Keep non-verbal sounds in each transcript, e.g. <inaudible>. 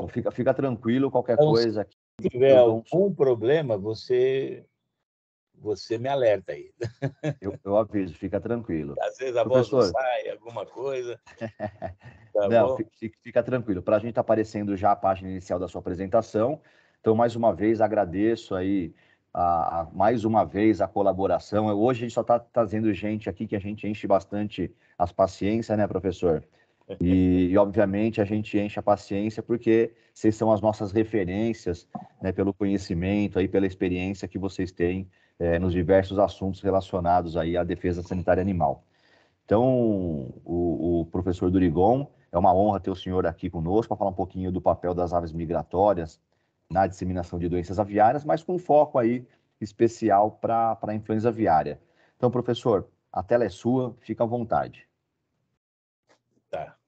Então, fica, fica tranquilo, qualquer então, coisa. Se aqui, tiver algum problema, você você me alerta aí. Eu, eu aviso, fica tranquilo. Às vezes a Professor... voz sai, alguma coisa. <laughs> Tá não, fica, fica, tranquilo. Para a gente está aparecendo já a página inicial da sua apresentação. Então, mais uma vez, agradeço aí, a, a mais uma vez, a colaboração. Hoje a gente só está trazendo gente aqui que a gente enche bastante as paciências, né, professor? E, e, obviamente a gente enche a paciência porque vocês são as nossas referências, né, pelo conhecimento aí, pela experiência que vocês têm é, nos diversos assuntos relacionados aí à defesa sanitária animal. Então, o, o professor Durigon, é uma honra ter o senhor aqui conosco para falar um pouquinho do papel das aves migratórias na disseminação de doenças aviárias, mas com foco aí especial para a influenza aviária. Então, professor, a tela é sua, fica à vontade.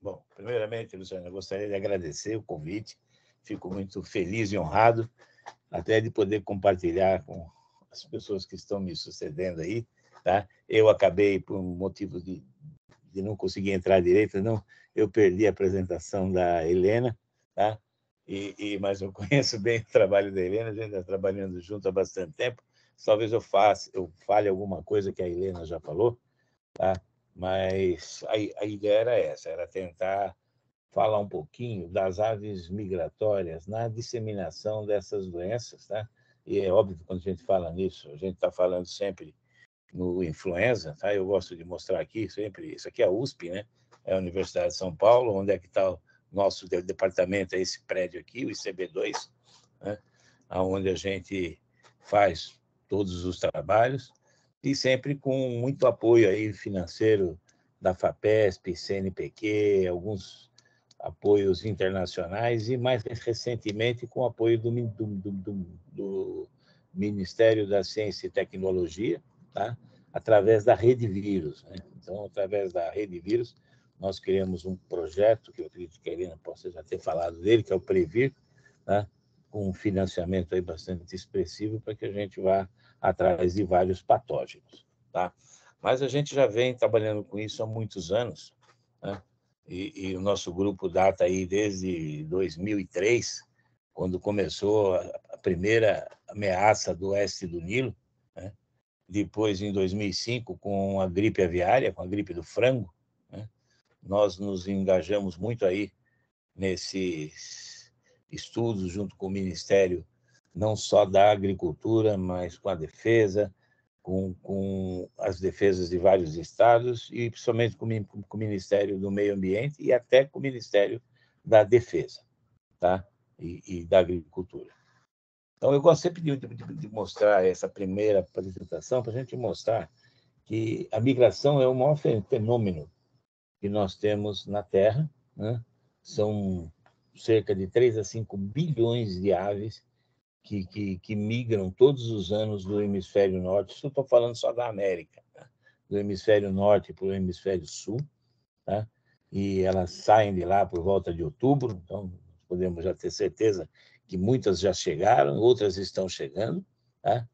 Bom, primeiramente, Luciano, eu gostaria de agradecer o convite. Fico muito feliz e honrado até de poder compartilhar com as pessoas que estão me sucedendo aí, tá? Eu acabei por motivo de, de não conseguir entrar direito, não, eu perdi a apresentação da Helena, tá? E, e, mas eu <laughs> conheço bem o trabalho da Helena, a gente está trabalhando junto há bastante tempo. Talvez eu faça, eu fale alguma coisa que a Helena já falou, tá? Mas a, a ideia era essa, era tentar falar um pouquinho das aves migratórias na disseminação dessas doenças, tá? E é óbvio que quando a gente fala nisso, a gente está falando sempre no influenza, tá? Eu gosto de mostrar aqui sempre, isso aqui é a USP, né? É a Universidade de São Paulo, onde é que está o nosso departamento, é esse prédio aqui, o ICB2, né? Onde a gente faz todos os trabalhos e sempre com muito apoio aí financeiro da FAPESP, CNPq, alguns apoios internacionais e mais recentemente com apoio do, do, do, do Ministério da Ciência e Tecnologia, tá? através da Rede Vírus. Né? Então, através da Rede Vírus, nós criamos um projeto que eu acredito que a Helena possa já ter falado dele, que é o Previr, né? com um financiamento aí bastante expressivo para que a gente vá atrás de vários patógenos, tá? Mas a gente já vem trabalhando com isso há muitos anos, né? e, e o nosso grupo data aí desde 2003, quando começou a primeira ameaça do oeste do Nilo, né? depois em 2005 com a gripe aviária, com a gripe do frango, né? nós nos engajamos muito aí nesse estudos junto com o Ministério, não só da Agricultura, mas com a Defesa, com, com as defesas de vários estados e principalmente com, com o Ministério do Meio Ambiente e até com o Ministério da Defesa tá? e, e da Agricultura. Então, eu gosto sempre de, de, de mostrar essa primeira apresentação para a gente mostrar que a migração é o maior fenômeno que nós temos na Terra. Né? São cerca de 3 a 5 bilhões de aves que, que, que migram todos os anos do hemisfério norte. Isso estou falando só da América, tá? do hemisfério norte para o hemisfério sul. Tá? E elas saem de lá por volta de outubro, então podemos já ter certeza que muitas já chegaram, outras estão chegando. Tá?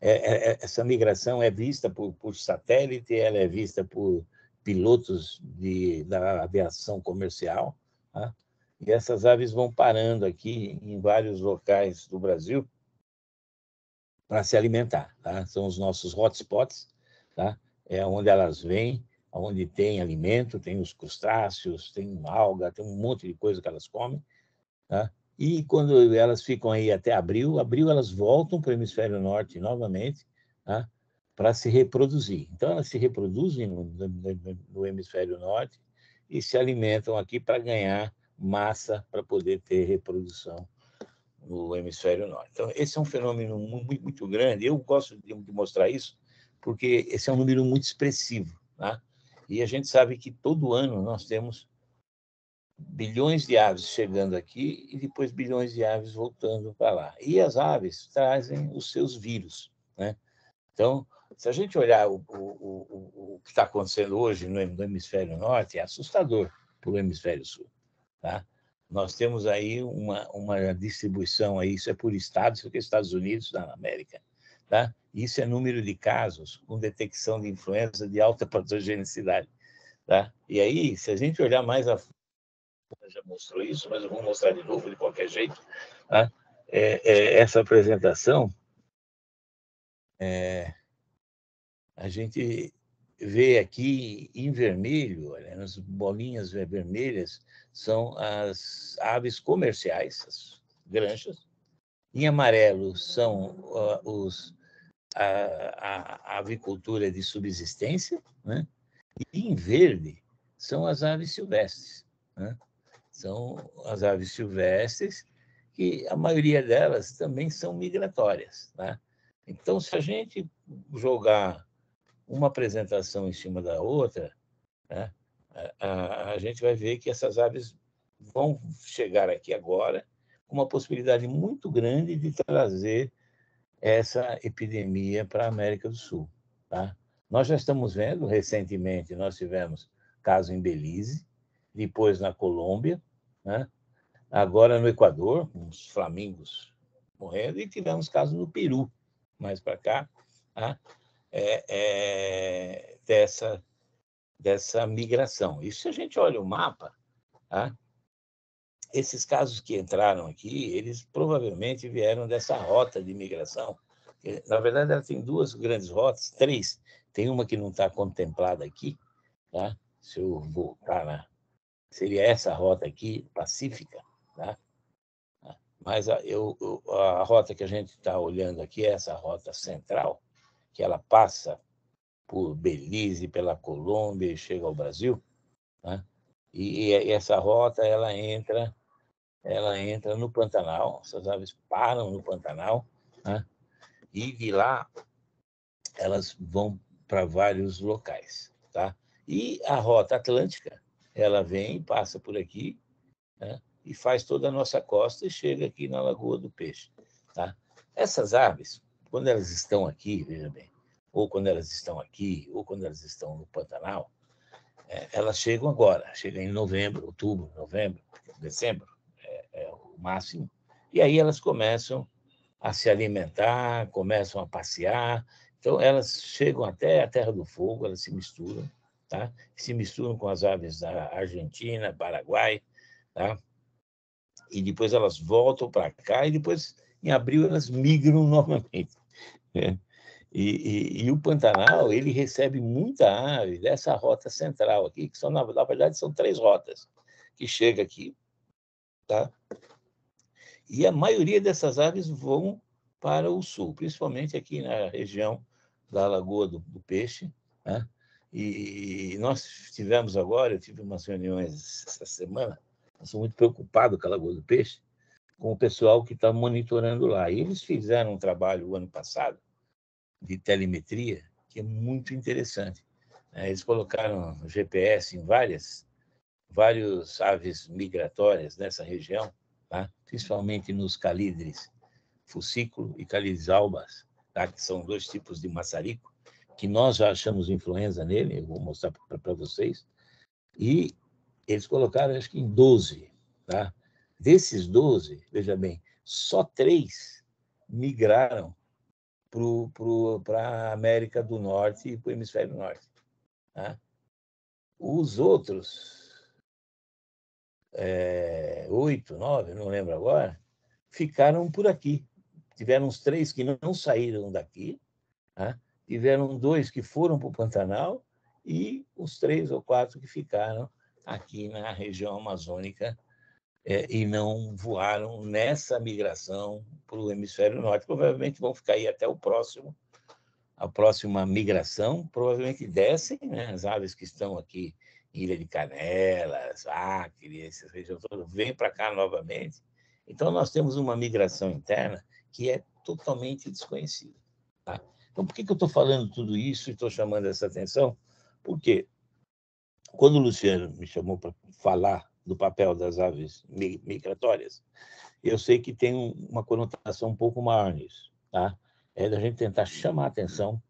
É, é, é, essa migração é vista por, por satélite, ela é vista por pilotos de, da aviação comercial. Tá? E essas aves vão parando aqui em vários locais do Brasil para se alimentar. Tá? São os nossos hotspots, tá? é onde elas vêm, onde tem alimento, tem os crustáceos, tem alga, tem um monte de coisa que elas comem. Tá? E quando elas ficam aí até abril, abril elas voltam para o hemisfério norte novamente tá? para se reproduzir. Então, elas se reproduzem no, no, no hemisfério norte e se alimentam aqui para ganhar massa para poder ter reprodução no hemisfério norte. Então, esse é um fenômeno muito, muito grande. Eu gosto de, de mostrar isso porque esse é um número muito expressivo. Né? E a gente sabe que todo ano nós temos bilhões de aves chegando aqui e depois bilhões de aves voltando para lá. E as aves trazem os seus vírus. Né? Então, se a gente olhar o, o, o, o que está acontecendo hoje no hemisfério norte, é assustador para o hemisfério sul. Tá? Nós temos aí uma, uma distribuição, aí, isso é por estado, isso aqui é Estados Unidos, na América. Tá? Isso é número de casos com detecção de influenza de alta patogenicidade. Tá? E aí, se a gente olhar mais a já mostrou isso, mas eu vou mostrar de novo de qualquer jeito. Tá? É, é, essa apresentação, é, a gente vê aqui em vermelho, olha, as bolinhas vermelhas são as aves comerciais, as granjas. Em amarelo são uh, os, a, a, avicultura de subsistência, né? e em verde são as aves silvestres. Né? São as aves silvestres que a maioria delas também são migratórias. Né? Então, se a gente jogar uma apresentação em cima da outra, né, a, a, a gente vai ver que essas aves vão chegar aqui agora com uma possibilidade muito grande de trazer essa epidemia para a América do Sul. Tá? Nós já estamos vendo, recentemente, nós tivemos caso em Belize, depois na Colômbia, né? agora no Equador, com os flamingos morrendo, e tivemos caso no Peru, mais para cá. Tá? é, é, dessa, dessa migração. E se a gente olha o mapa, tá? esses casos que entraram aqui, eles provavelmente vieram dessa rota de migração. Na verdade, ela tem duas grandes rotas, três. Tem uma que não está contemplada aqui, tá? se eu voltar lá. Seria essa rota aqui, pacífica, tá? mas a, eu, a rota que a gente está olhando aqui é essa rota central, que ela passa por Belize, pela Colômbia e chega ao Brasil, né? e, e, essa rota ela entra ela entra no Pantanal, essas aves param no Pantanal, né? e de lá elas vão para vários locais, tá? E a rota atlântica, ela vem, passa por aqui, né? e faz toda a nossa costa e chega aqui na Lagoa do Peixe, tá? Essas aves, quando elas estão aqui, veja bem, ou quando elas estão aqui, ou quando elas estão no Pantanal, é, elas chegam agora, chegam em novembro, outubro, novembro, dezembro, é, é o máximo, e aí elas começam a se alimentar, começam a passear, então elas chegam até a Terra do Fogo, elas se misturam, tá? se misturam com as aves da Argentina, Paraguai, tá? e depois elas voltam para cá e depois em abril elas migram novamente. Né? E, e, e, o Pantanal ele recebe muita ave dessa rota central aqui, que são, na, na verdade são três rotas que chega aqui, tá? E a maioria dessas aves vão para o sul, principalmente aqui na região da Lagoa do, do Peixe, né? E nós tivemos agora, eu tive umas reuniões essa semana, eu sou muito preocupado com a Lagoa do Peixe, com o pessoal que está monitorando lá. E eles fizeram um trabalho o ano passado de telemetria que é muito interessante. Né? Eles colocaram GPS em várias, várias aves migratórias nessa região, tá? principalmente nos calidres fucículo e calidres albas, tá? que são dois tipos de maçarico, que nós já achamos influenza nele, eu vou mostrar para vocês. E eles colocaram, acho que em 12, tá? Desses 12, veja bem, só três migraram para a América do Norte e para o Hemisfério Norte. Tá? Os outros, é, oito, nove, não lembro agora, ficaram por aqui. Tiveram uns três que não saíram daqui, tá? tiveram dois que foram para o Pantanal e os três ou quatro que ficaram aqui na região amazônica é, e não voaram nessa migração para o hemisfério norte. Provavelmente vão ficar aí até o próximo, a próxima migração. Provavelmente descem né? as aves que estão aqui, Ilha de Canelas, Acre, essas regiões todas, vêm para cá novamente. Então, nós temos uma migração interna que é totalmente desconhecida. Tá? Então, por que, que eu estou falando tudo isso e estou chamando essa atenção? Porque quando o Luciano me chamou para falar do papel das aves migratórias, eu sei que tem uma conotação um pouco maior nisso. Tá? É da gente tentar chamar a atenção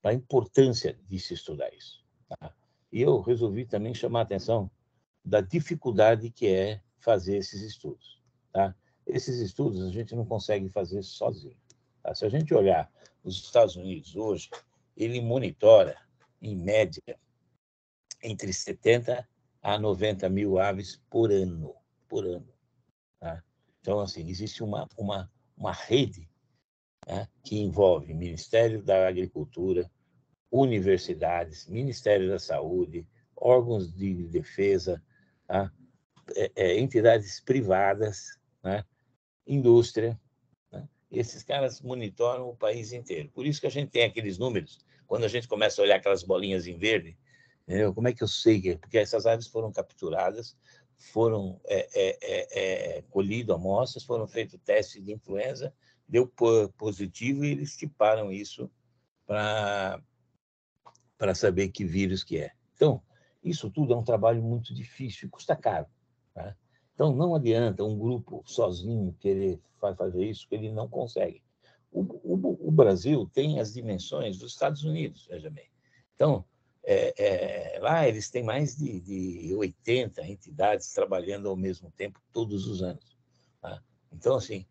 para a importância de se estudar isso. Tá? E eu resolvi também chamar a atenção da dificuldade que é fazer esses estudos. Tá? Esses estudos a gente não consegue fazer sozinho. Tá? Se a gente olhar os Estados Unidos hoje, ele monitora, em média, entre 70 a 90 mil aves por ano. Por ano tá? Então, assim, existe uma, uma, uma rede né, que envolve Ministério da Agricultura, universidades, Ministério da Saúde, órgãos de defesa, tá? é, é, entidades privadas, né? indústria. Né? Esses caras monitoram o país inteiro. Por isso que a gente tem aqueles números, quando a gente começa a olhar aquelas bolinhas em verde, Entendeu? Como é que eu sei? Que... Porque essas aves foram capturadas, foram é, é, é, é amostras, foram feitos testes de influenza, deu positivo e eles tiparam isso para saber que vírus que é. Então, isso tudo é um trabalho muito difícil, custa caro. Tá? Então, não adianta um grupo sozinho querer fazer isso, que ele não consegue. O, o, o Brasil tem as dimensões dos Estados Unidos, veja bem. Então, é, é, lá eles têm mais de, de 80 entidades trabalhando ao mesmo tempo todos os anos. Tá? Então, assim,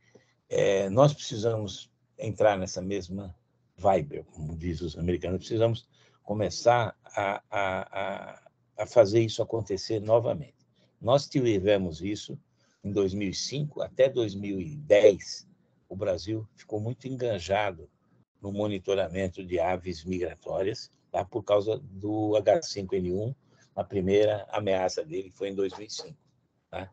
é, nós precisamos entrar nessa mesma vibe, como diz os americanos, precisamos começar a, a, a, a fazer isso acontecer novamente. Nós tivemos isso em 2005 até 2010. O Brasil ficou muito enganjado no monitoramento de aves migratórias tá? por causa do H5N1, a primeira ameaça dele foi em 2005. Tá?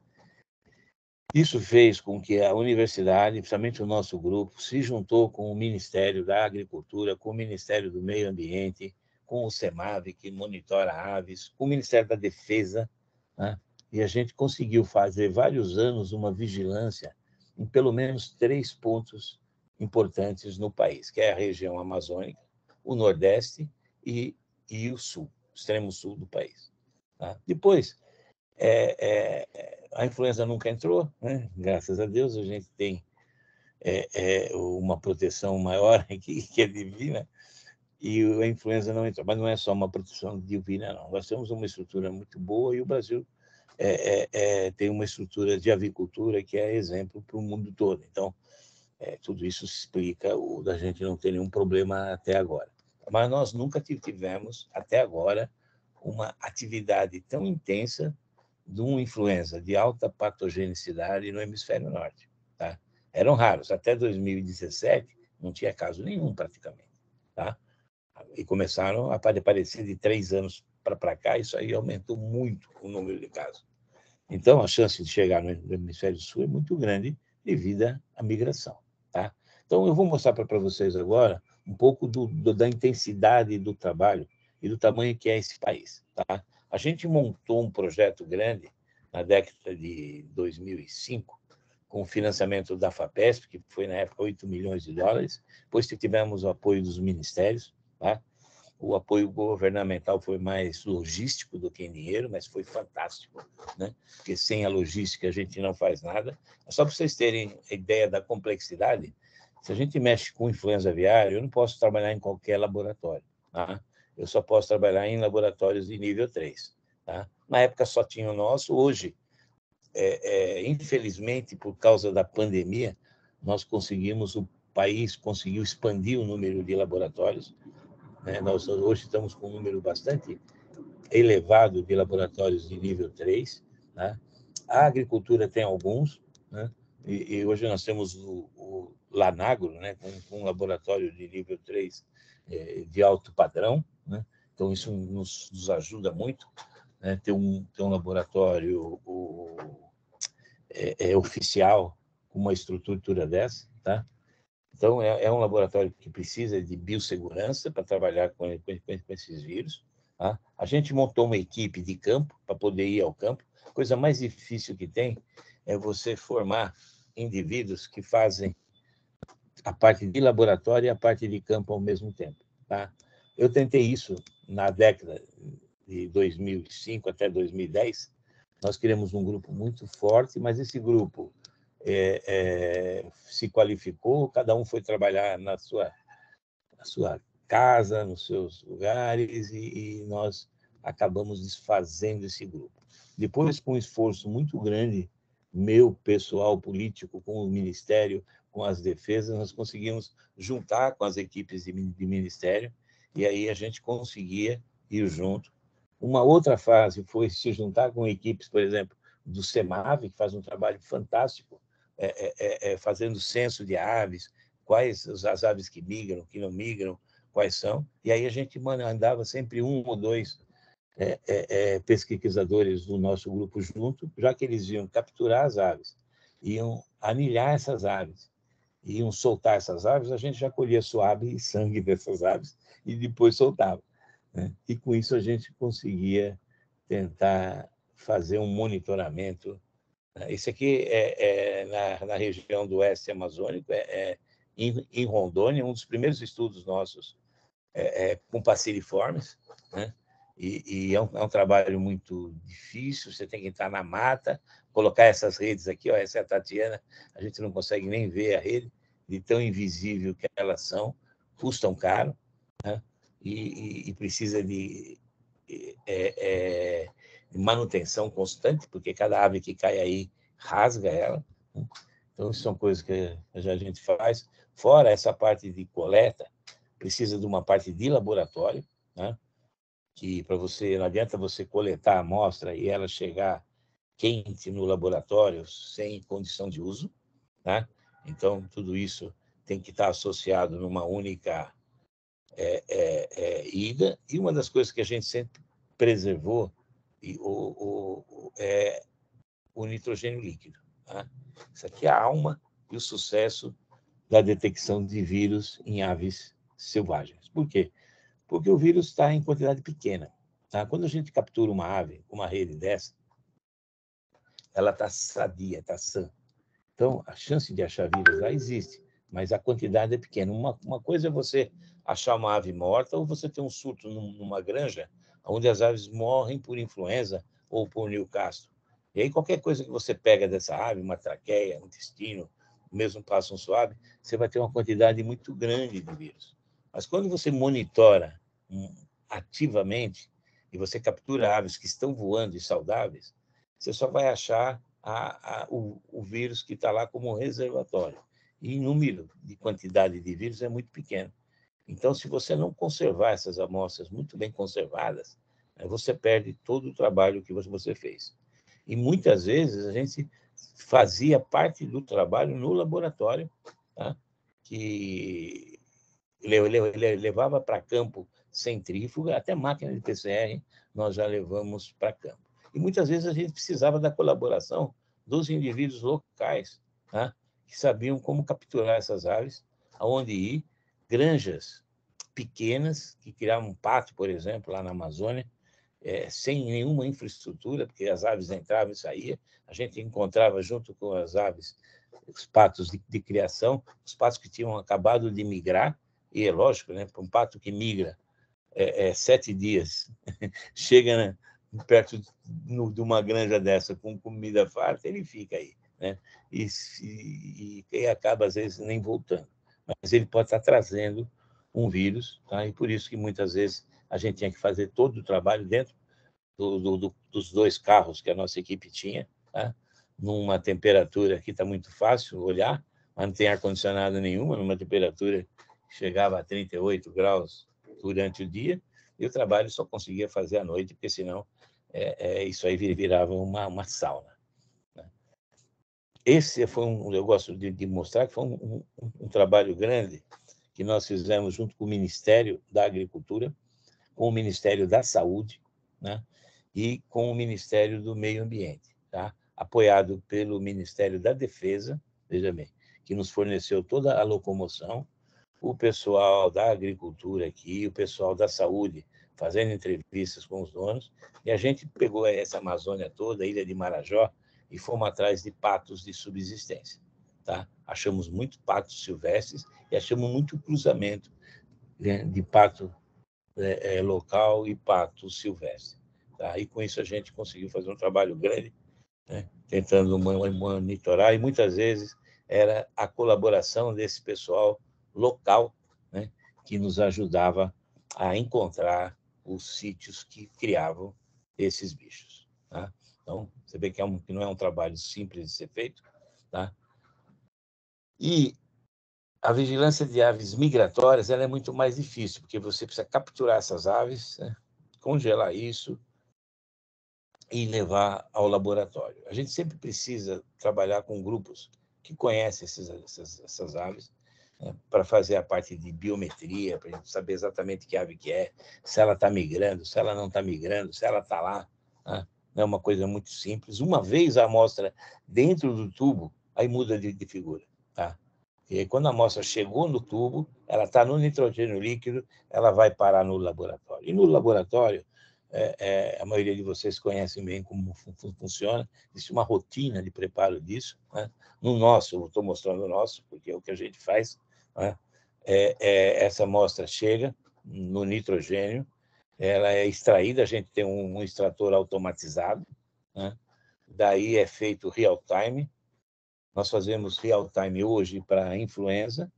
Isso fez com que a universidade, principalmente o nosso grupo, se juntou com o Ministério da Agricultura, com o Ministério do Meio Ambiente, com o SEMAV, que monitora aves, com o Ministério da Defesa, né? e a gente conseguiu fazer vários anos uma vigilância em pelo menos três pontos importantes no país, que é a região amazônica, o Nordeste e, e o sul, extremo sul do país. Tá? Depois, é, é, é, a influenza nunca entrou, né? graças a Deus, a gente tem é, é uma proteção maior <laughs> aqui, que é divina, e a influenza não entrou. Mas não é só uma proteção divina, não. Nós temos uma estrutura muito boa e o Brasil é, tem uma estrutura de avicultura que é exemplo para o mundo todo. Então, tudo isso explica o da gente não ter nenhum problema até agora mas nós nunca tivemos, até agora, uma atividade tão intensa de uma influenza de alta patogenicidade no hemisfério norte. Tá? Eram raros. Até 2017, não tinha caso nenhum, praticamente. Tá? E começaram a aparecer de três anos para cá, isso aí aumentou muito o número de casos. Então, a chance de chegar no hemisfério sul é muito grande devido à migração. Tá? Então, eu vou mostrar para vocês agora um pouco do, do, da intensidade do trabalho e do tamanho que é esse país. Tá? A gente montou um projeto grande na década de 2005, com o financiamento da FAPESP, que foi na época 8 milhões de dólares, depois tivemos o apoio dos ministérios, tá? o apoio governamental foi mais logístico do que em dinheiro, mas foi fantástico, né? porque sem a logística a gente não faz nada. Só para vocês terem a ideia da complexidade, se a gente mexe com influenza aviária, eu não posso trabalhar em qualquer laboratório. Tá? Eu só posso trabalhar em laboratórios de nível 3. Tá? Na época só tinha o nosso, hoje, é, é, infelizmente, por causa da pandemia, nós conseguimos, o país conseguiu expandir o número de laboratórios. Né? Nós hoje estamos com um número bastante elevado de laboratórios de nível 3. Tá? A agricultura tem alguns, né? e, e, hoje nós temos o, o Lanagro, né, com, com um laboratório de nível 3 é, de alto padrão. Né? Então, isso nos, nos ajuda muito. Né? Ter, um, ter um laboratório o, é, é oficial com uma estrutura dessa. Tá? Então, é, é, um laboratório que precisa de biossegurança para trabalhar com, com, com esses vírus. Tá? A gente montou uma equipe de campo para poder ir ao campo. A coisa mais difícil que tem é você formar indivíduos que fazem a parte de laboratório e a parte de campo ao mesmo tempo. Tá? Eu tentei isso na década de 2005 até 2010. Nós criamos um grupo muito forte, mas esse grupo é, é, se qualificou, cada um foi trabalhar na sua, na sua casa, nos seus lugares, e, e nós acabamos desfazendo esse grupo. Depois, com um esforço muito grande, meu, pessoal, político, com o Ministério, com as defesas, nós conseguimos juntar com as equipes de, de ministério e aí a gente conseguia ir junto. Uma outra fase foi se juntar com equipes, por exemplo, do SEMAV, que faz um trabalho fantástico, é, é, é, é, fazendo censo de aves, quais as aves que migram, que não migram, quais são. E aí a gente mandava sempre um ou dois é, é, pesquisadores do nosso grupo junto, já que eles iam capturar as aves, iam anilhar essas aves iam soltar essas aves, a gente já colhia suave e sangue <laughs> dessas aves e depois soltava. Né? E com isso a gente conseguia tentar fazer um monitoramento. Isso né? aqui é, é na, na, região do oeste amazônico, é, é em, em, Rondônia, um dos primeiros estudos nossos é, é com passeriformes, né? e, e é um, é, um, trabalho muito difícil, você tem que entrar na mata, colocar essas redes aqui, ó, essa é a Tatiana, a gente não consegue nem ver a rede, de tão invisível que elas são, custam caro né? e, e, e, precisa de, é, é, manutenção constante, porque cada ave que cai aí rasga ela. Né? Então, isso são é coisas que a gente faz. Fora essa parte de coleta, precisa de uma parte de laboratório, né? que para você, não adianta você coletar a amostra e ela chegar quente no laboratório sem condição de uso. Né? Então, tudo isso tem que estar associado numa única é, é, é, ida. E uma das coisas que a gente sempre preservou e, o, o, é o nitrogênio líquido. Né? Isso aqui é a alma e o sucesso da detecção de vírus em aves selvagens. Por quê? Porque o vírus está em quantidade pequena. Tá? Quando a gente captura uma ave, uma rede dessa, ela está sadia, está sã. Então, a chance de achar vivas lá existe, mas a quantidade é pequena. Uma, uma coisa é você achar uma ave morta ou você ter um surto numa granja onde as aves morrem por influenza ou por Newcastle. E aí, qualquer coisa que você pega dessa ave, uma traqueia, um intestino, mesmo passa um suave, você vai ter uma quantidade muito grande de vírus. Mas quando você monitora hum, ativamente e você captura aves que estão voando e saudáveis, você só vai achar a, a, o, o, vírus que está lá como reservatório. E o número de quantidade de vírus é muito pequeno. Então, se você não conservar essas amostras muito bem conservadas, né, você perde todo o trabalho que você fez. E muitas vezes a gente fazia parte do trabalho no laboratório, tá? que levava para campo centrífuga, até máquina de PCR nós já levamos para campo. E muitas vezes a gente precisava da colaboração dos indivíduos locais, né? que sabiam como capturar essas aves, aonde ir, granjas pequenas, que criavam um pato, por exemplo, lá na Amazônia, é, sem nenhuma infraestrutura, porque as aves entravam e saíam, a gente encontrava junto com as aves os patos de, de criação, os patos que tinham acabado de migrar, e é lógico, né, para um pato que migra é, é, sete dias, <laughs> chega perto de uma granja dessa com comida farta, ele fica aí. Né? E, e, e acaba, às vezes, nem voltando. Mas ele pode estar trazendo um vírus, tá? e por isso que muitas vezes a gente tinha que fazer todo o trabalho dentro do, do, do, dos dois carros que a nossa equipe tinha, tá? numa temperatura que está muito fácil olhar, mas não tem ar-condicionado nenhuma, numa temperatura que chegava a 38 graus durante o dia, e o trabalho só conseguia fazer à noite, porque senão é, é, isso aí virava uma, uma sauna. Né? Esse foi um, eu gosto de, de mostrar que foi um, um, um, trabalho grande que nós fizemos junto com o Ministério da Agricultura, com o Ministério da Saúde, né? E com o Ministério do Meio Ambiente, tá? Apoiado pelo Ministério da Defesa, veja bem, que nos forneceu toda a locomoção, o pessoal da agricultura aqui, o pessoal da saúde, fazendo entrevistas com os donos, e a gente pegou essa Amazônia toda, a ilha de Marajó, e fomos atrás de patos de subsistência. Tá? Achamos muito patos silvestres e achamos muito cruzamento né, de pato é, é, local e pato silvestre. Tá? E com isso a gente conseguiu fazer um trabalho grande, né? tentando monitorar, e muitas vezes era a colaboração desse pessoal local, né, que nos ajudava a encontrar os sítios que criavam esses bichos. Tá? Então, você vê que, é um, que, não é um trabalho simples de ser feito. Tá? E a vigilância de aves migratórias ela é muito mais difícil, porque você precisa capturar essas aves, né, congelar isso e levar ao laboratório. A gente sempre precisa trabalhar com grupos que conhecem esses, essas, essas aves né, para fazer a parte de biometria, para a gente saber exatamente que ave que é, se ela está migrando, se ela não está migrando, se ela está lá. Né? É uma coisa muito simples. Uma vez a amostra dentro do tubo, aí muda de, de figura. Tá? E aí, quando a amostra chegou no tubo, ela está no nitrogênio líquido, ela vai parar no laboratório. E no laboratório, é, é, a maioria de vocês conhecem bem como fun fun funciona, existe uma rotina de preparo disso. Né? No nosso, eu estou mostrando o nosso, porque é o que a gente faz, né? É, é, essa amostra chega no nitrogênio, ela é extraída, a gente tem um, um extrator automatizado, né? daí é feito real time. Nós fazemos real time hoje para influenza,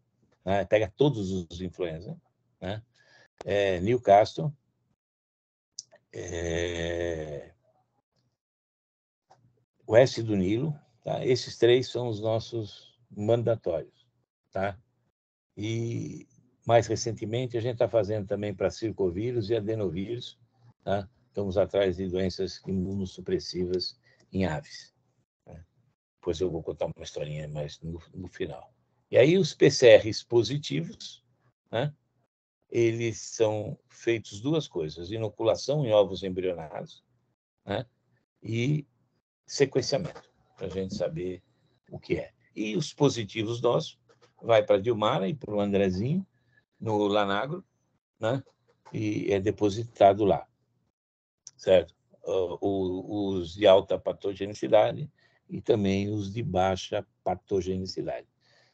né? pega todos os influenza, né? é, Newcastle, é... oeste do Nilo, tá? esses três são os nossos mandatórios, tá? E mais recentemente a gente está fazendo também para circovírus e adenovírus. Tá? Estamos atrás de doenças imunossupressivas em aves. Né? Depois eu vou contar uma historinha mais no, no final. E aí os PCRs positivos, né? eles são feitos duas coisas: inoculação em ovos embrionados né? e sequenciamento, para a gente saber o que é. E os positivos nossos vai para Dilmara e para o Andrezinho, no Lanagro, né? e é depositado lá, certo? O, os de alta patogenicidade e também os de baixa patogenicidade.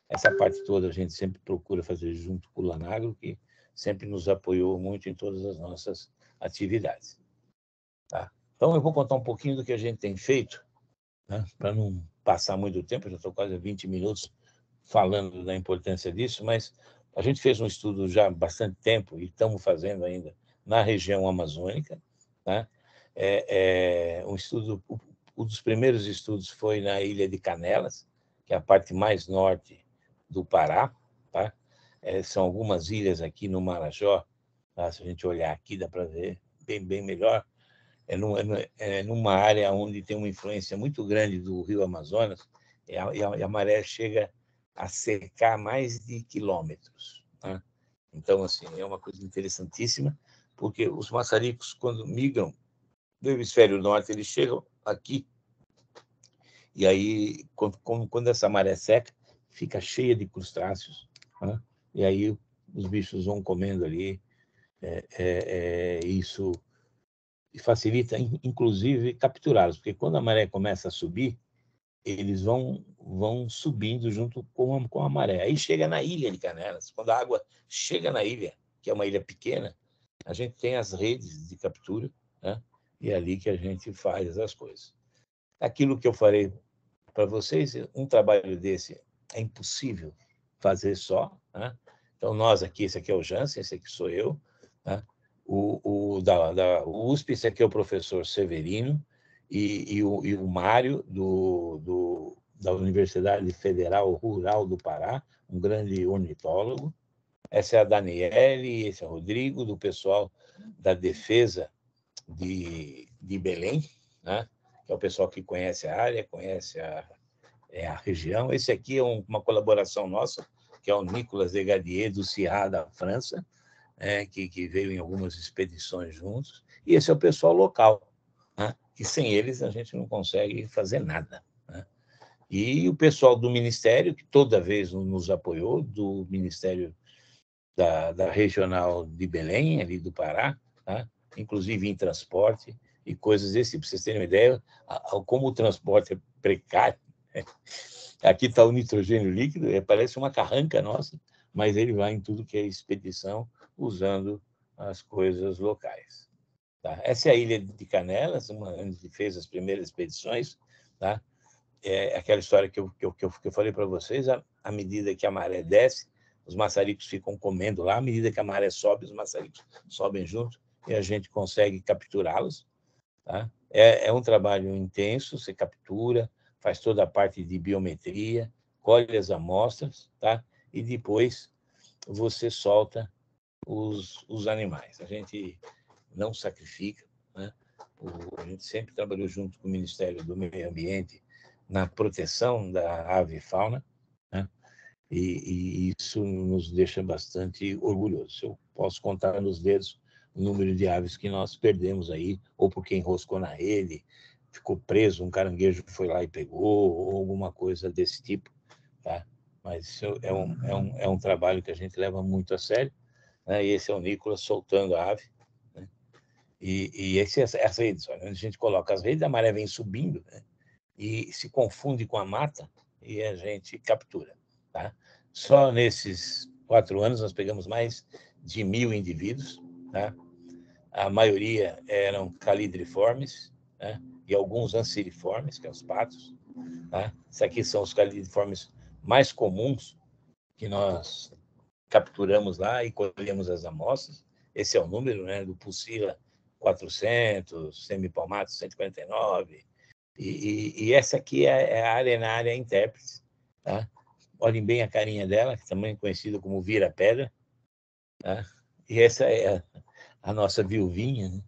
Essa parte toda a gente sempre procura fazer junto com o Lanagro, que sempre nos apoiou muito em todas as nossas atividades. Tá? Então, eu vou contar um pouquinho do que a gente tem feito, né? para não passar muito tempo, já estou quase 20 minutos falando da importância disso, mas a gente fez um estudo já há bastante tempo e estamos fazendo ainda na região amazônica. Né? É, é, um estudo, um dos primeiros estudos foi na ilha de Canelas, que é a parte mais norte do Pará. Tá? É, são algumas ilhas aqui no Marajó. Tá? Se a gente olhar aqui, dá para ver bem, bem melhor. É, é, é numa área onde tem uma influência muito grande do rio Amazonas e a, e a, e a maré chega a cercar mais de quilômetros. Né? Então, assim, é uma coisa interessantíssima, porque os maçaricos, quando migram do hemisfério norte, eles chegam aqui, e aí, quando, quando essa maré seca, fica cheia de crustáceos, né? e aí os bichos vão comendo ali, é, é, é, isso facilita, inclusive, capturá-los, porque quando a maré começa a subir, eles vão vão subindo junto com a, com a maré. Aí chega na ilha de Canelas, quando a água chega na ilha, que é uma ilha pequena, a gente tem as redes de captura, né? e é ali que a gente faz as coisas. Aquilo que eu falei para vocês, um trabalho desse é impossível fazer só. Né? Então, nós aqui, esse aqui é o Janssen esse aqui sou eu, né? o, o da, da USP, esse aqui é o professor Severino, e, e, o, e o Mário, do, do, da Universidade Federal Rural do Pará, um grande ornitólogo. Essa é a Daniele, esse é o Rodrigo, do pessoal da Defesa de, de Belém, né? que é o pessoal que conhece a área, conhece a, é, a região. Esse aqui é um, uma colaboração nossa, que é o Nicolas Degadier, do Cirá, da França, é, que, que veio em algumas expedições juntos. E esse é o pessoal local que sem eles a gente não consegue fazer nada. Né? E o pessoal do Ministério, que toda vez nos apoiou, do Ministério da, da Regional de Belém, ali do Pará, tá? inclusive em transporte e coisas desse tipo. vocês terem uma ideia, a, a, como o transporte é precário. Né? Aqui está o nitrogênio líquido, é, parece uma carranca nossa, mas ele vai em tudo que é expedição, usando as coisas locais. Tá? Essa é a ilha de Canelas, onde fez as primeiras expedições. Tá? É aquela história que eu, que eu, que eu, falei para vocês, à, à medida que a maré desce, os maçaricos ficam comendo lá, à medida que a maré sobe, os maçaricos sobem junto e a gente consegue capturá-los. Tá? É, é, um trabalho intenso, você captura, faz toda a parte de biometria, colhe as amostras, tá? e depois você solta os, os animais. A gente não sacrifica. Né? O, a gente sempre trabalhou junto com o Ministério do Meio Ambiente na proteção da ave e fauna, né? e, e, isso nos deixa bastante orgulhosos. Eu posso contar nos dedos o número de aves que nós perdemos aí, ou porque enroscou na rede, ficou preso, um caranguejo foi lá e pegou, ou alguma coisa desse tipo, tá? Mas isso é um, é um, é um trabalho que a gente leva muito a sério, né? e esse é o Nicolas soltando a ave, e, e esse, as redes, a gente coloca as redes, a maré vem subindo né? e se confunde com a mata e a gente captura. Tá? Só nesses quatro anos nós pegamos mais de mil indivíduos, tá? a maioria eram calidriformes né? e alguns anseriformes que são é os patos. Tá? Esses aqui são os calidriformes mais comuns que nós capturamos lá e colhemos as amostras. Esse é o número né, do Pulsila 400, Semipalmato 149. E, e, e, essa aqui é, é a Arenária Intérprete. Tá? Olhem bem a carinha dela, que também é conhecida como Vira Pedra. Tá? E essa é a, a nossa viuvinha. Né?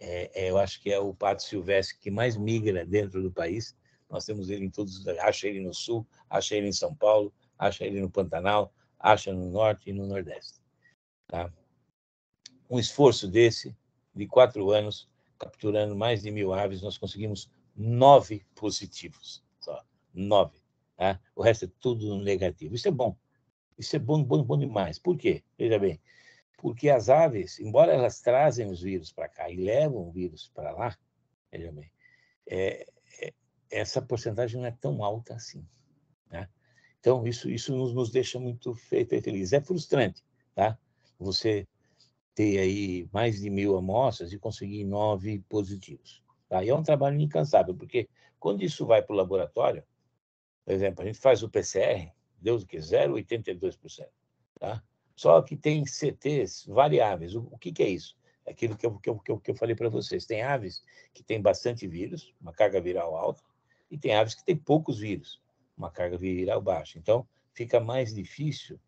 É, é, eu acho que é o pato silvestre que mais migra dentro do país. Nós temos ele em todos, acha ele no sul, acha ele em São Paulo, acha ele no Pantanal, acha no norte e no nordeste. Tá? Um esforço desse de quatro anos, capturando mais de mil aves, nós conseguimos nove positivos. Só, nove. Tá? O resto é tudo negativo. Isso é bom. Isso é bom, bom, bom demais. Por quê? Veja bem. Porque as aves, embora elas trazem os vírus para cá e levam o vírus para lá, veja bem, é, é, essa porcentagem não é tão alta assim. Né? Então, isso, isso nos, nos deixa muito feliz. É frustrante, tá? Você ter aí mais de mil amostras e conseguir nove positivos. Tá? E é um trabalho incansável, porque quando isso vai para o laboratório, por exemplo, a gente faz o PCR, Deus que 0,82%. Tá? Só que tem CTs variáveis. O, o que, que, é isso? É aquilo que eu, que eu, que eu, que eu falei para vocês. Tem aves que têm bastante vírus, uma carga viral alta, e tem aves que têm poucos vírus, uma carga viral baixa. Então, fica mais difícil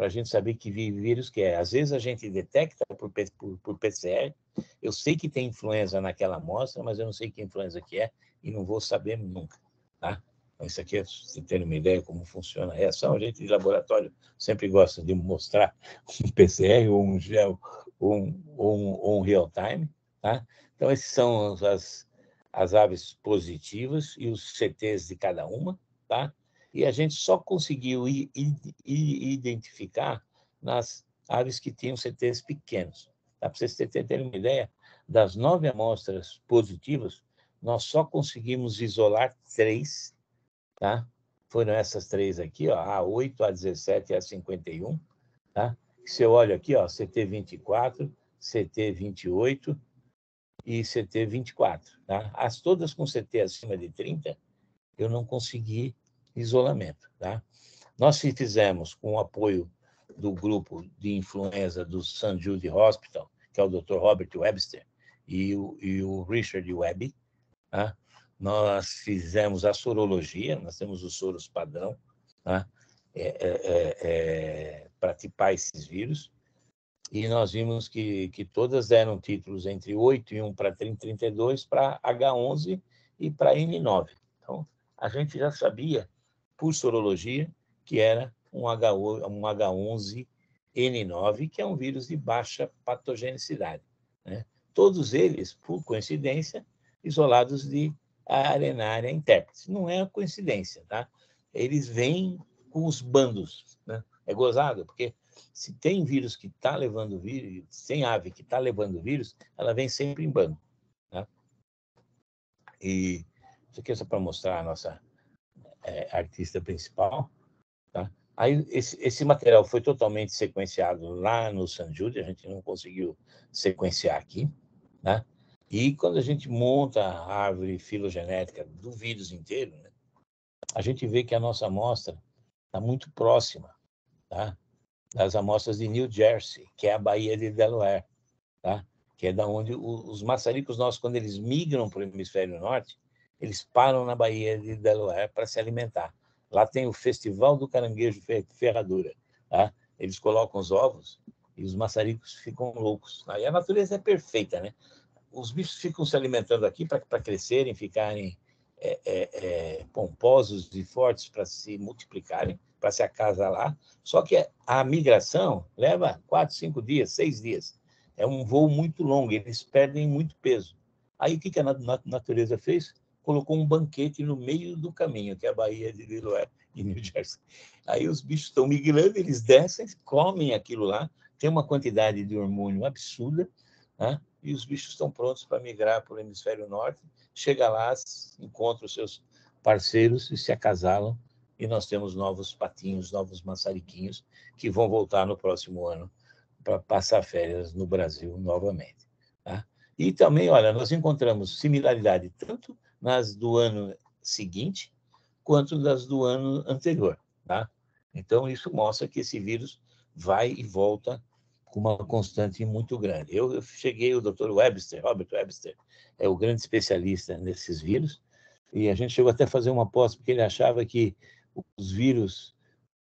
para a gente saber que vírus que é. Às vezes a gente detecta por, por, por PCR, eu sei que tem influenza naquela amostra, mas eu não sei que influenza que é e não vou saber nunca, tá? Então, isso aqui é você ter uma ideia como funciona a reação. A gente de laboratório sempre gosta de mostrar <laughs> um PCR ou um gel ou um, ou um, ou um real time. Tá? Então, esses são as, as aves positivas e os CTs de cada uma. Tá? E a gente só conseguiu identificar nas aves que tinham CTs pequenos. Tá? Para vocês terem uma ideia, das nove amostras positivas, nós só conseguimos isolar três, tá? Foram essas três aqui, ó, a 8, a 17 e a 51, tá? eu olha aqui, ó, CT 24, CT 28 e CT 24, tá? As todas com CT acima de 30, eu não consegui isolamento. Tá? Nós fizemos, com o apoio do grupo de influenza do St. Jude Hospital, que é o Dr. Robert Webster e o, e o Richard Webb, tá? nós fizemos a sorologia, nós temos os soros padrão tá? é, é, é, é para tipar esses vírus, e nós vimos que, que todas eram títulos entre 8 e 1 para 32, para H11 e para N9. Então, a gente já sabia por sorologia, que era um, h um H11N9, que é um vírus de baixa patogenicidade. Né? Todos eles, por coincidência, isolados de arenária intérprete. Não é coincidência, tá? Eles vêm com os bandos. Né? É gozado, porque se tem vírus que está levando vírus, sem ave que está levando vírus, ela vem sempre em bando. Né? E isso aqui é só para mostrar a nossa é, artista principal. Tá? Aí esse, esse, material foi totalmente sequenciado lá no San Júlio, a gente não conseguiu sequenciar aqui. Né? E quando a gente monta a árvore filogenética do vírus inteiro, né, a gente vê que a nossa amostra está muito próxima tá? das amostras de New Jersey, que é a Baía de Delaware, tá? que é da onde os maçaricos nossos, quando eles migram para o hemisfério norte, eles param na Bahia de Delaware para se alimentar. Lá tem o Festival do Caranguejo Ferradura. Tá? Eles colocam os ovos e os maçaricos ficam loucos. Aí a natureza é perfeita, né? Os bichos ficam se alimentando aqui para crescerem, ficarem é, é, é, pomposos e fortes para se multiplicarem, para se acasalar. Só que a migração leva quatro, cinco dias, seis dias. É um voo muito longo, eles perdem muito peso. Aí o que, que a natureza fez? colocou um banquete no meio do caminho, que é a Bahia de Delaware, <laughs> em New Jersey. Aí os bichos estão migrando, eles descem, comem aquilo lá, tem uma quantidade de hormônio absurda, né? e os bichos estão prontos para migrar para o hemisfério norte. Chega lá, encontra os seus parceiros e se acasalam, e nós temos novos patinhos, novos maçariquinhos, que vão voltar no próximo ano para passar férias no Brasil novamente. Tá? E também, olha, nós encontramos similaridade tanto nas do ano seguinte quanto das do ano anterior. Tá? Então, isso mostra que esse vírus vai e volta com uma constante muito grande. Eu, eu cheguei, o Dr. Webster, Robert Webster, é o grande especialista nesses vírus, e a gente chegou até a fazer uma aposta, porque ele achava que os vírus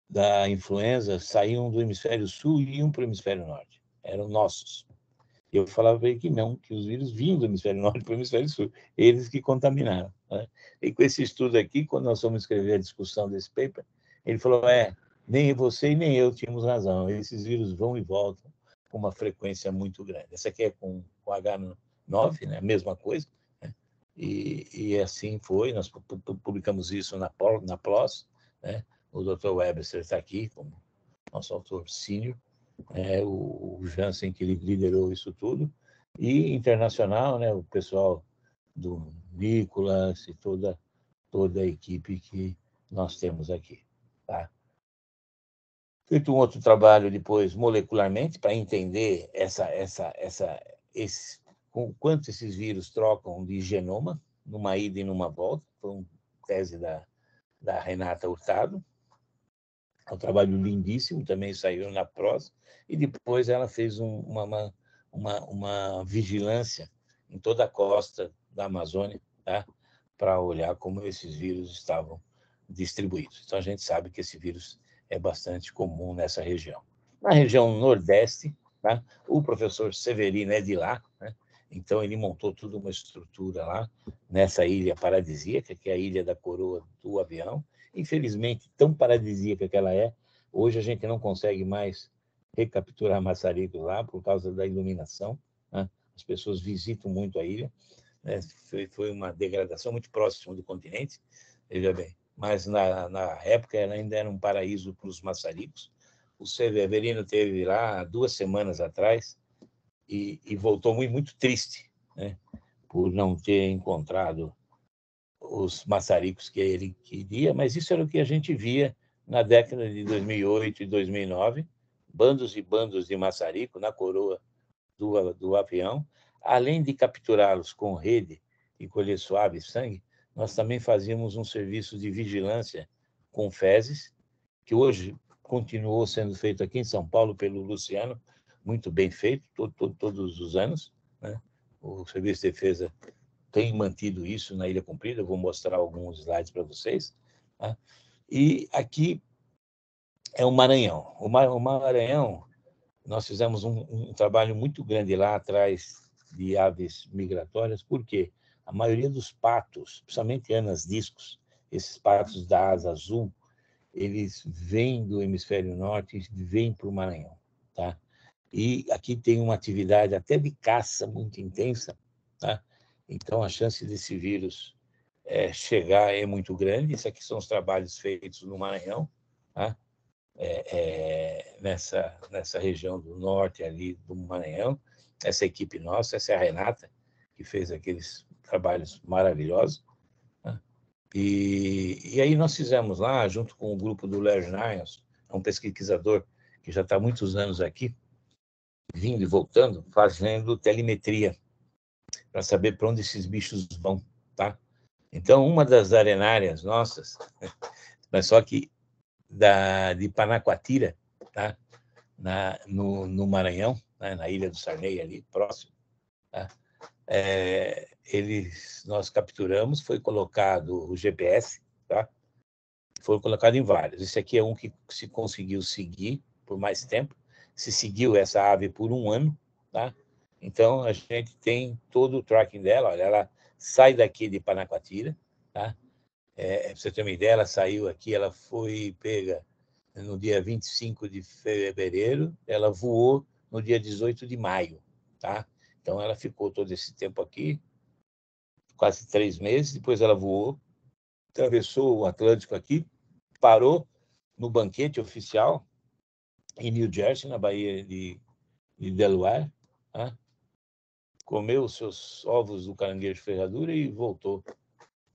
da influenza saíam do hemisfério sul e iam para o hemisfério norte. Eram nossos. Eu falava para ele que não, que os vírus vinham do hemisfério norte para o hemisfério sul, eles que contaminaram. Né? E com esse estudo aqui, quando nós fomos escrever a discussão desse paper, ele falou: é, nem você e nem eu tínhamos razão, esses vírus vão e voltam com uma frequência muito grande. Essa aqui é com, o H9, né? a mesma coisa. Né? E, e, assim foi, nós publicamos isso na, na PLOS, né? o Dr. Webster está aqui como nosso autor sênior, é, o, o Jansen que liderou isso tudo, e internacional, né, o pessoal do Nicolas e toda, toda a equipe que nós temos aqui. Tá? Feito um outro trabalho depois molecularmente para entender essa, essa, essa, esse, com quanto esses vírus trocam de genoma, numa ida e numa volta, foi uma tese da, da Renata Hurtado um trabalho lindíssimo, também saiu na prosa, e depois ela fez um, uma, uma, uma, vigilância em toda a costa da Amazônia, tá? para olhar como esses vírus estavam distribuídos. Então a gente sabe que esse vírus é bastante comum nessa região. Na região Nordeste, tá? o professor Severino é de lá, né? então ele montou toda uma estrutura lá, nessa ilha paradisíaca, que é a Ilha da Coroa do Avião, infelizmente, tão paradisíaca que ela é, hoje a gente não consegue mais recapturar Maçarico lá por causa da iluminação. Né? As pessoas visitam muito a ilha. Né? Foi, foi, uma degradação muito próxima do continente, veja bem. Mas na, na época ela ainda era um paraíso para os maçaricos. O Severino teve lá duas semanas atrás e, e voltou muito, muito triste, né? por não ter encontrado os maçaricos que ele queria, mas isso era o que a gente via na década de 2008 e 2009, bandos e bandos de maçarico na coroa do, do avião, além de capturá-los com rede e colher suave sangue, nós também fazíamos um serviço de vigilância com fezes, que hoje continuou sendo feito aqui em São Paulo pelo Luciano, muito bem feito, todo, todo, todos os anos. Né? O Serviço de Defesa tem mantido isso na Ilha Comprida, eu vou mostrar alguns slides para vocês. Tá? E aqui é o Maranhão. O, o Maranhão, nós fizemos um, um, trabalho muito grande lá atrás de aves migratórias, porque a maioria dos patos, principalmente anas discos, esses patos da asa azul, eles vêm do hemisfério norte e vêm para o Maranhão. Tá? E aqui tem uma atividade até de caça muito intensa, tá? Então, a chance desse vírus é, chegar é muito grande. Isso aqui são os trabalhos feitos no Maranhão, tá? é, é, nessa, nessa região do norte ali do Maranhão. Essa equipe nossa, essa é a Renata, que fez aqueles trabalhos maravilhosos. Tá? E, e aí nós fizemos lá, junto com o grupo do Léo Niles, é um pesquisador que já está há muitos anos aqui, vindo e voltando, fazendo telemetria para saber para onde esses bichos vão, tá? Então, uma das arenárias nossas, <laughs> mas só que da, de Panacoatira, tá? Na, no, no Maranhão, né? na ilha do Sarney, ali próximo, tá? é, eles, nós capturamos, foi colocado o GPS, tá? foram colocados em vários. Esse aqui é um que se conseguiu seguir por mais tempo, se seguiu essa ave por um ano, tá? Então, a gente tem todo o tracking dela. Olha, ela sai daqui de Panacoatira, tá? É, é para você ter uma ideia, ela saiu aqui, ela foi pega no dia 25 de fevereiro, ela voou no dia 18 de maio, tá? Então, ela ficou todo esse tempo aqui, quase três meses, depois ela voou, atravessou o Atlântico aqui, parou no banquete oficial em New Jersey, na Bahia de, de Delaware, tá? comeu os seus ovos do caranguejo de ferradura e voltou.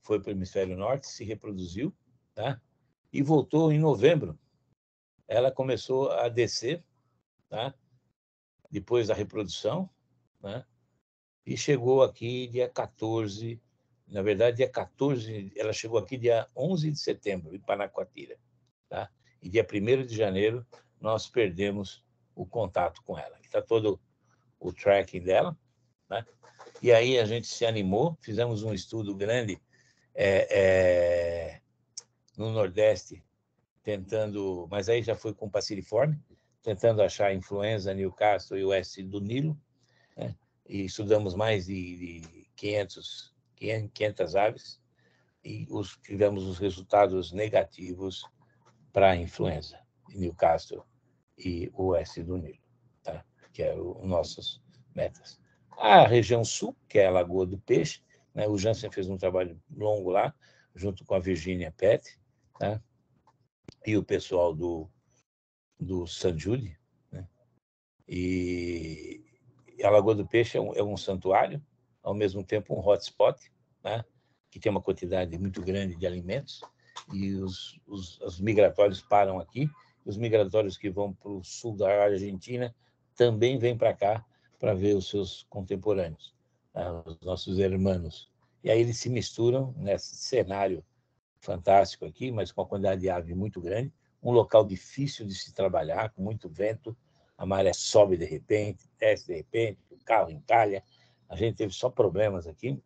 Foi para o hemisfério norte, se reproduziu, tá? E voltou em novembro. Ela começou a descer, tá? Depois da reprodução, né? E chegou aqui dia 14, na verdade dia 14, ela chegou aqui dia 11 de setembro em Panacoatira, tá? E dia 1 de janeiro nós perdemos o contato com ela. Está todo o tracking dela, né? E aí a gente se animou, fizemos um estudo grande é, é, no Nordeste, tentando, mas aí já foi com passiriforme, tentando achar influenza Newcastle e o do Nilo, né? e estudamos mais de, de 500, 500 aves, e os, tivemos os resultados negativos para a influenza Newcastle e Oeste do Nilo, tá? que eram é nossas metas. A região sul, que é a Lagoa do Peixe, né? o Jansen fez um trabalho longo lá, junto com a Virginia Pet, né? e o pessoal do, do San Né? E a Lagoa do Peixe é um, é um santuário, ao mesmo tempo um hotspot, né? que tem uma quantidade muito grande de alimentos, e os, os, os migratórios param aqui, os migratórios que vão para o sul da Argentina também vêm para cá para ver os seus contemporâneos, né, os nossos irmãos. E aí eles se misturam nesse cenário fantástico aqui, mas com a quantidade de ave muito grande, um local difícil de se trabalhar, com muito vento, a maré sobe de repente, desce de repente, o carro encalha, a gente teve só problemas aqui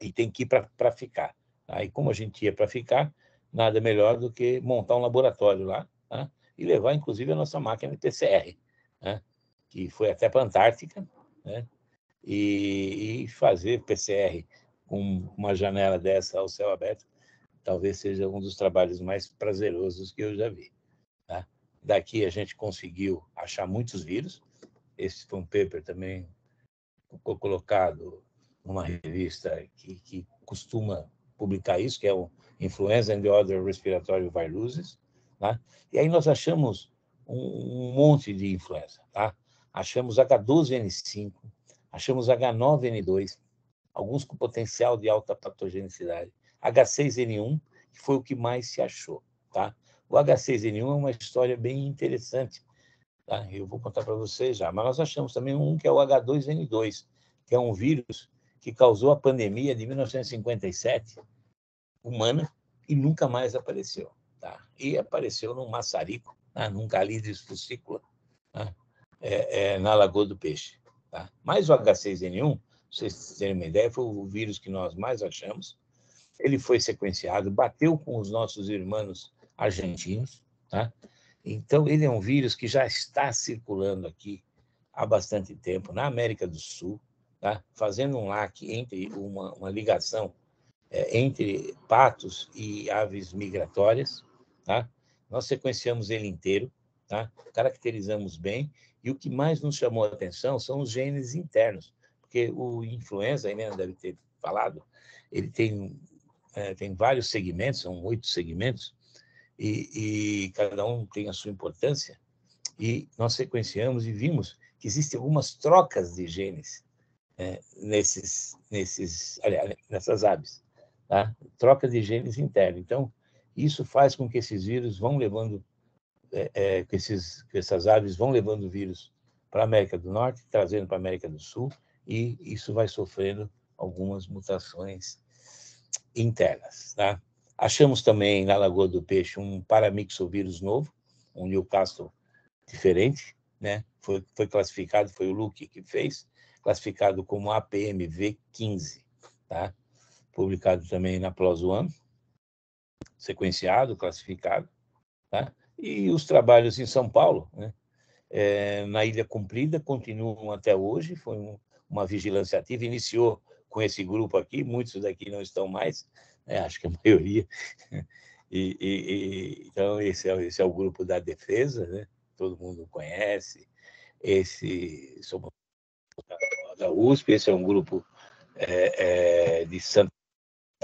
e tem que ir para ficar. Aí, né. como a gente ia para ficar, nada melhor do que montar um laboratório lá né, e levar, inclusive, a nossa máquina de PCR. Né? que foi até para a Antártica, né? e, e fazer PCR com uma janela dessa ao céu aberto, talvez seja um dos trabalhos mais prazerosos que eu já vi. Tá? Daqui a gente conseguiu achar muitos vírus. Esse foi um paper também colocado numa revista que, que costuma publicar isso, que é o Influenza and the Other Respiratory Viruses. Tá? E aí nós achamos um, um monte de influenza. Tá? achamos H12N5, achamos H9N2, alguns com potencial de alta patogenicidade. H6N1, que foi o que mais se achou. Tá? O H6N1 é uma história bem interessante. Tá? Eu vou contar para vocês já. Mas nós achamos também um que é o H2N2, que é um vírus que causou a pandemia de 1957 humana e nunca mais apareceu. Tá? E apareceu num maçarico, tá? num calidris fucícola, tá? Né? é, é, na Lagoa do Peixe. Tá? Mas o tá. H6N1, vocês terem uma ideia, foi o vírus que nós mais achamos. Ele foi sequenciado, bateu com os nossos irmãos argentinos. Tá? Então, ele é um vírus que já está circulando aqui há bastante tempo, na América do Sul, tá? fazendo um lac entre uma, uma ligação é, entre patos e aves migratórias. Tá? Nós sequenciamos ele inteiro, tá? caracterizamos bem e o que mais nos chamou a atenção são os genes internos, porque o influenza, a Helena né, deve ter falado, ele tem, é, tem vários segmentos, são oito segmentos, e, e cada um tem a sua importância. E nós sequenciamos e vimos que existem algumas trocas de genes é, nesses, nesses, aliás, nessas aves, tá? troca de genes internos. Então, isso faz com que esses vírus vão levando é, é, que, esses, que essas aves vão levando o vírus para a América do Norte, trazendo para a América do Sul, e isso vai sofrendo algumas mutações internas. Tá? Achamos também na Lagoa do Peixe um paramixovírus novo, um Newcastle diferente, né? foi, foi classificado, foi o Luke que fez, classificado como APMV15, tá? publicado também na PLOS One, sequenciado, classificado. Tá? E os trabalhos em São Paulo, né? é, na Ilha Cumprida, continuam até hoje. Foi um, uma vigilância ativa, iniciou com esse grupo aqui, muitos daqui não estão mais, né? acho que a <laughs> maioria. E, e, e, então, esse é, esse é o grupo da defesa, né? todo mundo conhece. Esse, sou da USP, esse é um grupo é, é, de Santa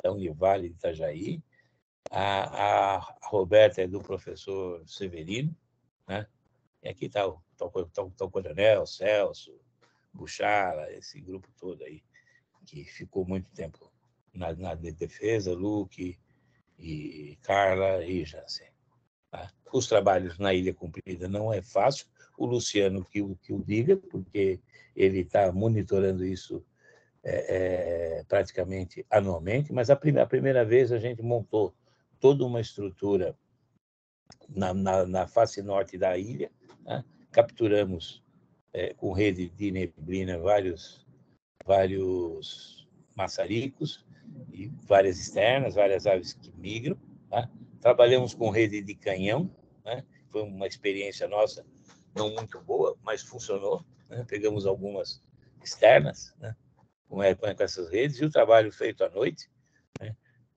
Univalle de Itajaí, a, a Roberta é do professor Severino, né? E aqui está o, tá o, tá o, tá o Coronel, Celso, Buchara, esse grupo todo aí, que ficou muito tempo na, na defesa, Luke e Carla e Jansen. Tá? Os trabalhos na Ilha Cumprida não é fácil, o Luciano que, que o diga, porque ele está monitorando isso é, é, praticamente anualmente, mas a, prim a primeira vez a gente montou toda uma estrutura na, na, na face norte da ilha. Né? Capturamos é, com rede de neblina vários, vários maçaricos e várias externas, várias aves que migram. Né? Trabalhamos com rede de canhão, né? foi uma experiência nossa não muito boa, mas funcionou. Né? Pegamos algumas externas né? com, é, essas redes e o trabalho feito à noite, né?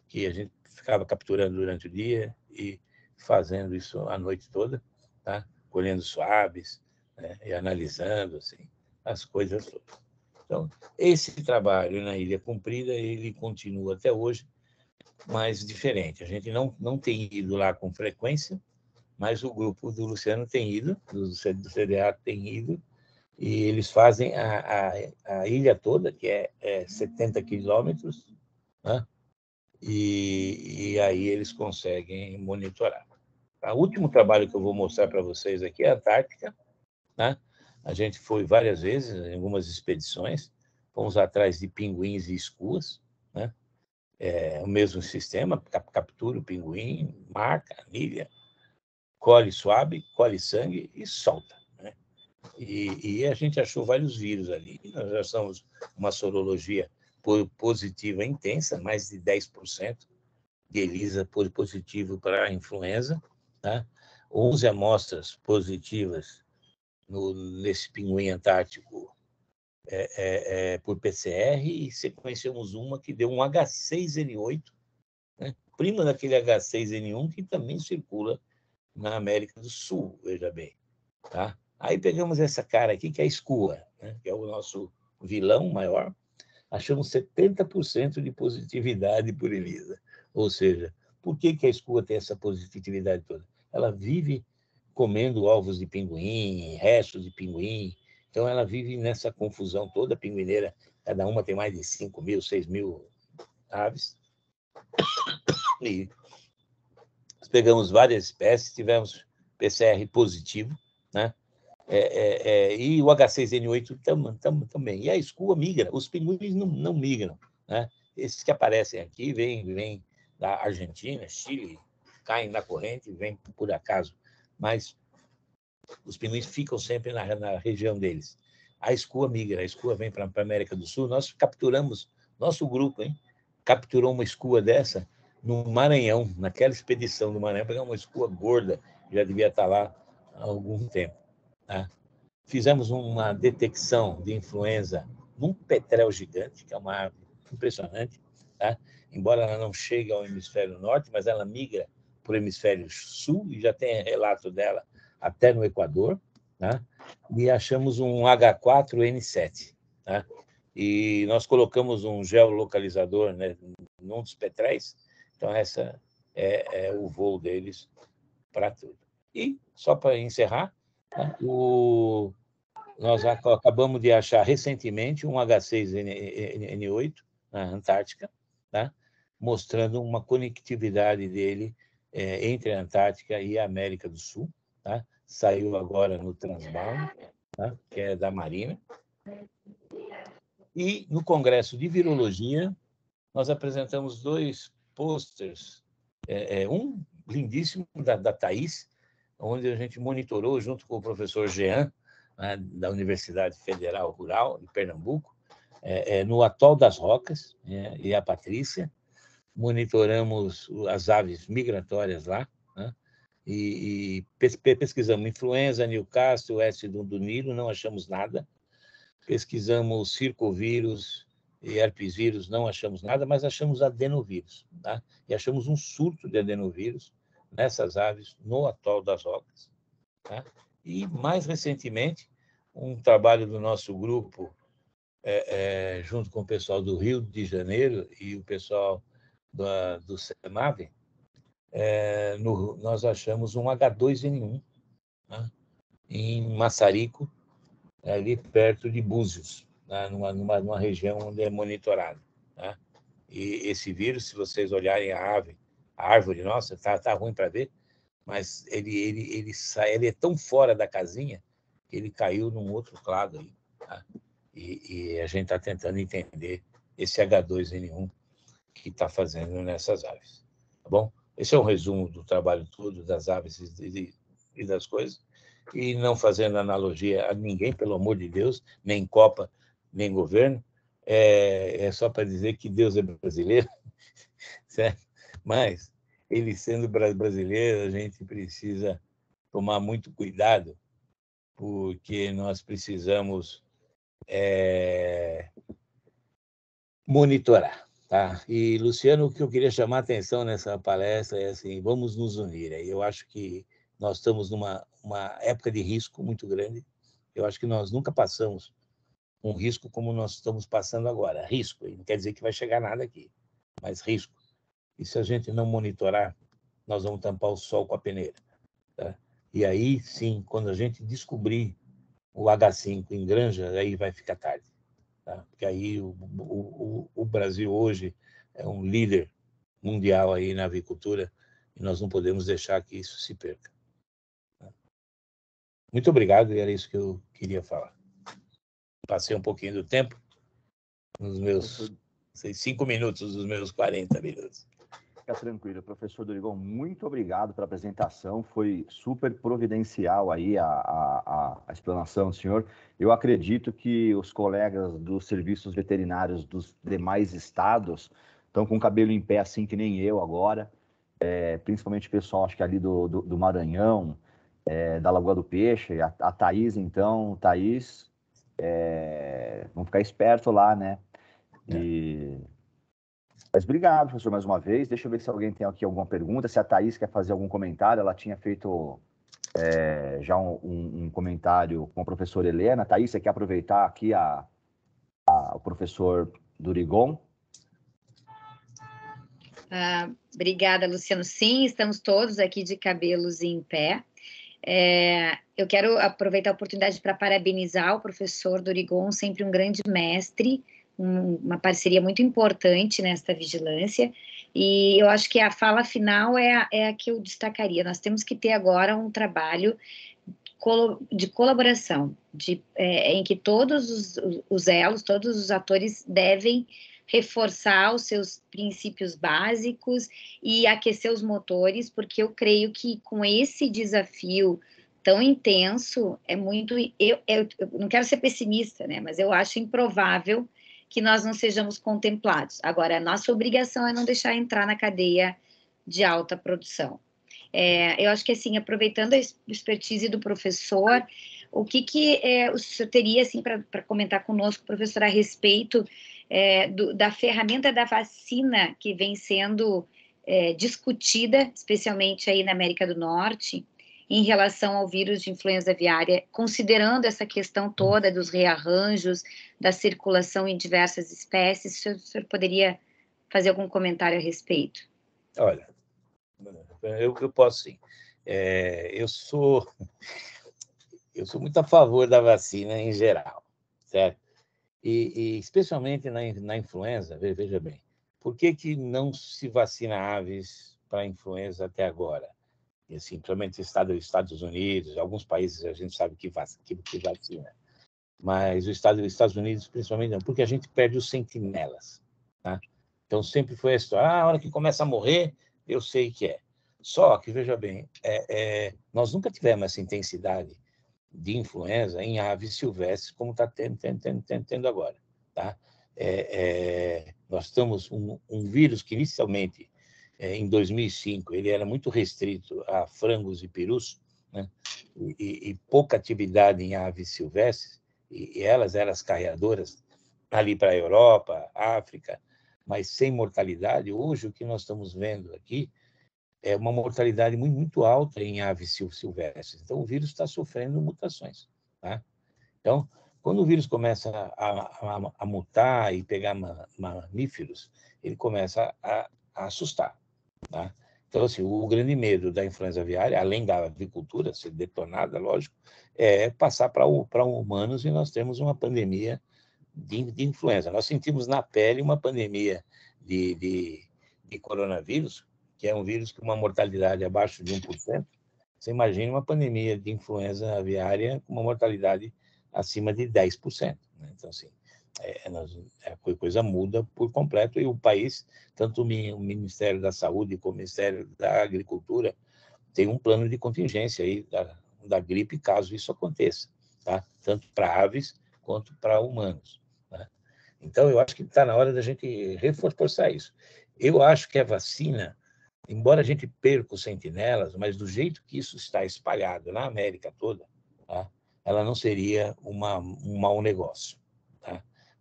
que a gente ficava capturando durante o dia e fazendo isso a noite toda, tá? colhendo suaves né? e analisando assim, as coisas todas. Então, esse trabalho na Ilha Comprida, ele continua até hoje, mas diferente. A gente não, não tem ido lá com frequência, mas o grupo do Luciano tem ido, do, do CDA tem ido, e eles fazem a, a, a ilha toda, que é, é 70 quilômetros, né? e, e aí eles conseguem monitorar. O último trabalho que eu vou mostrar para vocês aqui é a Antártica. Né? A gente foi várias vezes em algumas expedições, fomos atrás de pinguins e escuas, né? É, o mesmo sistema, captura o pinguim, marca, anilha, colhe suave, colhe sangue e solta. Né? E, e, a gente achou vários vírus ali. Nós já somos uma sorologia positiva intensa, mais de 10% de ELISA positivo para a influenza, tá? 11 amostras positivas no, nesse pinguim antártico é, é, é, por PCR e sequenciamos uma que deu um H6N8, né? prima daquele H6N1 que também circula na América do Sul, veja bem. Tá? Aí pegamos essa cara aqui, que é a escua, né? que é o nosso vilão maior, achamos 70% de positividade por Elisa. Ou seja, por que, que a escua tem essa positividade toda? Ela vive comendo ovos de pinguim, restos de pinguim. Então, ela vive nessa confusão toda. A pinguineira, cada uma tem mais de 5 mil, 6 mil aves. E pegamos várias espécies, tivemos PCR positivo, né? É, é, é, e o H6N8 tam, tam, também. E a escua migra, os pinguins não, não migram. Né? Esses que aparecem aqui vêm vem da Argentina, Chile, caem na corrente, vêm por acaso. Mas os pinguins ficam sempre na, na região deles. A escua migra, a escua vem para a América do Sul. Nós capturamos, nosso grupo, hein? capturou uma escua dessa no Maranhão, naquela expedição do Maranhão, pegamos uma escua gorda, já devia estar tá lá há algum tempo. Né? Fizemos uma detecção de influenza num petrel gigante, que é uma árvore impressionante, tá? embora ela não chegue ao hemisfério norte, mas ela migra para o hemisfério sul e já tem relato dela até no Equador. Tá? E achamos um H4N7. Tá? E nós colocamos um geolocalizador né, num dos petréis, então essa é, é o voo deles para tudo. E, só para encerrar, o, nós acabamos de achar recentemente um H6N8 na Antártica, tá? mostrando uma conectividade dele é, entre a Antártica e a América do Sul. Tá? Saiu agora no Transbound, tá? que é da Marina. E no Congresso de Virologia, nós apresentamos dois posters. É, é, um lindíssimo da, da Thais, onde a gente monitorou junto com o professor Jean, né, da Universidade Federal Rural de Pernambuco, é, é, no Atol das Rocas, é, e a Patrícia. Monitoramos as aves migratórias lá, né, e, e, pesquisamos influenza, Newcastle, oeste do, do Nilo, não achamos nada. Pesquisamos circovírus, e herpesvírus, não achamos nada, mas achamos adenovírus, tá? E achamos um surto de adenovírus nessas aves no atual das rocas Tá? Né? E, mais recentemente, um trabalho do nosso grupo, é, é, junto com o pessoal do Rio de Janeiro e o pessoal da, do CEMAV, é, no, nós achamos um H2N1 né, em Massarico, ali perto de Búzios, né, numa, numa, numa, região onde é monitorado. Né? E esse vírus, se vocês olharem a ave árvore, nossa, tá, tá ruim para ver, mas ele, ele, ele, sai, ele é tão fora da casinha que ele caiu num outro lado aí. Tá? E, e, a gente está tentando entender esse H2N1 que está fazendo nessas aves. Tá bom? Esse é um resumo do trabalho todo, das aves e, e das coisas. E não fazendo analogia a ninguém, pelo amor de Deus, nem Copa, nem governo, é, é só para dizer que Deus é brasileiro, <laughs> certo? Mas, ele sendo brasileiro, a gente precisa tomar muito cuidado, porque nós precisamos é, monitorar. Tá? E, Luciano, o que eu queria chamar a atenção nessa palestra é assim, vamos nos unir. Eu acho que nós estamos numa uma época de risco muito grande. Eu acho que nós nunca passamos um risco como nós estamos passando agora. Risco, não quer dizer que vai chegar nada aqui, mas risco. E se a gente não monitorar, nós vamos tampar o sol com a peneira. Tá? E aí, sim, quando a gente descobrir o H5 em granja, aí vai ficar tarde. Tá? Porque aí o, o, o Brasil hoje é um líder mundial aí na avicultura e nós não podemos deixar que isso se perca. Tá? Muito obrigado, e era isso que eu queria falar. Passei um pouquinho do tempo, nos meus sei, cinco minutos dos meus 40 minutos. Fica tranquilo, professor Dorigon, muito obrigado pela apresentação, foi super providencial aí a, a, a explanação do senhor. Eu acredito que os colegas dos serviços veterinários dos demais estados estão com o cabelo em pé assim que nem eu agora, é, principalmente o pessoal acho que ali do, do, do Maranhão, é, da Lagoa do Peixe, a, a Thaís então, Thaís, é, vamos ficar esperto lá, né? E... É mas obrigado, professor, mais uma vez. Deixa eu ver se alguém tem aqui alguma pergunta. Se a Thaís quer fazer algum comentário, ela tinha feito é, já um, um, comentário com a professora Helena. Thaís, você quer aproveitar aqui a, a o professor Durigon? Ah, obrigada, Luciano. Sim, estamos todos aqui de cabelos em pé. É, eu quero aproveitar a oportunidade para parabenizar o professor Durigon, sempre um grande mestre um, uma parceria muito importante nesta vigilância. E eu acho que a fala final é a, é a que eu destacaria. Nós temos que ter agora um trabalho de colaboração, de, é, em que todos os, os, elos, todos os atores devem reforçar os seus princípios básicos e aquecer os motores, porque eu creio que com esse desafio tão intenso, é muito. Eu, eu, eu não quero ser pessimista, né, mas eu acho improvável que nós não sejamos contemplados. Agora, a nossa obrigação é não deixar entrar na cadeia de alta produção. É, eu acho que, assim, aproveitando a expertise do professor, o que, que é, o senhor teria, assim, para comentar conosco, professor, a respeito é, do, da ferramenta da vacina que vem sendo é, discutida, especialmente aí na América do Norte, em relação ao vírus de influenza aviária, considerando essa questão toda dos rearranjos, da circulação em diversas espécies. O senhor, poderia fazer algum comentário a respeito? Olha, eu que posso sim. É, eu sou <laughs> eu sou muito a favor da vacina em geral, certo? E, e especialmente na, na influenza, veja bem, por que, que não se vacina aves para influenza até agora? assim, principalmente Estados, Estados Unidos, alguns países a gente sabe que, vac, que, que vacina, mas os Estados, Estados Unidos principalmente não, porque a gente perde os sentinelas. Tá? Então sempre foi a história, ah, a hora que começa a morrer, eu sei que é. Só que, veja bem, é, é, nós nunca tivemos essa intensidade de influenza em aves silvestres como está tendo, tendo, tendo, tendo, agora. Tá? É, é nós estamos um, um vírus que inicialmente é, em 2005 ele era muito restrito a frangos e perus, né? e, e, pouca atividade em aves silvestres, e, e elas eram as carreadoras ali para a Europa, África, mas sem mortalidade. Hoje, o que nós estamos vendo aqui é uma mortalidade muito, muito alta em aves silvestres. Então, o vírus está sofrendo mutações. Tá? Então, quando o vírus começa a, a, a mutar e pegar mamíferos, ele começa a, a assustar. Tá? Então, assim, o grande medo da influenza aviária, além da agricultura ser detonada, lógico, é passar para humanos e nós temos uma pandemia de, de, influenza. Nós sentimos na pele uma pandemia de, de, de coronavírus, que é um vírus com uma mortalidade abaixo de 1%. Você imagina uma pandemia de influenza aviária com uma mortalidade acima de 10%. Né? Então, assim, é, é, é, a coisa muda por completo e o país, tanto o Ministério da Saúde como o Ministério da Agricultura, tem um plano de contingência aí da, da gripe caso isso aconteça, tá? Tanto para aves quanto para humanos. Né? Então, eu acho que está na hora da gente reforçar isso. Eu acho que a vacina, embora a gente perca os sentinelas, mas do jeito que isso está espalhado na América toda, tá? ela não seria uma, um mau negócio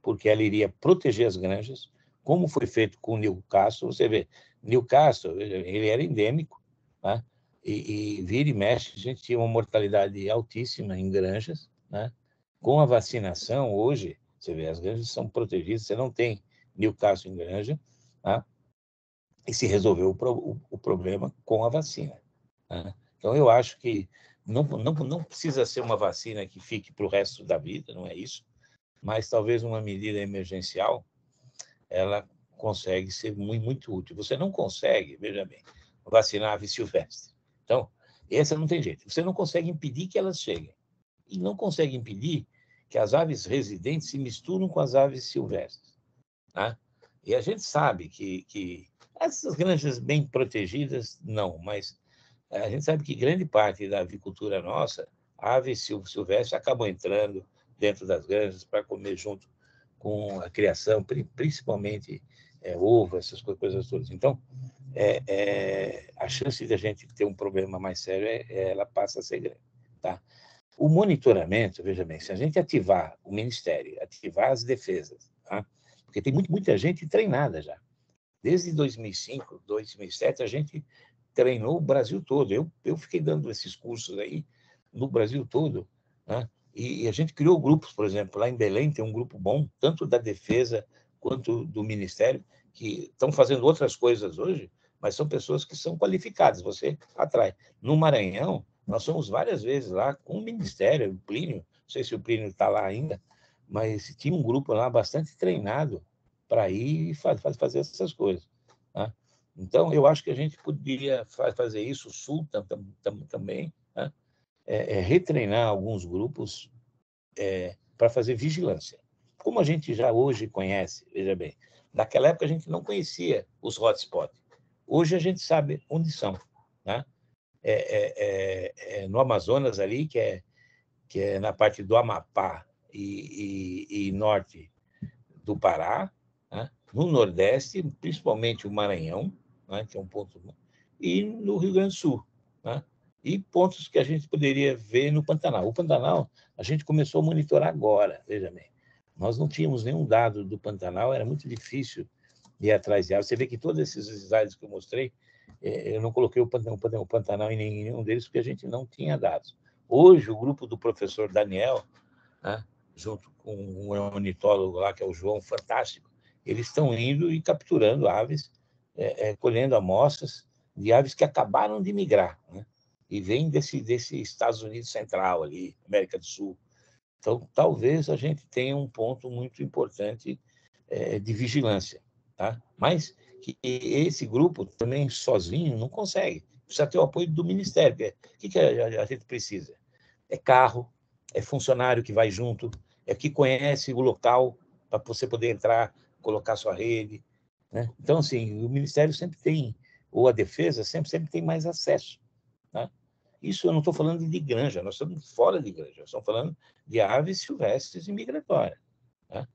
porque ela iria proteger as granjas, como foi feito com Newcastle. Você vê, Newcastle, ele era endêmico, né? e, e vira e mexe, a gente tinha uma mortalidade altíssima em granjas. Né? Com a vacinação, hoje, você vê, as granjas são protegidas, você não tem Newcastle em granja, né? e se resolveu o, pro, o, problema com a vacina. Né? Então, eu acho que não, não, não precisa ser uma vacina que fique para o resto da vida, não é isso mas talvez uma medida emergencial, ela consegue ser muito, muito útil. Você não consegue, veja bem, vacinar a vice-silvestre. Então, essa não tem jeito. Você não consegue impedir que elas cheguem. E não consegue impedir que as aves residentes se misturam com as aves silvestres. Né? E a gente sabe que, que essas granjas bem protegidas, não, mas a gente sabe que grande parte da avicultura nossa, aves silvestres acabam entrando, dentro das granjas para comer junto com a criação, principalmente é, ovo, essas coisas todas. Então, é, é, a chance de a gente ter um problema mais sério, é, é, ela passa a ser grande. Tá? O monitoramento, veja bem, se a gente ativar o Ministério, ativar as defesas, tá? porque tem muito, muita gente treinada já. Desde 2005, 2007, a gente treinou o Brasil todo. Eu, eu fiquei dando esses cursos aí no Brasil todo, né? E, e a gente criou grupos, por exemplo, lá em Belém tem um grupo bom, tanto da defesa quanto do ministério, que estão fazendo outras coisas hoje, mas são pessoas que são qualificadas, você atrai. No Maranhão, nós fomos várias vezes lá com o Ministério, o Plínio, não sei se o Plínio está lá ainda, mas tinha um grupo lá bastante treinado para ir e faz, fazer essas coisas. Né? Então, eu acho que a gente poderia fazer isso, o Sul tam, tam, tam, também, é, é, retreinar alguns grupos é, para fazer vigilância. Como a gente já hoje conhece, veja bem, naquela época a gente não conhecia os hotspots. Hoje a gente sabe onde são. Né? É, é, é, no Amazonas, ali, que é, que é na parte do Amapá e, e, e norte do Pará, né? no Nordeste, principalmente o Maranhão, né? que é um ponto, e no Rio Grande do Sul. Né? e pontos que a gente poderia ver no Pantanal. O Pantanal a gente começou a monitorar agora, veja bem. Nós não tínhamos nenhum dado do Pantanal, era muito difícil ir atrás de água. Você vê que todos esses slides que eu mostrei, é, eu não coloquei o Pantanal, o Pantanal em nenhum deles porque a gente não tinha dados. Hoje, o grupo do professor Daniel, né, junto com um ornitólogo lá, que é o João, fantástico, eles estão indo e capturando aves, é, é, colhendo amostras de aves que acabaram de migrar. Né? e vem desse, desse Estados Unidos Central ali, América do Sul. Então, talvez a gente tenha um ponto muito importante é, de vigilância, tá? Mas que esse grupo também sozinho não consegue. Precisa ter o apoio do Ministério. O é, que, que a, a gente precisa? É carro, é funcionário que vai junto, é que conhece o local para você poder entrar, colocar sua rede. Né? Então, assim, o Ministério sempre tem, ou a Defesa sempre, sempre tem mais acesso isso eu não estou falando de granja, nós estamos fora de granja, nós estamos falando de aves silvestres e migratórias. Né?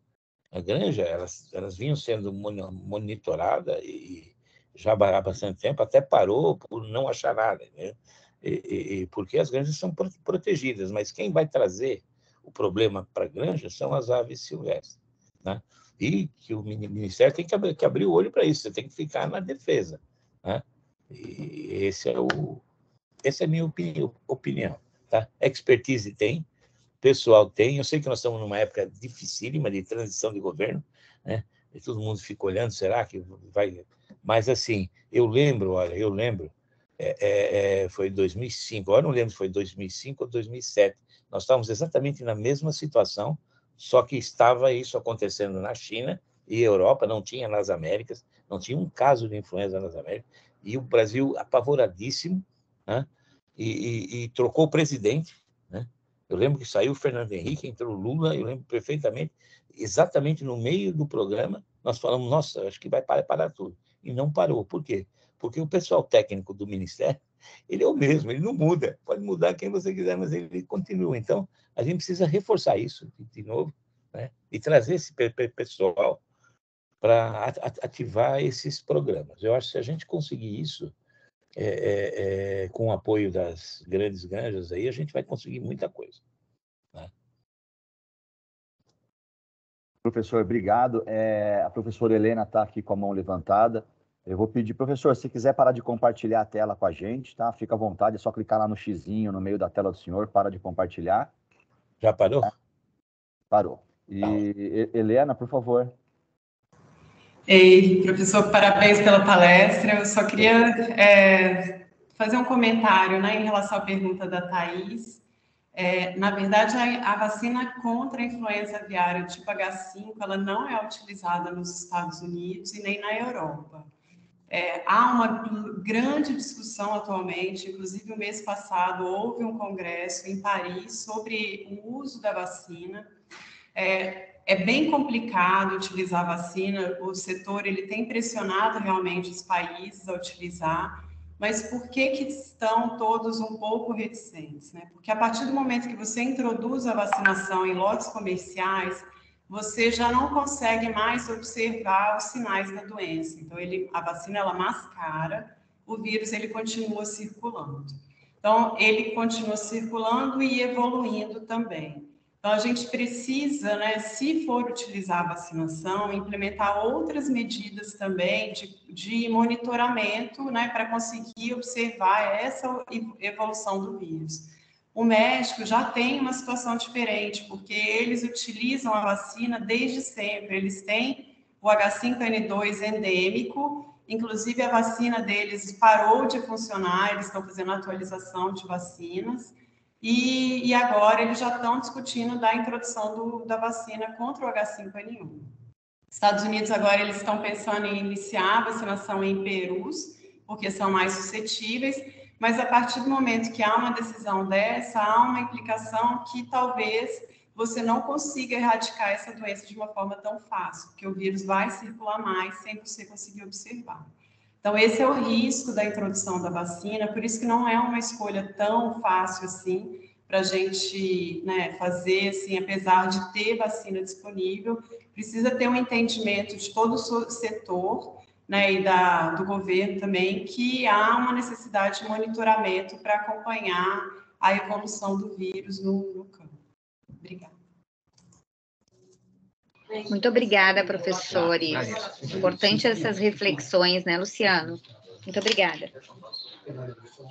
A granja, elas, elas vinham sendo monitorada e já há bastante tempo, até parou por não achar nada, né? E, e, e porque as granjas são protegidas, mas quem vai trazer o problema para a granja são as aves silvestres. Né? E que o Ministério tem que abrir, que abrir o olho para isso, você tem que ficar na defesa. Né? E esse é o, essa é a minha opinião. opinião tá? Expertise tem, pessoal tem. Eu sei que nós estamos numa época dificílima de transição de governo, né? E todo mundo fica olhando, será que vai? Mas assim, eu lembro, olha, eu lembro, é, é, é foi 2005, agora não lembro se foi 2005 ou 2007. Nós estávamos exatamente na mesma situação, só que estava isso acontecendo na China e Europa, não tinha nas Américas, não tinha um caso de influenza nas Américas, e o Brasil apavoradíssimo, né? E, e, e, trocou o presidente. Né? Eu lembro que saiu o Fernando Henrique, entrou o Lula, eu lembro perfeitamente, exatamente no meio do programa, nós falamos, nossa, acho que vai parar, parar tudo. E não parou. Por quê? Porque o pessoal técnico do Ministério, <laughs> ele é o mesmo, ele não muda. Pode mudar quem você quiser, mas ele continua. Então, a gente precisa reforçar isso de novo né? e trazer esse pessoal para ativar esses programas. Eu acho que se a gente conseguir isso, é, é, é, com o apoio das grandes granjas aí, a gente vai conseguir muita coisa. Né? Professor, obrigado. É, a professora Helena está aqui com a mão levantada. Eu vou pedir, professor, se quiser parar de compartilhar a tela com a gente, tá? Fica à vontade, é só clicar lá no xizinho no meio da tela do senhor, para de compartilhar. Já parou? Tá? Parou. E Helena, por favor. Ei, professor, parabéns pela palestra. Eu só queria é, fazer um comentário né, em relação à pergunta da Thais. É, na verdade, a, a, vacina contra a influenza aviária tipo H5, ela não é utilizada nos Estados Unidos e nem na Europa. É, há uma grande discussão atualmente, inclusive o mês passado houve um congresso em Paris sobre o uso da vacina. É, é bem complicado utilizar a vacina, o setor ele tem pressionado realmente os países a utilizar, mas por que, que estão todos um pouco reticentes? Né? Porque a partir do momento que você introduz a vacinação em lotes comerciais, você já não consegue mais observar os sinais da doença. Então, ele, a vacina ela mascara, o vírus ele continua circulando. Então, ele continua circulando e evoluindo também. Então, a gente precisa, né, se for utilizar a vacinação, implementar outras medidas também de, de monitoramento né, para conseguir observar essa evolução do vírus. O México já tem uma situação diferente, porque eles utilizam a vacina desde sempre, eles têm o H5N2 endêmico, inclusive a vacina deles parou de funcionar, eles estão fazendo atualização de vacinas. E, e agora eles já estão discutindo da introdução do, da vacina contra o H5N1. Estados Unidos agora eles estão pensando em iniciar a vacinação em perus, porque são mais suscetíveis, mas a partir do momento que há uma decisão dessa, há uma implicação que talvez você não consiga erradicar essa doença de uma forma tão fácil, porque o vírus vai circular mais sem você conseguir observar. Então, esse é o risco da introdução da vacina, por isso que não é uma escolha tão fácil assim para a gente né, fazer, assim, apesar de ter vacina disponível, precisa ter um entendimento de todo o setor né, e da, do governo também que há uma necessidade de monitoramento para acompanhar a evolução do vírus no, no campo. Obrigada. Muito obrigada, professores. Importante essas reflexões, né, Luciano? Muito obrigada.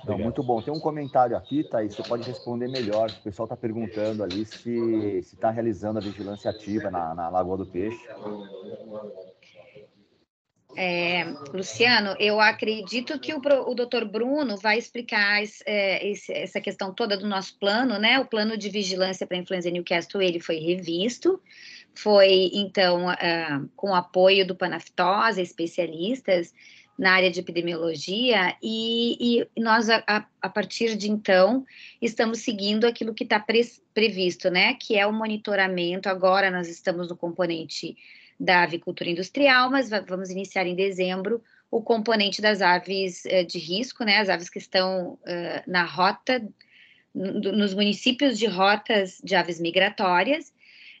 Não, muito bom. Tem um comentário aqui, Thaís, você pode responder melhor. O pessoal está perguntando ali se está realizando a vigilância ativa na, na Lagoa do Peixe. É, Luciano, eu acredito que o, o doutor Bruno vai explicar esse, é, esse, essa questão toda do nosso plano, né? O plano de vigilância para a influenza Newcastle, ele foi revisto foi então uh, com o apoio do Panaftosa, especialistas na área de epidemiologia, e, e nós, a, a, partir de então, estamos seguindo aquilo que está pre previsto, né? Que é o monitoramento. Agora nós estamos no componente da avicultura industrial, mas vamos iniciar em dezembro o componente das aves uh, de risco, né? As aves que estão uh, na rota, nos municípios de rotas de aves migratórias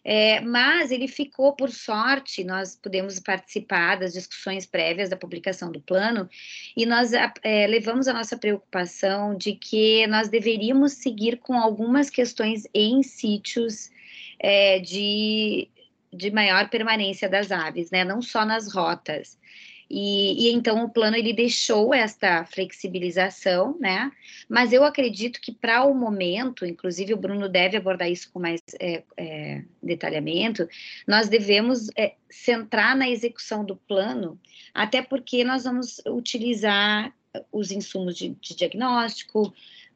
é, mas ele ficou, por sorte, nós pudemos participar das discussões prévias da publicação do plano e nós é, é, levamos a nossa preocupação de que nós deveríamos seguir com algumas questões em sítios é, de, de maior permanência das aves, né? não só nas rotas. E, e então o plano ele deixou esta flexibilização, né? Mas eu acredito que para o momento, inclusive o Bruno deve abordar isso com mais é, é, detalhamento, nós devemos é, centrar na execução do plano, até porque nós vamos utilizar os insumos de, de diagnóstico,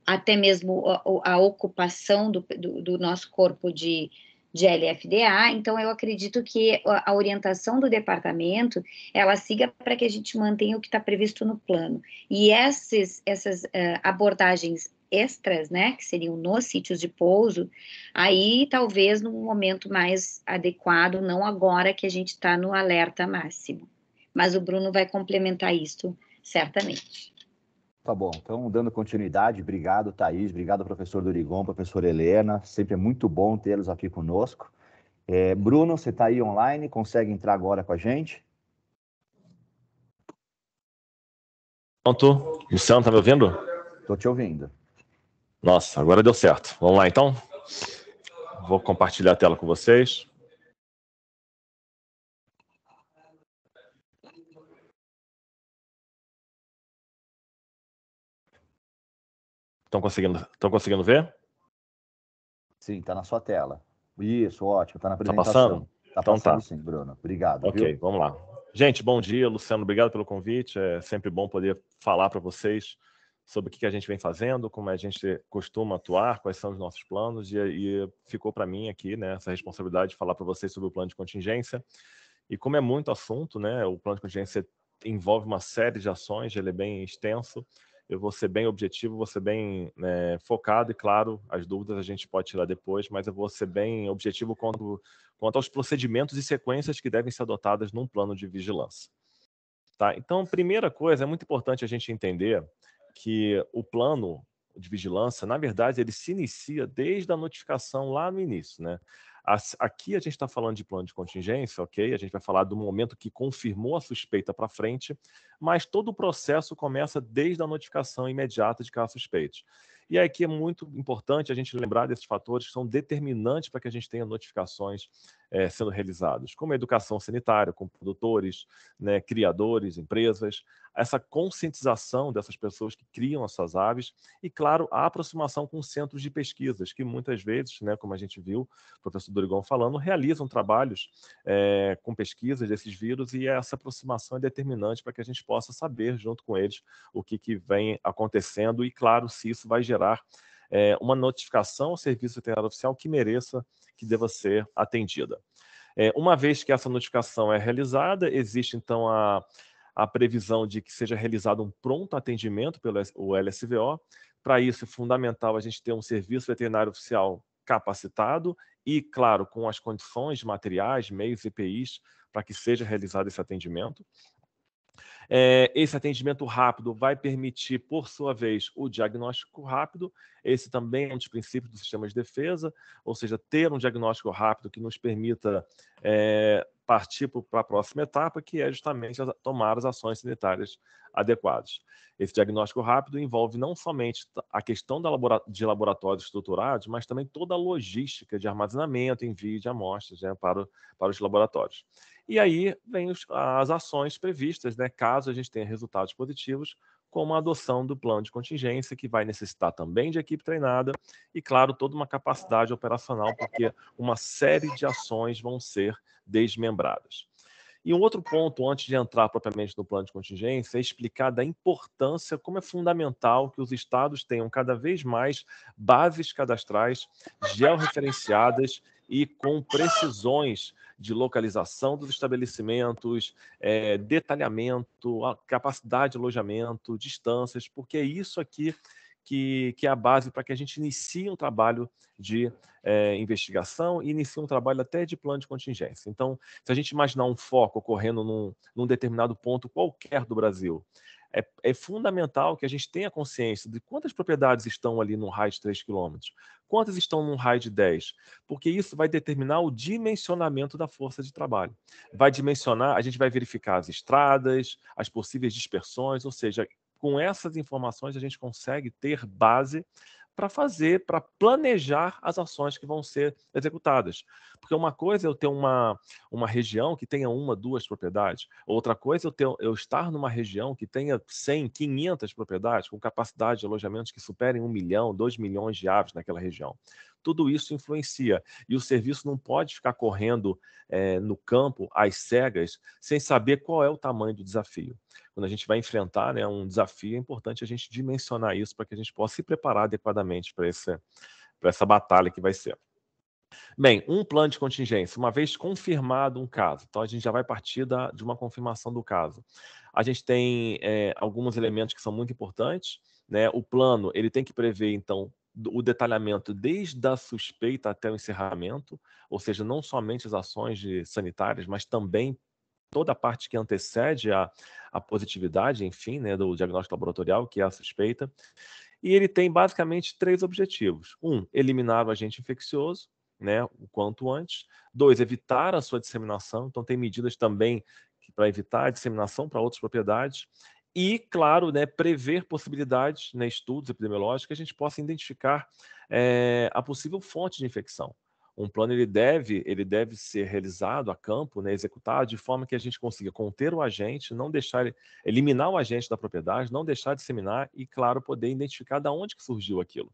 até mesmo a, a ocupação do, do, do nosso corpo de de LFDA, então eu acredito que a orientação do departamento ela siga para que a gente mantenha o que está previsto no plano. E esses, essas uh, abordagens extras, né, que seriam nos sítios de pouso, aí talvez num momento mais adequado, não agora que a gente está no alerta máximo. Mas o Bruno vai complementar isso certamente. Tá bom, então dando continuidade, obrigado Thaís, obrigado professor Durigon, professor Helena, sempre é muito bom tê-los aqui conosco. É, Bruno, você está aí online, consegue entrar agora com a gente? Pronto, Luciano, está me ouvindo? Estou te ouvindo. Nossa, agora deu certo. Vamos lá então? Vou compartilhar a tela com vocês. Estão conseguindo, conseguindo ver? Sim, está na sua tela. Isso, ótimo, está na tá apresentação. Tá, então tá. passando? Tá então passando, tá. sim, Bruno. Obrigado. Ok, viu? vamos lá. Gente, bom dia, Luciano. Obrigado pelo convite. É sempre bom poder falar para vocês sobre o que a gente vem fazendo, como a gente costuma atuar, quais são os nossos planos e, e ficou para mim aqui, né, essa responsabilidade de falar para vocês sobre o plano de contingência. E como é muito assunto, né, o plano de contingência envolve uma série de ações, ele é bem extenso. Eu vou ser bem objetivo, vou ser bem né, focado e, claro, as dúvidas a gente pode tirar depois, mas eu vou ser bem objetivo quanto, quanto aos procedimentos e sequências que devem ser adotadas num plano de vigilância. Tá? Então, primeira coisa, é muito importante a gente entender que o plano de vigilância, na verdade, ele se inicia desde a notificação lá no início, né? Aqui a gente está falando de plano de contingência, ok? A gente vai falar do momento que confirmou a suspeita para frente, mas todo o processo começa desde a notificação imediata de casos suspeitos. E aqui é muito importante a gente lembrar desses fatores que são determinantes para que a gente tenha notificações é, sendo realizadas, como a educação sanitária, com produtores, né, criadores, empresas, essa conscientização dessas pessoas que criam as suas aves e, claro, a aproximação com centros de pesquisas, que muitas vezes, né, como a gente viu, o professor Dorigon falando, realizam trabalhos é, com pesquisas desses vírus e essa aproximação é determinante para que a gente possa possa saber, junto com eles, o que, que vem acontecendo e, claro, se isso vai gerar é, uma notificação ao Serviço Veterinário Oficial que mereça que deva ser atendida. É, uma vez que essa notificação é realizada, existe então a, a previsão de que seja realizado um pronto atendimento pelo o LSVO. Para isso, é fundamental a gente ter um serviço veterinário oficial capacitado e, claro, com as condições materiais, meios e EPIs para que seja realizado esse atendimento. É, esse atendimento rápido vai permitir, por sua vez, o diagnóstico rápido. Esse também é um dos princípios do sistema de defesa, ou seja, ter um diagnóstico rápido que nos permita é, partir para a próxima etapa, que é justamente tomar as ações sanitárias adequados. Esse diagnóstico rápido envolve não somente a questão de laboratórios estruturados, mas também toda a logística de armazenamento, envio de amostras né, para, para, os laboratórios. E aí vem os, as ações previstas, né, caso a gente tenha resultados positivos, como a adoção do plano de contingência, que vai necessitar também de equipe treinada e, claro, toda uma capacidade operacional, porque uma série de ações vão ser desmembradas. E um outro ponto, antes de entrar propriamente no plano de contingência, é explicar da importância, como é fundamental que os estados tenham cada vez mais bases cadastrais georreferenciadas e com precisões de localização dos estabelecimentos, é, detalhamento, capacidade de alojamento, distâncias, porque é isso aqui que, que é a base para que a gente inicie um trabalho de é, investigação e inicie um trabalho até de plano de contingência. Então, se a gente imaginar um foco ocorrendo num, num determinado ponto qualquer do Brasil, é, é, fundamental que a gente tenha consciência de quantas propriedades estão ali num raio de 3 km, quantas estão num raio de 10, porque isso vai determinar o dimensionamento da força de trabalho. Vai dimensionar, a gente vai verificar as estradas, as possíveis dispersões, ou seja, com essas informações, a gente consegue ter base para fazer, para planejar as ações que vão ser executadas. Porque uma coisa é eu ter uma, uma região que tenha uma, duas propriedades, outra coisa é eu, ter, eu estar numa região que tenha 100, 500 propriedades, com capacidade de alojamentos que superem um milhão, dois milhões de aves naquela região tudo isso influencia. E o serviço não pode ficar correndo é, no campo às cegas, sem saber qual é o tamanho do desafio. Quando a gente vai enfrentar né, um desafio, é importante a gente dimensionar isso para que a gente possa se preparar adequadamente para essa batalha que vai ser. Bem, um plano de contingência, uma vez confirmado um caso, então a gente já vai partir da, de uma confirmação do caso. A gente tem é, alguns elementos que são muito importantes, né? O plano ele tem que prever então o detalhamento desde a suspeita até o encerramento, ou seja, não somente as ações de, sanitárias, mas também toda a parte que antecede a, a positividade, enfim, né, do diagnóstico laboratorial, que é a suspeita. E ele tem basicamente três objetivos: um, eliminar o agente infeccioso, né, o quanto antes. Dois, evitar a sua disseminação. Então, tem medidas também para evitar a disseminação para outras propriedades e, claro, né, prever possibilidades, né, estudos epidemiológicos, que a gente possa identificar é, a possível fonte de infecção. Um plano ele deve, ele deve ser realizado a campo, né, executado de forma que a gente consiga conter o agente, não deixar eliminar o agente da propriedade, não deixar disseminar e, claro, poder identificar de onde que surgiu aquilo.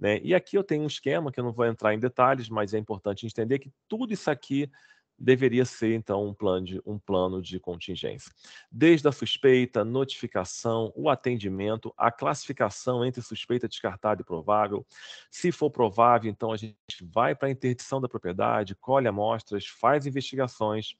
Né? E aqui eu tenho um esquema que eu não vou entrar em detalhes, mas é importante entender que tudo isso aqui deveria ser então um plano de, um plano de contingência. Desde a suspeita, notificação, o atendimento, a classificação entre suspeita descartada e provável. Se for provável, então a gente vai para a interdição da propriedade, colhe amostras, faz investigações,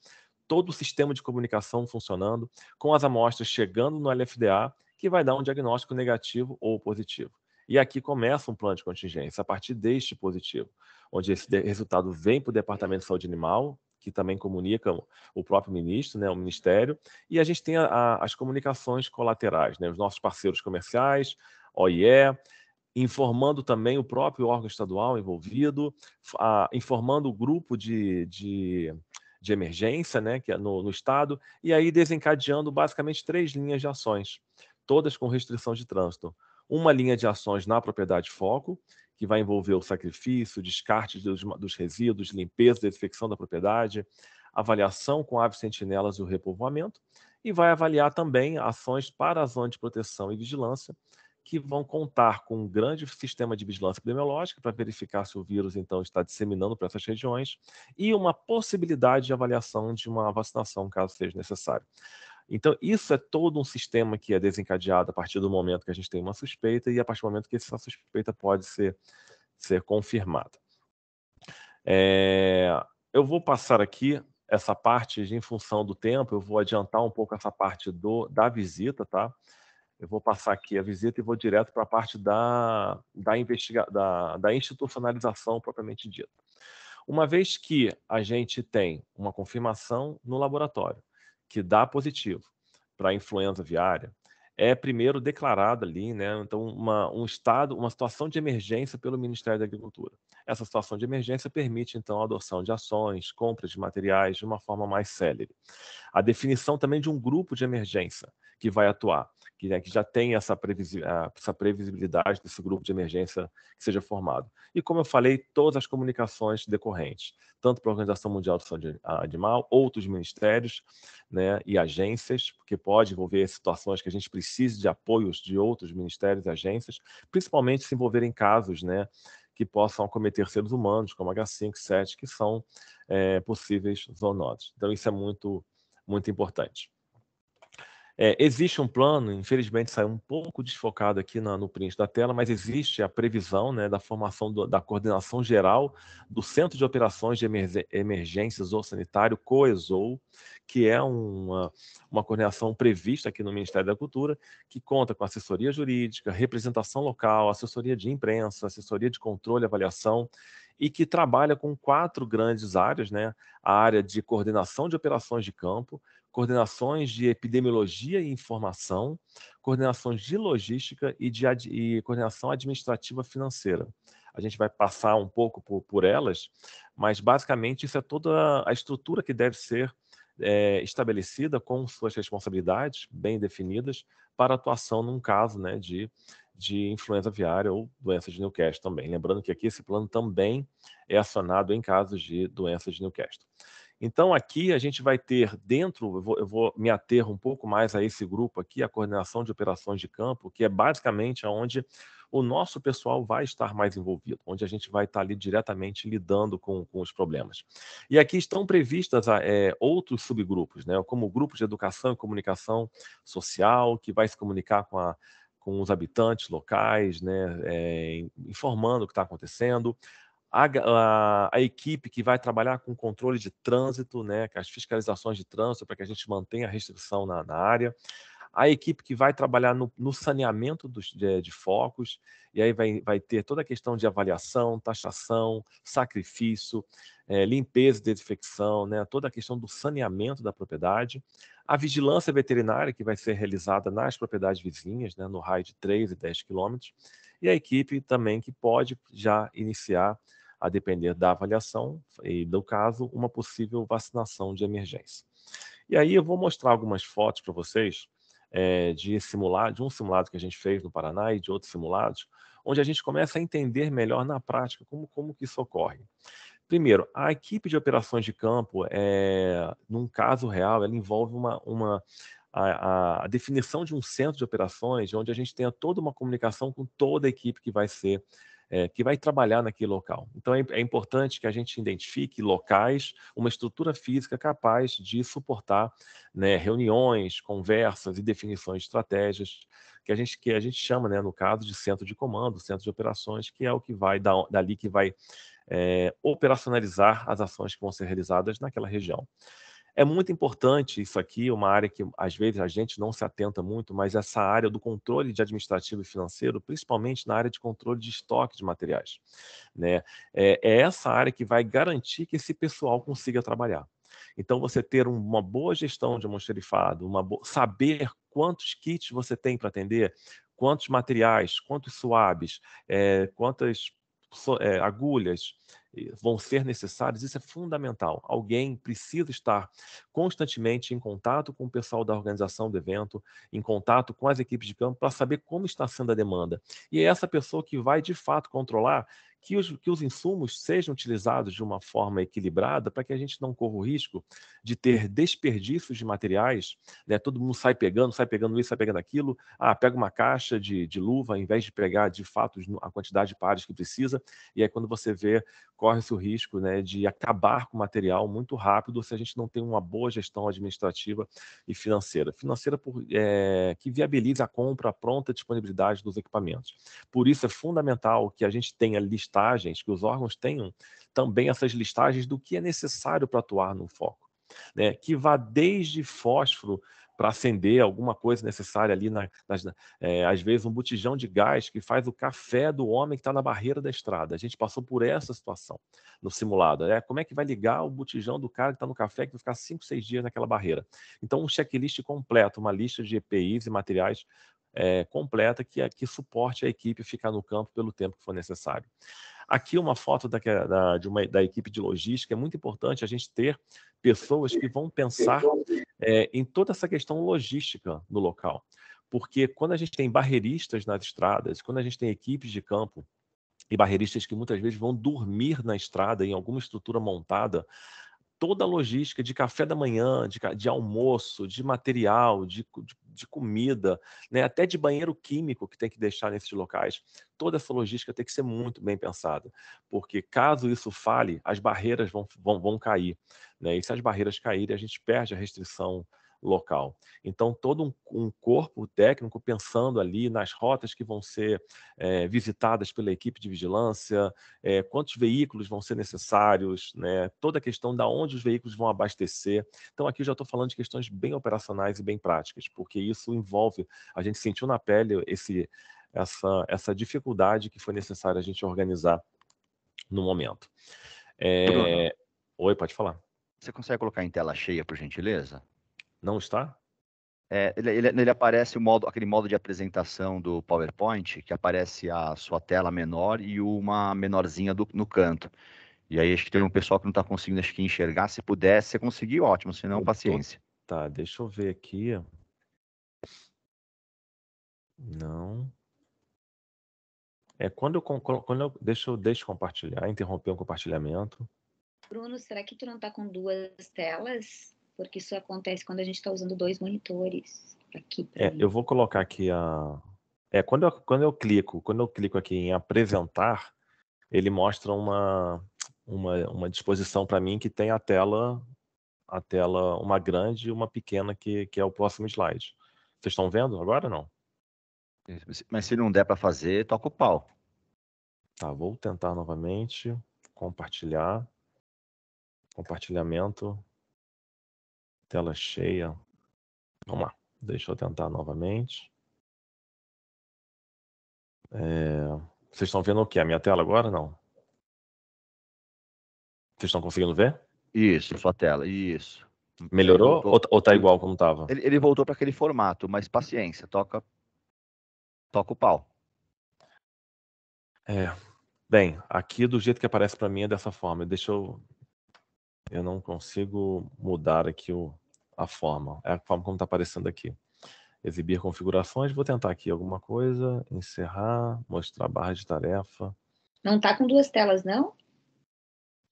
todo o sistema de comunicação funcionando, com as amostras chegando no LFDA, que vai dar um diagnóstico negativo ou positivo. E aqui começa um plano de contingência a partir deste positivo, onde esse resultado vem para o Departamento de Saúde Animal, que também comunicam o próprio ministro, né, o Ministério, e a gente tem a, a, as comunicações colaterais, né, os nossos parceiros comerciais, OIE, informando também o próprio órgão estadual envolvido, a, informando o grupo de, de, de emergência né, que é no, no estado, e aí desencadeando basicamente três linhas de ações, todas com restrição de trânsito. Uma linha de ações na propriedade foco, que vai envolver o sacrifício, descarte dos, dos resíduos, limpeza, desinfecção da propriedade, avaliação com aves sentinelas e o repovoamento, e vai avaliar também ações para a zona de proteção e vigilância, que vão contar com um grande sistema de vigilância epidemiológica para verificar se o vírus então está disseminando para essas regiões e uma possibilidade de avaliação de uma vacinação, caso seja necessário. Então, isso é todo um sistema que é desencadeado a partir do momento que a gente tem uma suspeita e a partir do momento que essa suspeita pode ser, ser confirmada. É, eu vou passar aqui essa parte em função do tempo, eu vou adiantar um pouco essa parte do, da visita, tá? Eu vou passar aqui a visita e vou direto para a parte da, da, investiga da, da institucionalização propriamente dita. Uma vez que a gente tem uma confirmação no laboratório, que dá positivo para influenza viária é primeiro declarado ali, né? Então, uma, um estado, uma situação de emergência pelo Ministério da Agricultura. Essa situação de emergência permite, então, a adoção de ações, compras de materiais de uma forma mais célere. A definição também de um grupo de emergência que vai atuar que, né, que já tem essa, previsi essa previsibilidade desse grupo de emergência que seja formado. E, como eu falei, todas as comunicações decorrentes, tanto para a Organização Mundial de Saúde Animal, outros ministérios né, e agências, porque pode envolver situações que a gente precise de apoios de outros ministérios e agências, principalmente se envolverem casos né, que possam acometer seres humanos, como H5, 7, que são é, possíveis zoonoses. Então, isso é muito, muito importante. É, existe um plano, infelizmente saiu um pouco desfocado aqui na, no print da tela, mas existe a previsão né, da formação do, da coordenação geral do Centro de Operações de Emergências ou Sanitário, COESOL, que é uma, uma coordenação prevista aqui no Ministério da Cultura, que conta com assessoria jurídica, representação local, assessoria de imprensa, assessoria de controle e avaliação e que trabalha com quatro grandes áreas, né? A área de coordenação de operações de campo, coordenações de epidemiologia e informação, coordenações de logística e, de ad, e coordenação administrativa financeira. A gente vai passar um pouco por, por elas, mas basicamente isso é toda a estrutura que deve ser é, estabelecida com suas responsabilidades bem definidas para atuação num caso né, de, de influenza aviária ou doença de Newcastle também. Lembrando que aqui esse plano também é acionado em casos de doença de Newcastle. Então, aqui a gente vai ter dentro, eu vou, eu vou, me ater um pouco mais a esse grupo aqui, a coordenação de operações de campo, que é basicamente onde o nosso pessoal vai estar mais envolvido, onde a gente vai estar ali diretamente lidando com, com os problemas. E aqui estão previstas ah, é, outros subgrupos, né, como o grupo de educação e comunicação social, que vai se comunicar com a com os habitantes locais, né, é, informando o que está acontecendo a, a, a, equipe que vai trabalhar com controle de trânsito, né, é as fiscalizações de trânsito, para que a gente mantenha a restrição na, na área, a equipe que vai trabalhar no, no saneamento dos, de, de, focos, e aí vai, vai ter toda a questão de avaliação, taxação, sacrifício, é, limpeza e desinfecção, né, toda a questão do saneamento da propriedade, a vigilância veterinária que vai ser realizada nas propriedades vizinhas, né, no raio de 3 e 10 quilômetros, e a equipe também que pode já iniciar a depender da avaliação e, do caso, uma possível vacinação de emergência. E aí eu vou mostrar algumas fotos para vocês é, de simular, de um simulado que a gente fez no Paraná e de outros simulados, onde a gente começa a entender melhor na prática como, como que isso ocorre. Primeiro, a equipe de operações de campo, é, num caso real, ela envolve uma, uma a, a, definição de um centro de operações, onde a gente tenha toda uma comunicação com toda a equipe que vai ser é, que vai trabalhar naquele local. Então é, é, importante que a gente identifique locais, uma estrutura física capaz de suportar né, reuniões, conversas e definições de estratégias que a gente que a gente chama, né, no caso de centro de comando, centro de operações, que é o que vai da, dali que vai é, operacionalizar as ações que vão ser realizadas naquela região. É muito importante isso aqui, uma área que às vezes a gente não se atenta muito, mas essa área do controle de administrativo e financeiro, principalmente na área de controle de estoque de materiais. Né? É, é essa área que vai garantir que esse pessoal consiga trabalhar. Então, você ter uma boa gestão de almoxerifado, uma bo... saber quantos kits você tem para atender, quantos materiais, quantos suaves, é, eh, quantas é, agulhas, vão ser necessários, isso é fundamental. Alguém precisa estar constantemente em contato com o pessoal da organização do evento, em contato com as equipes de campo, para saber como está sendo a demanda. E é essa pessoa que vai, de fato, controlar que os, que os insumos sejam utilizados de uma forma equilibrada para que a gente não corra o risco de ter desperdícios de materiais. Né? Todo mundo sai pegando, sai pegando isso, sai pegando aquilo. Ah, pega uma caixa de, de luva, ao invés de pegar de fato a quantidade de pares que precisa. E aí, quando você vê, corre-se o risco né, de acabar com o material muito rápido se a gente não tem uma boa gestão administrativa e financeira. Financeira por, é, que viabiliza a compra, a pronta disponibilidade dos equipamentos. Por isso, é fundamental que a gente tenha listado listagens, que os órgãos tenham também essas listagens do que é necessário para atuar no foco, né? que vá desde fósforo para acender alguma coisa necessária ali, na, nas, é, às vezes um botijão de gás que faz o café do homem que está na barreira da estrada. A gente passou por essa situação no simulado. Né? Como é que vai ligar o botijão do cara que está no café que vai ficar 5, 6 dias naquela barreira? Então, um checklist completo, uma lista de EPIs e materiais é, completa que, que suporte a equipe ficar no campo pelo tempo que for necessário. Aqui uma foto da, da, de uma, da equipe de logística. É muito importante a gente ter pessoas que vão pensar é, em toda essa questão logística no local. Porque quando a gente tem barreiristas nas estradas, quando a gente tem equipes de campo e barreiristas que muitas vezes vão dormir na estrada em alguma estrutura montada, toda a logística de café da manhã, de, de almoço, de material, de, de, de comida, né? até de banheiro químico que tem que deixar nesses locais. Toda essa logística tem que ser muito bem pensada, porque caso isso fale, as barreiras vão, vão, vão cair. Né? E se as barreiras caírem, a gente perde a restrição local. Então, todo um, um corpo técnico pensando ali nas rotas que vão ser é, visitadas pela equipe de vigilância, é, quantos veículos vão ser necessários, né, toda a questão de onde os veículos vão abastecer. Então, aqui eu já estou falando de questões bem operacionais e bem práticas, porque isso envolve, a gente sentiu na pele esse, essa, essa dificuldade que foi necessário a gente organizar no momento. É... Oi, pode falar. Você consegue colocar em tela cheia, por gentileza? Não está? É, ele, ele, ele, aparece modo, aquele modo de apresentação do PowerPoint, que aparece a sua tela menor e uma menorzinha do, no canto. E aí acho que tem um pessoal que não está conseguindo acho que enxergar. Se puder, você conseguir, ótimo, senão paciência. Tá, deixa eu ver aqui. Não. É quando eu, quando eu deixa eu deixa eu compartilhar, interromper o compartilhamento. Bruno, será que tu não está com duas telas? porque isso acontece quando a gente está usando dois monitores. Aqui. É, eu vou colocar aqui a. É, quando eu, quando eu clico, quando eu clico aqui em apresentar, ele mostra uma, uma, uma disposição para mim que tem a tela, a tela, uma grande e uma pequena, que, que é o próximo slide. Vocês estão vendo agora não? Mas se não der para fazer, toca o pau. Tá, vou tentar novamente. Compartilhar. Compartilhamento tela cheia. Vamos lá, deixa eu tentar novamente. É... Vocês estão vendo o que? A minha tela agora? Não. Vocês estão conseguindo ver? Isso, sua tela, isso. Melhorou ou, ou tá igual como tava? Ele, ele voltou para aquele formato, mas paciência, toca, toca o pau. É, bem, aqui do jeito que aparece para mim é dessa forma. Deixa eu, eu não consigo mudar aqui o a forma. É a forma como está aparecendo aqui. Exibir configurações. Vou tentar aqui alguma coisa. Encerrar. Mostrar a barra de tarefa. Não está com duas telas, não?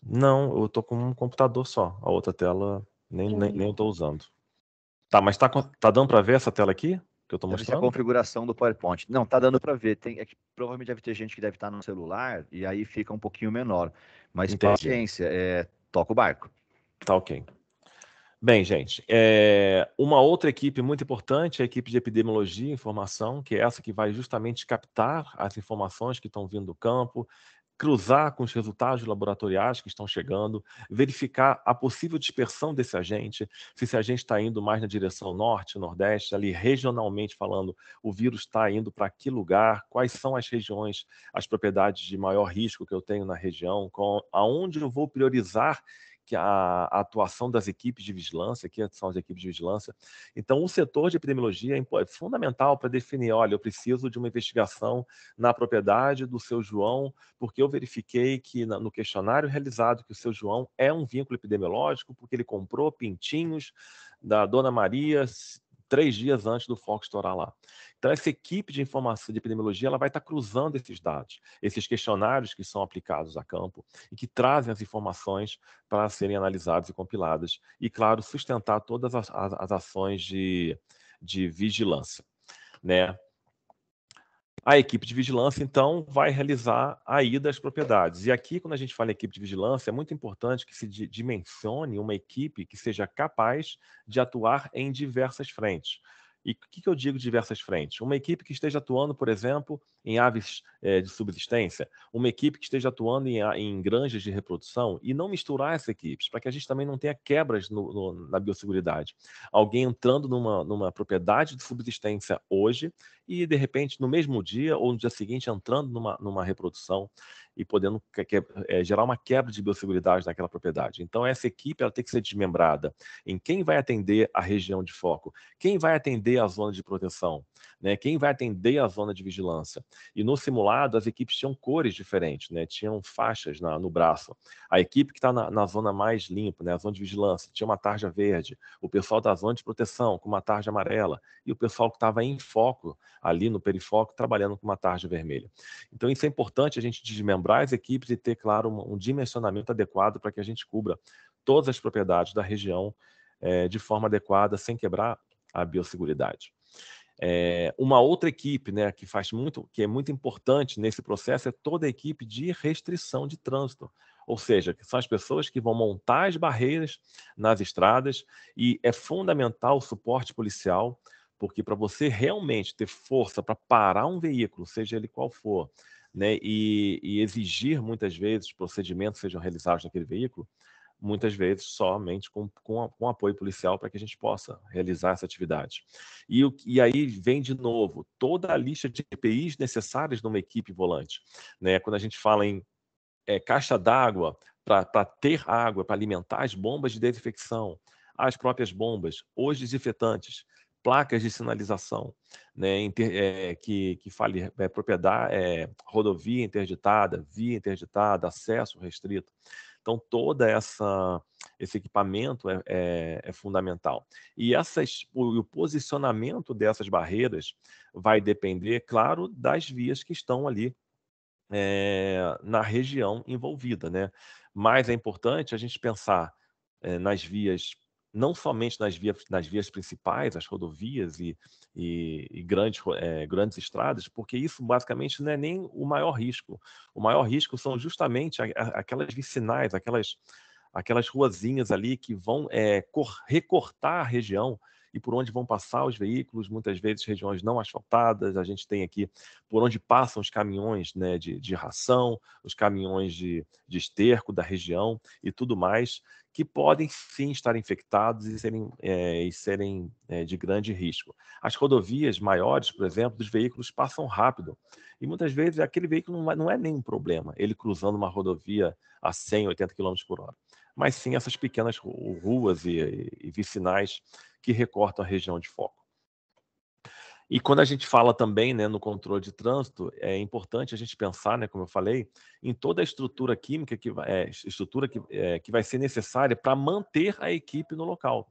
Não, eu estou com um computador só. A outra tela nem, nem, nem eu estou usando. Tá, mas está tá dando para ver essa tela aqui? Que eu estou mostrando? A configuração do PowerPoint. Não, tá dando para ver. Tem, é que, provavelmente deve ter gente que deve estar tá no celular e aí fica um pouquinho menor. Mas Entendi. paciência, é, toca o barco. Tá ok. Bem, gente, é, uma outra equipe muito importante é a equipe de epidemiologia e informação, que é essa que vai justamente captar as informações que estão vindo do campo, cruzar com os resultados laboratoriais que estão chegando, verificar a possível dispersão desse agente, se esse agente está indo mais na direção norte, nordeste, ali regionalmente falando, o vírus está indo para que lugar, quais são as regiões, as propriedades de maior risco que eu tenho na região, com, aonde eu vou priorizar que a, a, atuação das equipes de vigilância, aqui são as equipes de vigilância. Então, o setor de epidemiologia é, é fundamental para definir, olha, eu preciso de uma investigação na propriedade do seu João, porque eu verifiquei que no questionário realizado que o seu João é um vínculo epidemiológico, porque ele comprou pintinhos da dona Maria três dias antes do foco estourar lá. Então, essa equipe de informação de epidemiologia ela vai estar tá cruzando esses dados, esses questionários que são aplicados a campo e que trazem as informações para serem analisadas e compiladas. E, claro, sustentar todas as, as, as ações de, de vigilância. Né? A equipe de vigilância, então, vai realizar a ida às propriedades. E aqui, quando a gente fala em equipe de vigilância, é muito importante que se dimensione uma equipe que seja capaz de atuar em diversas frentes. E o que, que, eu digo de diversas frentes? Uma equipe que esteja atuando, por exemplo, em aves é, de subsistência, uma equipe que esteja atuando em, em, granjas de reprodução e não misturar essas equipes, para que a gente também não tenha quebras no, no, na biosseguridade. Alguém entrando numa, numa propriedade de subsistência hoje e, de repente, no mesmo dia ou no dia seguinte, entrando numa, numa reprodução e podendo que, que, é, gerar uma quebra de biosseguridade naquela propriedade. Então, essa equipe ela tem que ser desmembrada em quem vai atender a região de foco, quem vai atender a zona de proteção, né? quem vai atender a zona de vigilância. E no simulado, as equipes tinham cores diferentes, né? tinham faixas na, no braço. A equipe que está na, na, zona mais limpa, né? a zona de vigilância, tinha uma tarja verde, o pessoal da zona de proteção com uma tarja amarela, e o pessoal que estava em foco, ali no perifoco, trabalhando com uma tarja vermelha. Então, isso é importante a gente desmembrar desmembrar as equipes e ter, claro, um, um dimensionamento adequado para que a gente cubra todas as propriedades da região é, de forma adequada, sem quebrar a biosseguridade. É, uma outra equipe né, que faz muito, que é muito importante nesse processo é toda a equipe de restrição de trânsito. Ou seja, são as pessoas que vão montar as barreiras nas estradas e é fundamental o suporte policial, porque para você realmente ter força para parar um veículo, seja ele qual for, né, e, e exigir muitas vezes procedimentos sejam realizados naquele veículo, muitas vezes somente com, com, com apoio policial para que a gente possa realizar essa atividade. E, e aí vem de novo toda a lista de EPIs necessárias numa equipe volante. Né? Quando a gente fala em é, caixa d'água para ter água, para alimentar as bombas de desinfecção, as próprias bombas, os desinfetantes placas de sinalização né, inter, é, que, que fale é, propriedade, é, rodovia interditada, via interditada, acesso restrito. Então, toda essa esse equipamento é, é, é fundamental. E essas, o, o, posicionamento dessas barreiras vai depender, claro, das vias que estão ali é, na região envolvida, né? Mas é importante a gente pensar nas vias não somente nas vias, nas vias principais, as rodovias e, e, e grandes, é, grandes estradas, porque isso basicamente não é nem o maior risco. O maior risco são justamente aquelas vicinais, aquelas, aquelas ruazinhas ali que vão é, cor, recortar a região e por onde vão passar os veículos, muitas vezes regiões não asfaltadas, a gente tem aqui por onde passam os caminhões né, de, de ração, os caminhões de, de esterco da região e tudo mais que podem sim estar infectados e serem, é, e serem é, de grande risco. As rodovias maiores, por exemplo, dos veículos passam rápido e muitas vezes aquele veículo não é, não é nenhum problema, ele cruzando uma rodovia a 100, 80 km por hora, mas sim essas pequenas ruas e, e vicinais que recortam a região de foco. E quando a gente fala também né, no controle de trânsito, é importante a gente pensar, né, como eu falei, em toda a estrutura química que, é, estrutura que, é, que vai ser necessária para manter a equipe no local.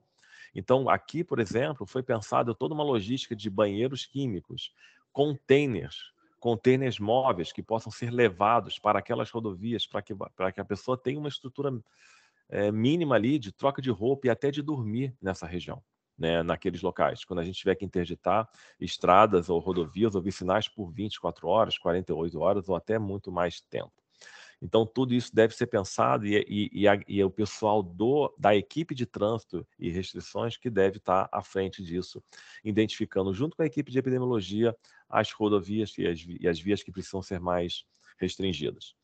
Então, aqui, por exemplo, foi pensada toda uma logística de banheiros químicos, containers, containers móveis que possam ser levados para aquelas rodovias, para que, para que a pessoa tenha uma estrutura é, mínima ali de troca de roupa e até de dormir nessa região né, naqueles locais. Quando a gente tiver que interditar estradas ou rodovias ou vicinais por 24 horas, 48 horas ou até muito mais tempo. Então, tudo isso deve ser pensado e, e, e, a, e o pessoal do, da equipe de trânsito e restrições que deve estar à frente disso, identificando, junto com a equipe de epidemiologia, as rodovias e as, as vias que precisam ser mais restringidas.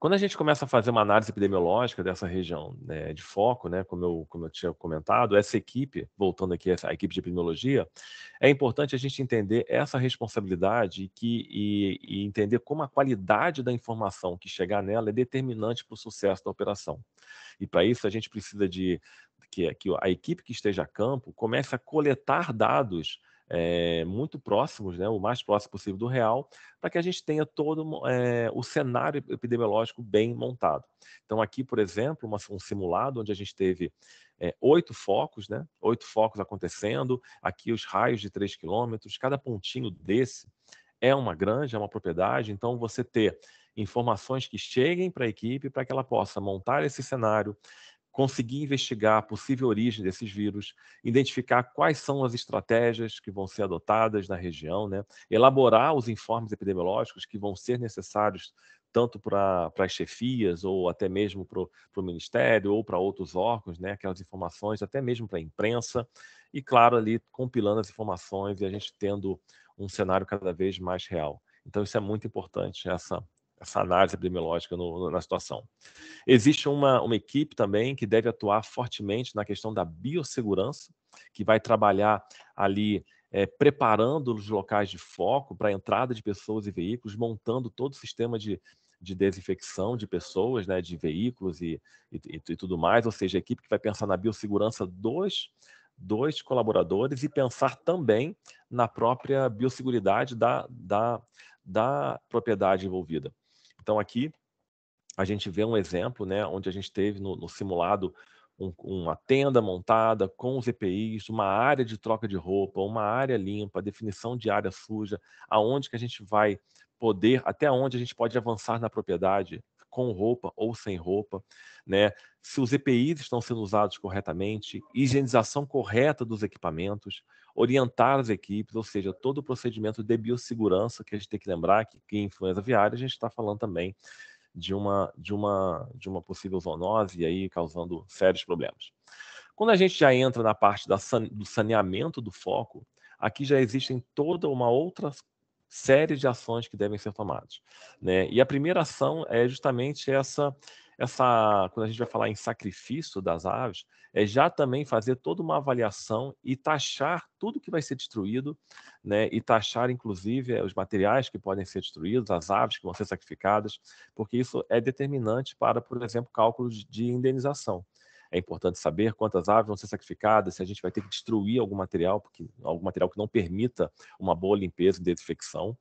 Quando a gente começa a fazer uma análise epidemiológica dessa região né, de foco, né, como, eu, como eu tinha comentado, essa equipe, voltando aqui a equipe de epidemiologia, é importante a gente entender essa responsabilidade e, que, e, e entender como a qualidade da informação que chegar nela é determinante para o sucesso da operação. E para isso a gente precisa de que, que a equipe que esteja a campo comece a coletar dados é, muito próximos, né, o mais próximo possível do real, para que a gente tenha todo é, o cenário epidemiológico bem montado. Então, aqui, por exemplo, uma, um simulado onde a gente teve é, oito focos, né, oito focos acontecendo, aqui os raios de 3 quilômetros, cada pontinho desse é uma granja, é uma propriedade, então você ter informações que cheguem para a equipe para que ela possa montar esse cenário, conseguir investigar a possível origem desses vírus, identificar quais são as estratégias que vão ser adotadas na região, né? elaborar os informes epidemiológicos que vão ser necessários tanto para as chefias ou até mesmo para o Ministério ou para outros órgãos, né? aquelas informações, até mesmo para a imprensa, e, claro, ali compilando as informações e a gente tendo um cenário cada vez mais real. Então, isso é muito importante, essa, essa análise epidemiológica no, na situação. Existe uma, uma equipe também que deve atuar fortemente na questão da biossegurança, que vai trabalhar ali é, preparando os locais de foco para a entrada de pessoas e veículos, montando todo o sistema de, de desinfecção de pessoas, né, de veículos e, e, e, tudo mais, ou seja, a equipe que vai pensar na biossegurança dos, dois colaboradores e pensar também na própria biosseguridade da, da, da propriedade envolvida. Então, aqui a gente vê um exemplo, né, onde a gente teve no, no simulado um, uma tenda montada com os EPIs, uma área de troca de roupa, uma área limpa, definição de área suja, aonde que a gente vai poder, até onde a gente pode avançar na propriedade com roupa ou sem roupa, né? Se os EPIs estão sendo usados corretamente, higienização correta dos equipamentos, orientar as equipes, ou seja, todo o procedimento de biossegurança que a gente tem que lembrar que, que influenza viária a gente está falando também de uma, de, uma, de uma possível zoonose e aí causando sérios problemas. Quando a gente já entra na parte da san, do saneamento do foco, aqui já existem toda uma outra série de ações que devem ser tomadas. Né? E a primeira ação é justamente essa, essa, quando a gente vai falar em sacrifício das aves, é já também fazer toda uma avaliação e taxar tudo que vai ser destruído, né? E taxar, inclusive, eh, os materiais que podem ser destruídos, as aves que vão ser sacrificadas, porque isso é determinante para, por exemplo, cálculos de indenização. É importante saber quantas aves vão ser sacrificadas, se a gente vai ter que destruir algum material, porque algum material que não permita uma boa limpeza e desinfecção,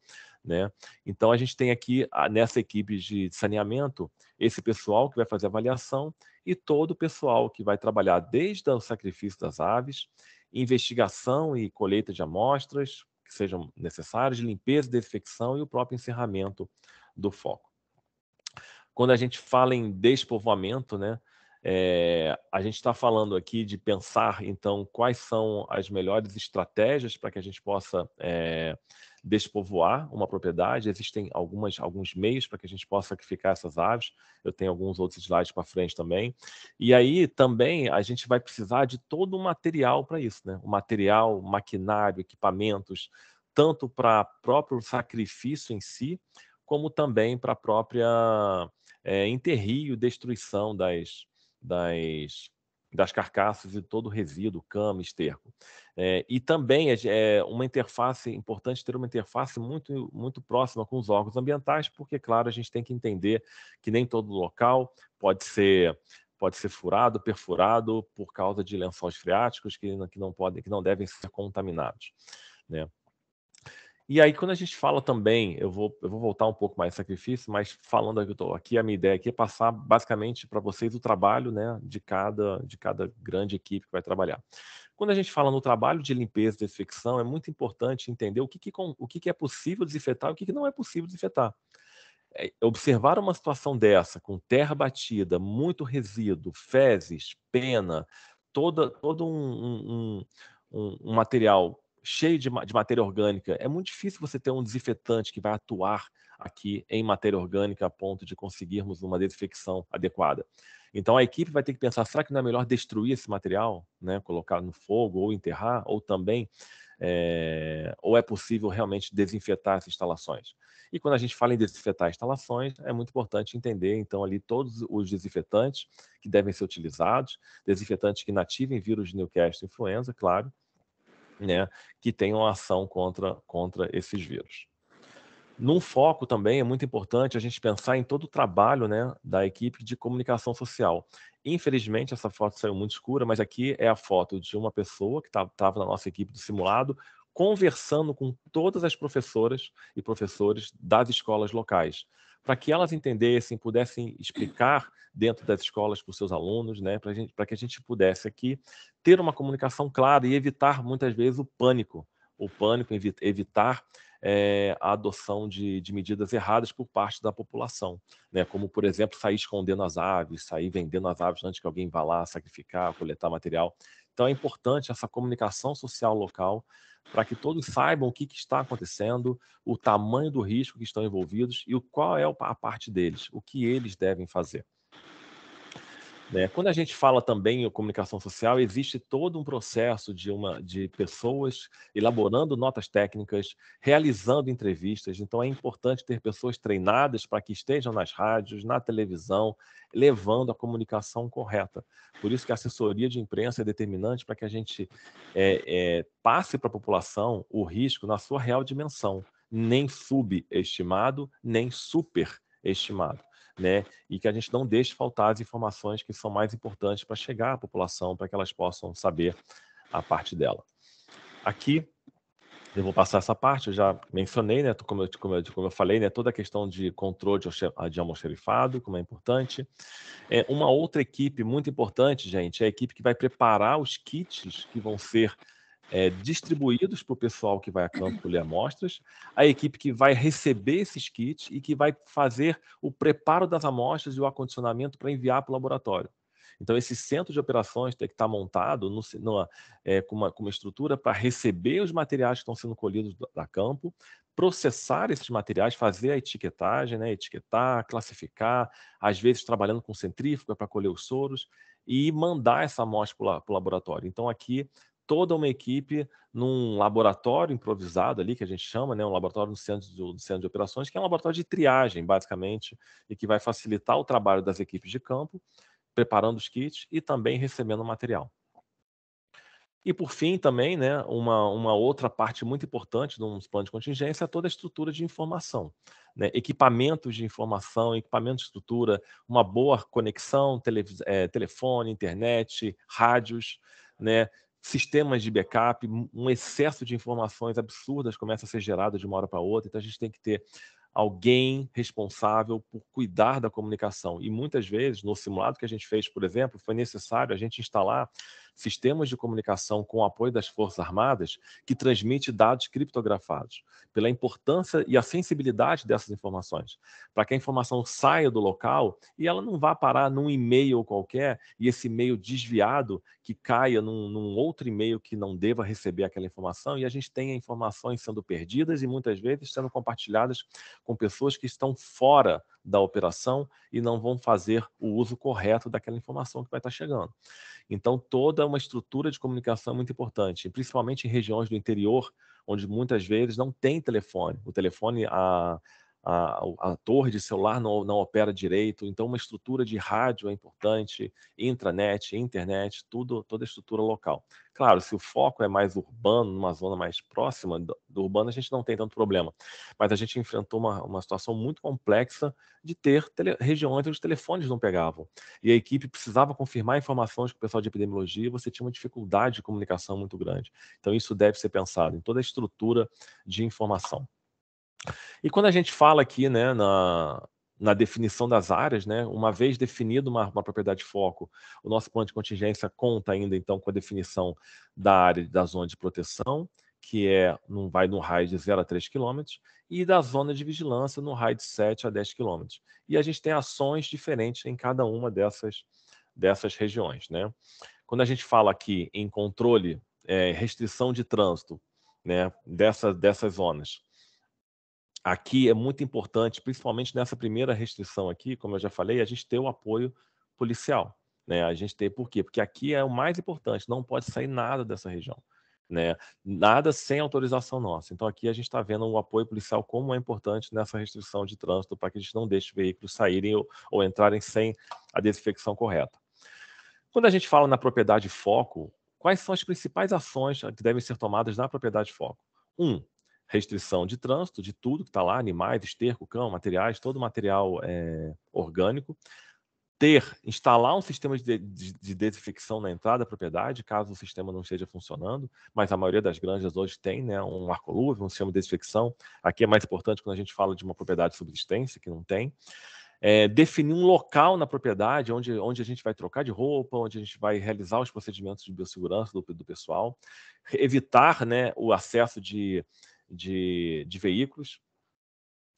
né? Então, a gente tem aqui, ah, nessa equipe de saneamento, esse pessoal que vai fazer avaliação e todo o pessoal que vai trabalhar desde o sacrifício das aves, investigação e colheita de amostras que sejam necessárias, limpeza, desinfecção e o próprio encerramento do foco. Quando a gente fala em despovoamento, né, é, a gente está falando aqui de pensar, então, quais são as melhores estratégias para que a gente possa é, despovoar uma propriedade. Existem algumas, alguns meios para que a gente possa sacrificar essas aves. Eu tenho alguns outros slides para frente também. E aí também a gente vai precisar de todo o material para isso, né? O material, maquinário, equipamentos, tanto para próprio sacrifício em si, como também para a própria é, enterrio, destruição das, das das carcaças e todo o resíduo, cama, esterco. É, e também é, é uma interface, é importante ter uma interface muito, muito próxima com os órgãos ambientais, porque, claro, a gente tem que entender que nem todo local pode ser pode ser furado, perfurado por causa de lençóis freáticos que, que não podem, que não devem ser contaminados. Né? E aí, quando a gente fala também, eu vou, eu vou voltar um pouco mais sacrifício, mas falando aqui, aqui a minha ideia aqui é passar basicamente para vocês o trabalho né, de, cada, de cada grande equipe que vai trabalhar. Quando a gente fala no trabalho de limpeza e desinfecção, é muito importante entender o que, que, o que, que é possível desinfetar e o que, que não é possível desinfetar. É, observar uma situação dessa, com terra batida, muito resíduo, fezes, pena, toda, todo um, um, um, um material cheio de, de matéria orgânica. É muito difícil você ter um desinfetante que vai atuar aqui em matéria orgânica a ponto de conseguirmos uma desinfecção adequada. Então a equipe vai ter que pensar: será que não é melhor destruir esse material, né? colocar no fogo ou enterrar, ou também é, ou é possível realmente desinfetar as instalações? E quando a gente fala em desinfetar instalações, é muito importante entender então ali todos os desinfetantes que devem ser utilizados, desinfetantes que inativem vírus de Newcastle influenza, claro, né, que tenham ação contra, contra esses vírus. Num foco também é muito importante a gente pensar em todo o trabalho né, da equipe de comunicação social. Infelizmente, essa foto saiu muito escura, mas aqui é a foto de uma pessoa que estava tá, na nossa equipe do simulado, conversando com todas as professoras e professores das escolas locais para que elas entendessem, pudessem explicar dentro das escolas para os seus alunos, né, para que a gente pudesse aqui ter uma comunicação clara e evitar muitas vezes o pânico, o pânico, evitar é, a adoção de, de, medidas erradas por parte da população, né? como, por exemplo, sair escondendo as aves, sair vendendo as aves antes que alguém vá lá sacrificar, coletar material. Então é importante essa comunicação social local para que todos saibam o que, que, está acontecendo, o tamanho do risco que estão envolvidos e o, qual é a parte deles, o que eles devem fazer. Né? Quando a gente fala também em comunicação social, existe todo um processo de, uma, de pessoas elaborando notas técnicas, realizando entrevistas. Então, é importante ter pessoas treinadas para que estejam nas rádios, na televisão, levando a comunicação correta. Por isso que a assessoria de imprensa é determinante para que a gente é, é, passe para a população o risco na sua real dimensão, nem subestimado, nem superestimado né? E que a gente não deixe faltar as informações que são mais importantes para chegar à população, para que elas possam saber a parte dela. Aqui eu vou passar essa parte, eu já mencionei, né, como eu, como eu, como eu falei, né, toda a questão de controle de, almoxerifado, como é importante. É, uma outra equipe muito importante, gente, é a equipe que vai preparar os kits que vão ser é, distribuídos para o pessoal que vai a campo colher amostras, a equipe que vai receber esses kits e que vai fazer o preparo das amostras e o acondicionamento para enviar para o laboratório. Então, esse centro de operações tem que estar tá montado no, é, com, uma, com, uma, estrutura para receber os materiais que estão sendo colhidos da campo, processar esses materiais, fazer a etiquetagem, né, etiquetar, classificar, às vezes trabalhando com centrífuga para colher os soros e mandar essa amostra para o laboratório. Então, aqui toda uma equipe num laboratório improvisado ali, que a gente chama, né, um laboratório no centro, do, no centro de operações, que é um laboratório de triagem, basicamente, e que vai facilitar o trabalho das equipes de campo, preparando os kits e também recebendo o material. E por fim, também, né, uma, uma outra parte muito importante de um plano de contingência é toda a estrutura de informação. Né, equipamentos de informação, equipamento de estrutura, uma boa conexão, tele, é, eh, telefone, internet, rádios, né, sistemas de backup, um excesso de informações absurdas começa a ser gerado de uma hora para outra. Então a gente tem que ter alguém responsável por cuidar da comunicação. E muitas vezes, no simulado que a gente fez, por exemplo, foi necessário a gente instalar sistemas de comunicação com o apoio das Forças Armadas que transmite dados criptografados, pela importância e a sensibilidade dessas informações, para que a informação saia do local e ela não vá parar num e-mail qualquer e esse e-mail desviado que caia num, num outro e-mail que não deva receber aquela informação e a gente tenha informações sendo perdidas e muitas vezes sendo compartilhadas com pessoas que estão fora da operação e não vão fazer o uso correto daquela informação que vai estar chegando. Então, toda uma estrutura de comunicação é muito importante, principalmente em regiões do interior, onde muitas vezes não tem telefone. O telefone, a, a, a, torre de celular não, não opera direito, então uma estrutura de rádio é importante, intranet, internet, tudo, toda a estrutura local. Claro, se o foco é mais urbano, numa zona mais próxima do, do urbano, a gente não tem tanto problema. Mas a gente enfrentou uma, uma situação muito complexa de ter tele, regiões onde os telefones não pegavam. E a equipe precisava confirmar informações com o pessoal de epidemiologia, você tinha uma dificuldade de comunicação muito grande. Então, isso deve ser pensado em toda a estrutura de informação. E quando a gente fala aqui né, na, na definição das áreas, né, uma vez definido uma, uma propriedade de foco, o nosso plano de contingência conta ainda então com a definição da área da zona de proteção, que é não vai no raio de 0 a 3 km, e da zona de vigilância no raio de 7 a 10 km. E a gente tem ações diferentes em cada uma dessas, dessas regiões. Né? Quando a gente fala aqui em controle, é, restrição de trânsito né, dessa, dessas zonas, aqui é muito importante, principalmente nessa primeira restrição aqui, como eu já falei, a gente ter o apoio policial. Né? A gente ter, por quê? Porque aqui é o mais importante, não pode sair nada dessa região. Né? Nada sem autorização nossa. Então aqui a gente está vendo o apoio policial como é importante nessa restrição de trânsito para que a gente não deixe veículos saírem ou, ou entrarem sem a desinfecção correta. Quando a gente fala na propriedade foco, quais são as principais ações que devem ser tomadas na propriedade foco? Um, restrição de trânsito, de tudo que está lá, animais, esterco, cão, materiais, todo material é, orgânico. Ter, instalar um sistema de, de, de desinfecção na entrada da propriedade, caso o sistema não esteja funcionando, mas a maioria das granjas hoje tem né, um arco luz um sistema de desinfecção. Aqui é mais importante quando a gente fala de uma propriedade de subsistência, que não tem. É, definir um local na propriedade onde, onde a gente vai trocar de roupa, onde a gente vai realizar os procedimentos de biossegurança do, do pessoal, evitar né, o acesso de de, de veículos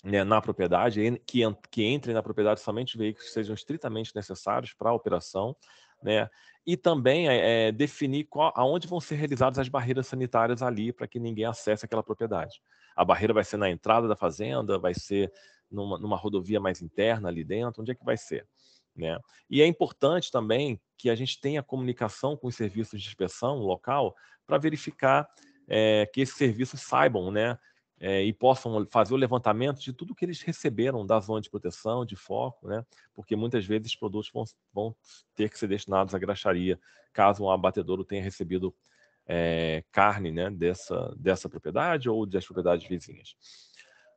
né, na propriedade, que, que entrem na propriedade somente veículos que sejam estritamente necessários para a operação, né? E também é, é, definir qual, aonde vão ser realizadas as barreiras sanitárias ali para que ninguém acesse aquela propriedade. A barreira vai ser na entrada da fazenda, vai ser numa, numa rodovia mais interna ali dentro, onde é que vai ser? Né? E é importante também que a gente tenha comunicação com os serviços de inspeção local para verificar é, que esses serviços saibam, né? É, e possam fazer o levantamento de tudo que eles receberam da zona de proteção, de foco, né? porque muitas vezes produtos vão, vão ter que ser destinados à graxaria, caso um abatedouro tenha recebido é, carne né, dessa, dessa propriedade ou das propriedades vizinhas.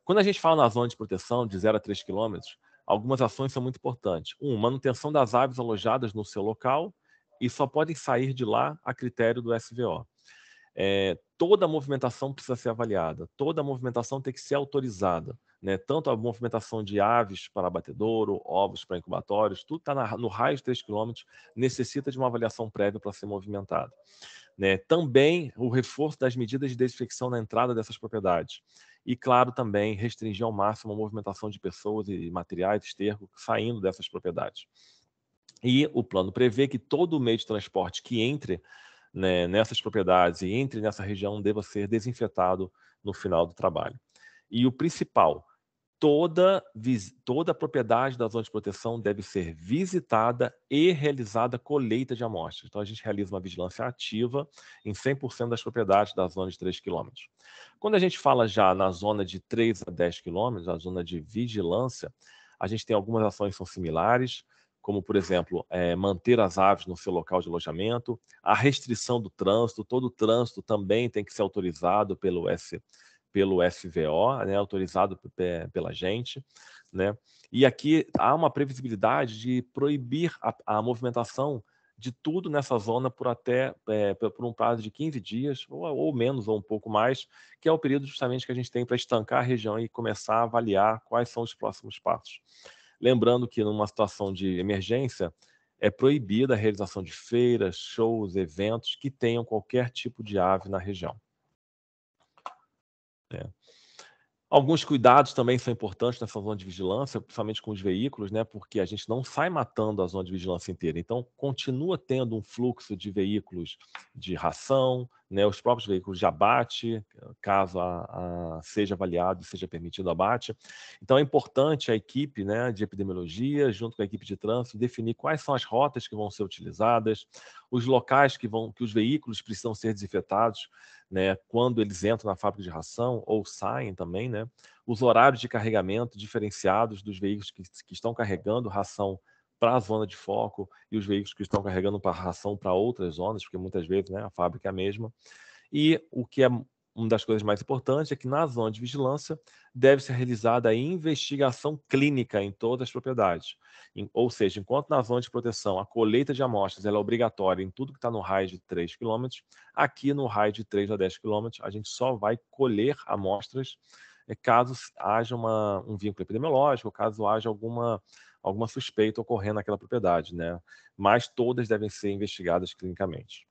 Quando a gente fala na zona de proteção de 0 a 3 quilômetros, algumas ações são muito importantes. Um, manutenção das aves alojadas no seu local e só podem sair de lá a critério do SVO é, toda a movimentação precisa ser avaliada, toda a movimentação tem que ser autorizada, né? tanto a movimentação de aves para abatedouro, ovos para incubatórios, tudo está no raio de 3 km, necessita de uma avaliação prévia para ser movimentado. Né? Também o reforço das medidas de desinfecção na entrada dessas propriedades. E, claro, também restringir ao máximo a movimentação de pessoas e materiais, esterco, saindo dessas propriedades. E o plano prevê que todo meio de transporte que entre né, nessas propriedades e entre nessa região deva ser desinfetado no final do trabalho. E o principal, toda, toda propriedade da zona de proteção deve ser visitada e realizada colheita de amostras. Então, a gente realiza uma vigilância ativa em 100% das propriedades da zona de 3 km. Quando a gente fala já na zona de 3 a 10 km, a zona de vigilância, a gente tem algumas ações que são similares, como, por exemplo, é, manter as aves no seu local de alojamento, a restrição do trânsito, todo o trânsito também tem que ser autorizado pelo, S, pelo SVO, né, autorizado pela gente. Né? E aqui há uma previsibilidade de proibir a, a movimentação de tudo nessa zona por até é, por um prazo de 15 dias, ou, ou, menos, ou um pouco mais, que é o período justamente que a gente tem para estancar a região e começar a avaliar quais são os próximos passos. Lembrando que numa situação de emergência é proibida a realização de feiras, shows, eventos que tenham qualquer tipo de ave na região. É. Alguns cuidados também são importantes nessa zona de vigilância, principalmente com os veículos, né? Porque a gente não sai matando a zona de vigilância inteira. Então, continua tendo um fluxo de veículos de ração, né, os próprios veículos de abate, caso a, a seja avaliado e seja permitido abate. Então, é importante a equipe né, de epidemiologia, junto com a equipe de trânsito, definir quais são as rotas que vão ser utilizadas, os locais que, vão, que os veículos precisam ser desinfetados né, quando eles entram na fábrica de ração ou saem também, né, os horários de carregamento diferenciados dos veículos que, que estão carregando ração para a zona de foco e os veículos que estão carregando para ração para outras zonas, porque muitas vezes né, a fábrica é a mesma. E o que é uma das coisas mais importantes é que na zona de vigilância deve ser realizada a investigação clínica em todas as propriedades. Em, ou seja, enquanto na zona de proteção a colheita de amostras é obrigatória em tudo que está no raio de 3 km, aqui no raio de 3 a 10 km a gente só vai colher amostras é, caso haja uma, um vínculo epidemiológico, caso haja alguma alguma suspeita ocorrendo naquela propriedade, né? Mas todas devem ser investigadas clinicamente.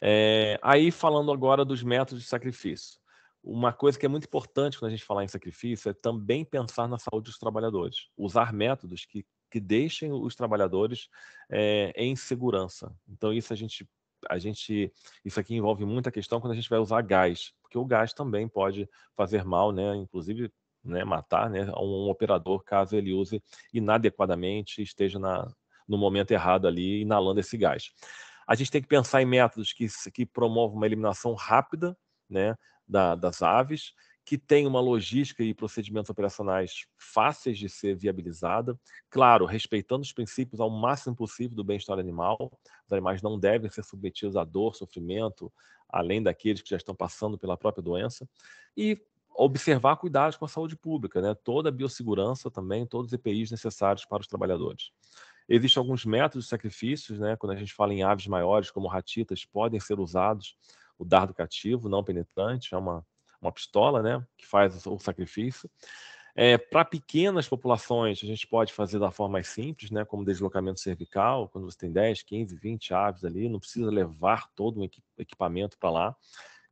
É, aí falando agora dos métodos de sacrifício. Uma coisa que é muito importante quando a gente falar em sacrifício é também pensar na saúde dos trabalhadores. Usar métodos que, que deixem os trabalhadores é, em segurança. Então, isso a gente a gente isso aqui envolve muita questão quando a gente vai usar gás, porque o gás também pode fazer mal, né? Inclusive né, matar né, um operador caso ele use inadequadamente, esteja na, no momento errado ali, inalando esse gás. A gente tem que pensar em métodos que, que promovam uma eliminação rápida né, da, das aves, que tem uma logística e procedimentos operacionais fáceis de ser viabilizada, claro, respeitando os princípios ao máximo possível do bem-estar animal. Os animais não devem ser submetidos a dor, sofrimento, além daqueles que já estão passando pela própria doença, e observar cuidados com a saúde pública, né? toda a biossegurança também, todos os EPIs necessários para os trabalhadores. Existem alguns métodos de sacrifícios, né? quando a gente fala em aves maiores, como ratitas, podem ser usados o dardo cativo, não penetrante, é uma, uma pistola né? que faz o, o sacrifício. É, para pequenas populações, a gente pode fazer da forma mais simples, né? como deslocamento cervical, quando você tem 10, 15, 20 aves ali, não precisa levar todo o equipamento para lá,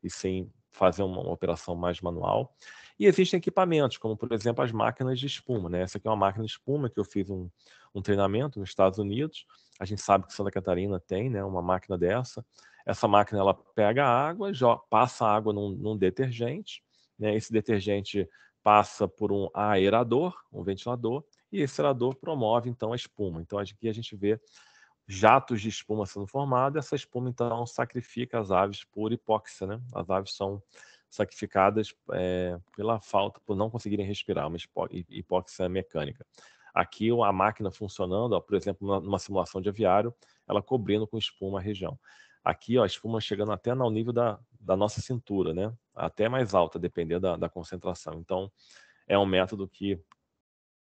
e sem fazer uma, operação mais manual. E existem equipamentos, como por exemplo as máquinas de espuma. Né? Essa aqui é uma máquina de espuma que eu fiz um, um treinamento nos Estados Unidos. A gente sabe que Santa Catarina tem né, uma máquina dessa. Essa máquina ela pega a água, já passa a água num, num detergente. Né? Esse detergente passa por um aerador, um ventilador, e esse aerador promove então a espuma. Então aqui a gente vê jatos de espuma sendo formado, essa espuma então sacrifica as aves por hipóxia, né? As aves são sacrificadas é, pela falta, por não conseguirem respirar, uma hipóxia mecânica. Aqui a máquina funcionando, ó, por exemplo, numa simulação de aviário, ela cobrindo com espuma a região. Aqui ó, a espuma chegando até ao nível da, da nossa cintura, né? Até mais alta, dependendo da, da concentração. Então, é um método que é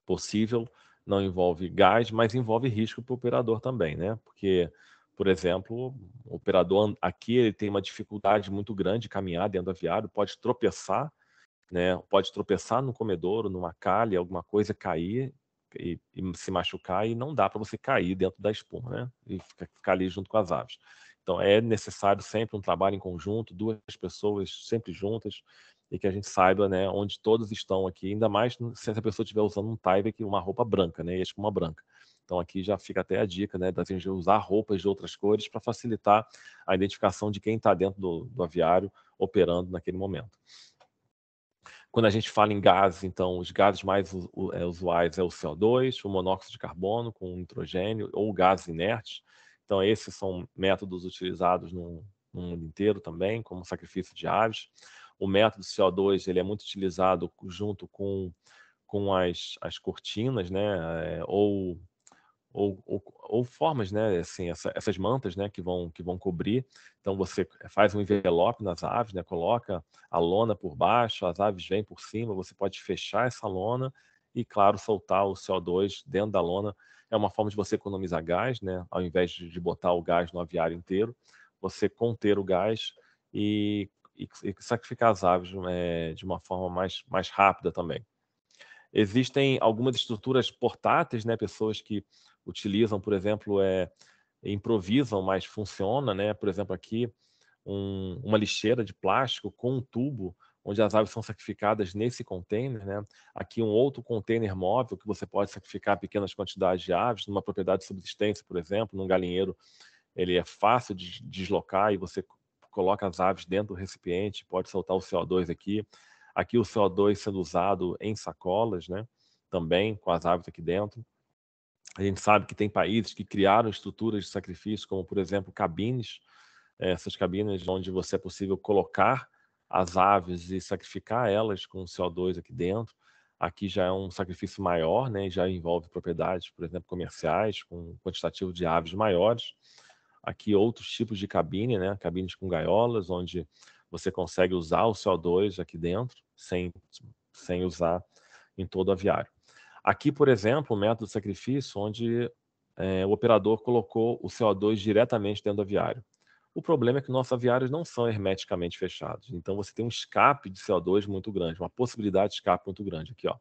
possível não envolve gás, mas envolve risco para o operador também, né? Porque, por exemplo, o operador aqui ele tem uma dificuldade muito grande de caminhar dentro do aviário, pode tropeçar, né? Pode tropeçar no comedouro, numa calha, alguma coisa cair e, e se machucar e não dá para você cair dentro da espuma, né? E ficar, ficar ali junto com as aves. Então é necessário sempre um trabalho em conjunto, duas pessoas sempre juntas, e que a gente saiba né, onde todos estão aqui, ainda mais se essa pessoa estiver usando um tie uma roupa branca, né, e com uma branca. Então aqui já fica até a dica né, da gente usar roupas de outras cores para facilitar a identificação de quem está dentro do, do, aviário operando naquele momento. Quando a gente fala em gases, então, os gases mais é, usuais é o CO2, o monóxido de carbono com nitrogênio ou gases inertes. Então, esses são métodos utilizados no, no mundo inteiro também, como sacrifício de aves. O método CO2 ele é muito utilizado junto com, com as, as cortinas, né? É, ou, ou, ou, ou, formas, né? Assim, essa, essas mantas, né? Que vão, que vão cobrir. Então você faz um envelope nas aves, né? Coloca a lona por baixo, as aves vêm por cima. Você pode fechar essa lona e, claro, soltar o CO2 dentro da lona. É uma forma de você economizar gás, né? Ao invés de botar o gás no aviário inteiro, você conter o gás e e, e sacrificar as aves é, de uma forma mais, mais rápida também. Existem algumas estruturas portáteis, né? Pessoas que utilizam, por exemplo, é, improvisam, mas funciona, né? Por exemplo, aqui um, uma lixeira de plástico com um tubo onde as aves são sacrificadas nesse container, né? Aqui um outro container móvel que você pode sacrificar pequenas quantidades de aves numa propriedade de subsistência, por exemplo, num galinheiro, ele é fácil de deslocar e você coloca as aves dentro do recipiente, pode soltar o CO2 aqui. Aqui o CO2 sendo usado em sacolas, né? Também com as aves aqui dentro. A gente sabe que tem países que criaram estruturas de sacrifício, como por exemplo cabines, é, essas cabines onde você é possível colocar as aves e sacrificar elas com CO2 aqui dentro. Aqui já é um sacrifício maior, né? Já envolve propriedades, por exemplo, comerciais, com quantitativo de aves maiores aqui outros tipos de cabine, né? Cabines com gaiolas, onde você consegue usar o CO2 aqui dentro, sem, sem usar em todo o aviário. Aqui, por exemplo, o método de sacrifício, onde é, o operador colocou o CO2 diretamente dentro do aviário. O problema é que nossos aviários não são hermeticamente fechados, então você tem um escape de CO2 muito grande, uma possibilidade de escape muito grande aqui, ó.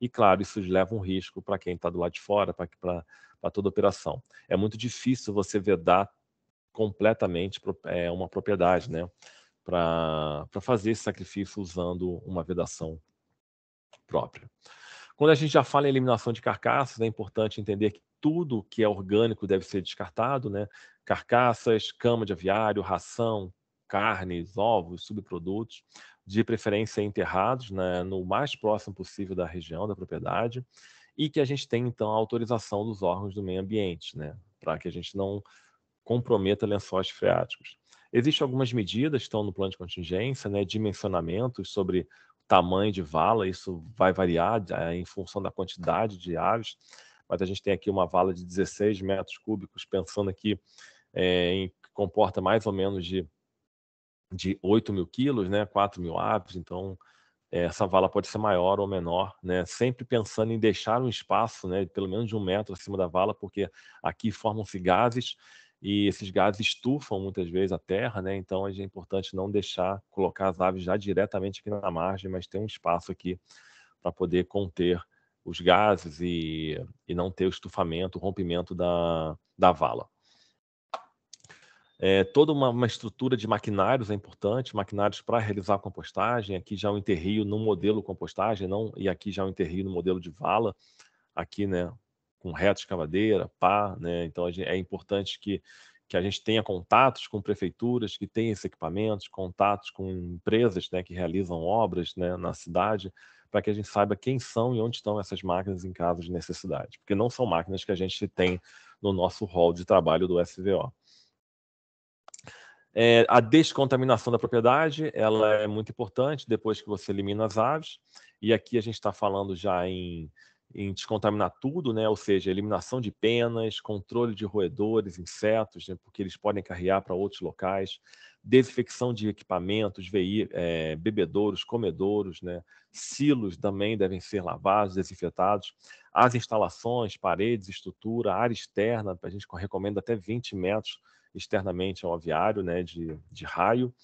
E claro, isso leva um risco para quem está do lado de fora, para toda a operação. É muito difícil você vedar completamente é, uma propriedade, né? Para fazer esse sacrifício usando uma vedação própria. Quando a gente já fala em eliminação de carcaças, é importante entender que tudo que é orgânico deve ser descartado, né? Carcaças, cama de aviário, ração, carnes, ovos, subprodutos, de preferência enterrados né, no mais próximo possível da região da propriedade, e que a gente tem então a autorização dos órgãos do meio ambiente, né, para que a gente não comprometa lençóis freáticos. Existem algumas medidas que estão no plano de contingência, né, dimensionamentos sobre tamanho de vala, isso vai variar eh, em função da quantidade de aves, mas a gente tem aqui uma vala de 16 metros cúbicos, pensando aqui é, em que comporta mais ou menos de, de 8 mil quilos, né, 4 mil aves, então eh, essa vala pode ser maior ou menor, né? Sempre pensando em deixar um espaço, né, pelo menos de um metro acima da vala, porque aqui formam-se gases e esses gases estufam muitas vezes a terra, né? Então é importante não deixar colocar as aves já diretamente aqui na margem, mas ter um espaço aqui para poder conter os gases e, e não ter o estufamento, o rompimento da, da vala. É, toda uma, uma, estrutura de maquinários é importante, maquinários para realizar a compostagem. Aqui já o é um no modelo compostagem, não e aqui já o é um no modelo de vala. Aqui, né, com reto escavadeira, pá, né? Então gente, é importante que, que a gente tenha contatos com prefeituras que têm esses equipamentos, contatos com empresas né, que realizam obras né, na cidade, para que a gente saiba quem são e onde estão essas máquinas em caso de necessidade, porque não são máquinas que a gente tem no nosso rol de trabalho do SVO. É, a descontaminação da propriedade ela é muito importante depois que você elimina as aves. E aqui a gente está falando já em em descontaminar tudo, né? ou seja, eliminação de penas, controle de roedores, insetos, né? porque eles podem carrear para outros locais, desinfecção de equipamentos, veí é, eh, bebedouros, comedouros, né? silos também devem ser lavados, desinfetados, as instalações, paredes, estrutura, área externa, a gente recomenda até 20 metros externamente ao aviário né? de, de raio,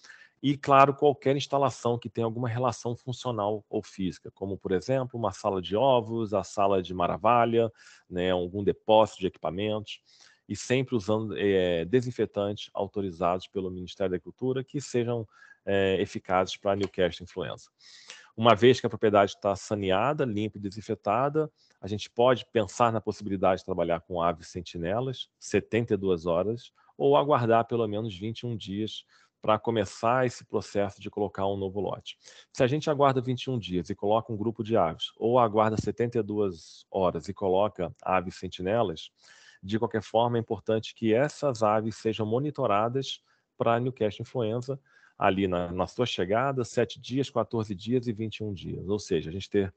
e, claro, qualquer instalação que tenha alguma relação funcional ou física, como, por exemplo, uma sala de ovos, a sala de maravalha, né, algum depósito de equipamentos, e sempre usando é, desinfetantes autorizados pelo Ministério da Agricultura que sejam é, eficazes para a Newcastle influenza. Uma vez que a propriedade está saneada, limpa e desinfetada, a gente pode pensar na possibilidade de trabalhar com aves sentinelas 72 horas ou aguardar pelo menos 21 dias para começar esse processo de colocar um novo lote. Se a gente aguarda 21 dias e coloca um grupo de aves, ou aguarda 72 horas e coloca aves sentinelas, de qualquer forma é importante que essas aves sejam monitoradas para Newcastle influenza ali na, na sua chegada, 7 dias, 14 dias e 21 dias. Ou seja, a gente ter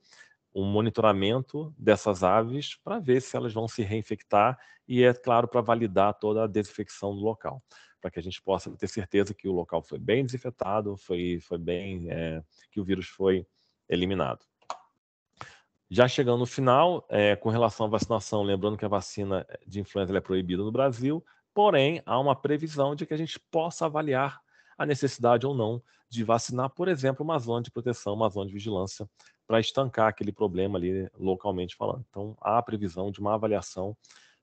um monitoramento dessas aves para ver se elas vão se reinfectar e, é claro, para validar toda a desinfecção do local para que a gente possa ter certeza que o local foi bem desinfetado, foi, foi bem, é, que o vírus foi eliminado. Já chegando no final, é, com relação à vacinação, lembrando que a vacina de influenza é proibida no Brasil, porém, há uma previsão de que a gente possa avaliar a necessidade ou não de vacinar, por exemplo, uma zona de proteção, uma zona de vigilância, para estancar aquele problema ali localmente falando. Então, há a previsão de uma avaliação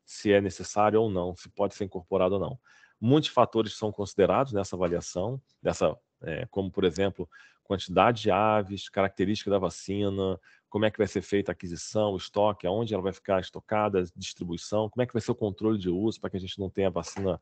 se é necessário ou não, se pode ser incorporado ou não. Muitos fatores são considerados nessa avaliação, dessa é, como, por exemplo, quantidade de aves, característica da vacina, como é que vai ser feita a aquisição, o estoque, aonde ela vai ficar estocada, distribuição, como é que vai ser o controle de uso para que a gente não tenha a vacina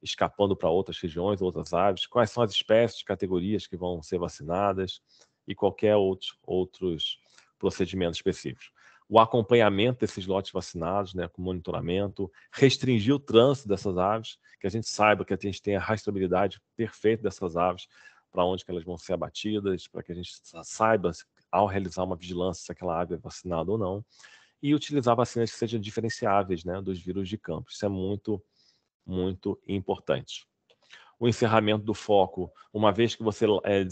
escapando para outras regiões, outras aves, quais são as espécies, categorias que vão ser vacinadas e qualquer outro, outros procedimentos específicos o acompanhamento desses lotes vacinados, né, com monitoramento, restringir o trânsito dessas aves, que a gente saiba que a gente tenha a rastreabilidade perfeita dessas aves, para onde elas vão ser abatidas, para que a gente saiba ao realizar uma vigilância se aquela ave é vacinada ou não, e utilizar vacinas que sejam diferenciáveis né, dos vírus de campo. Isso é muito, muito importante o encerramento do foco, uma vez que você é,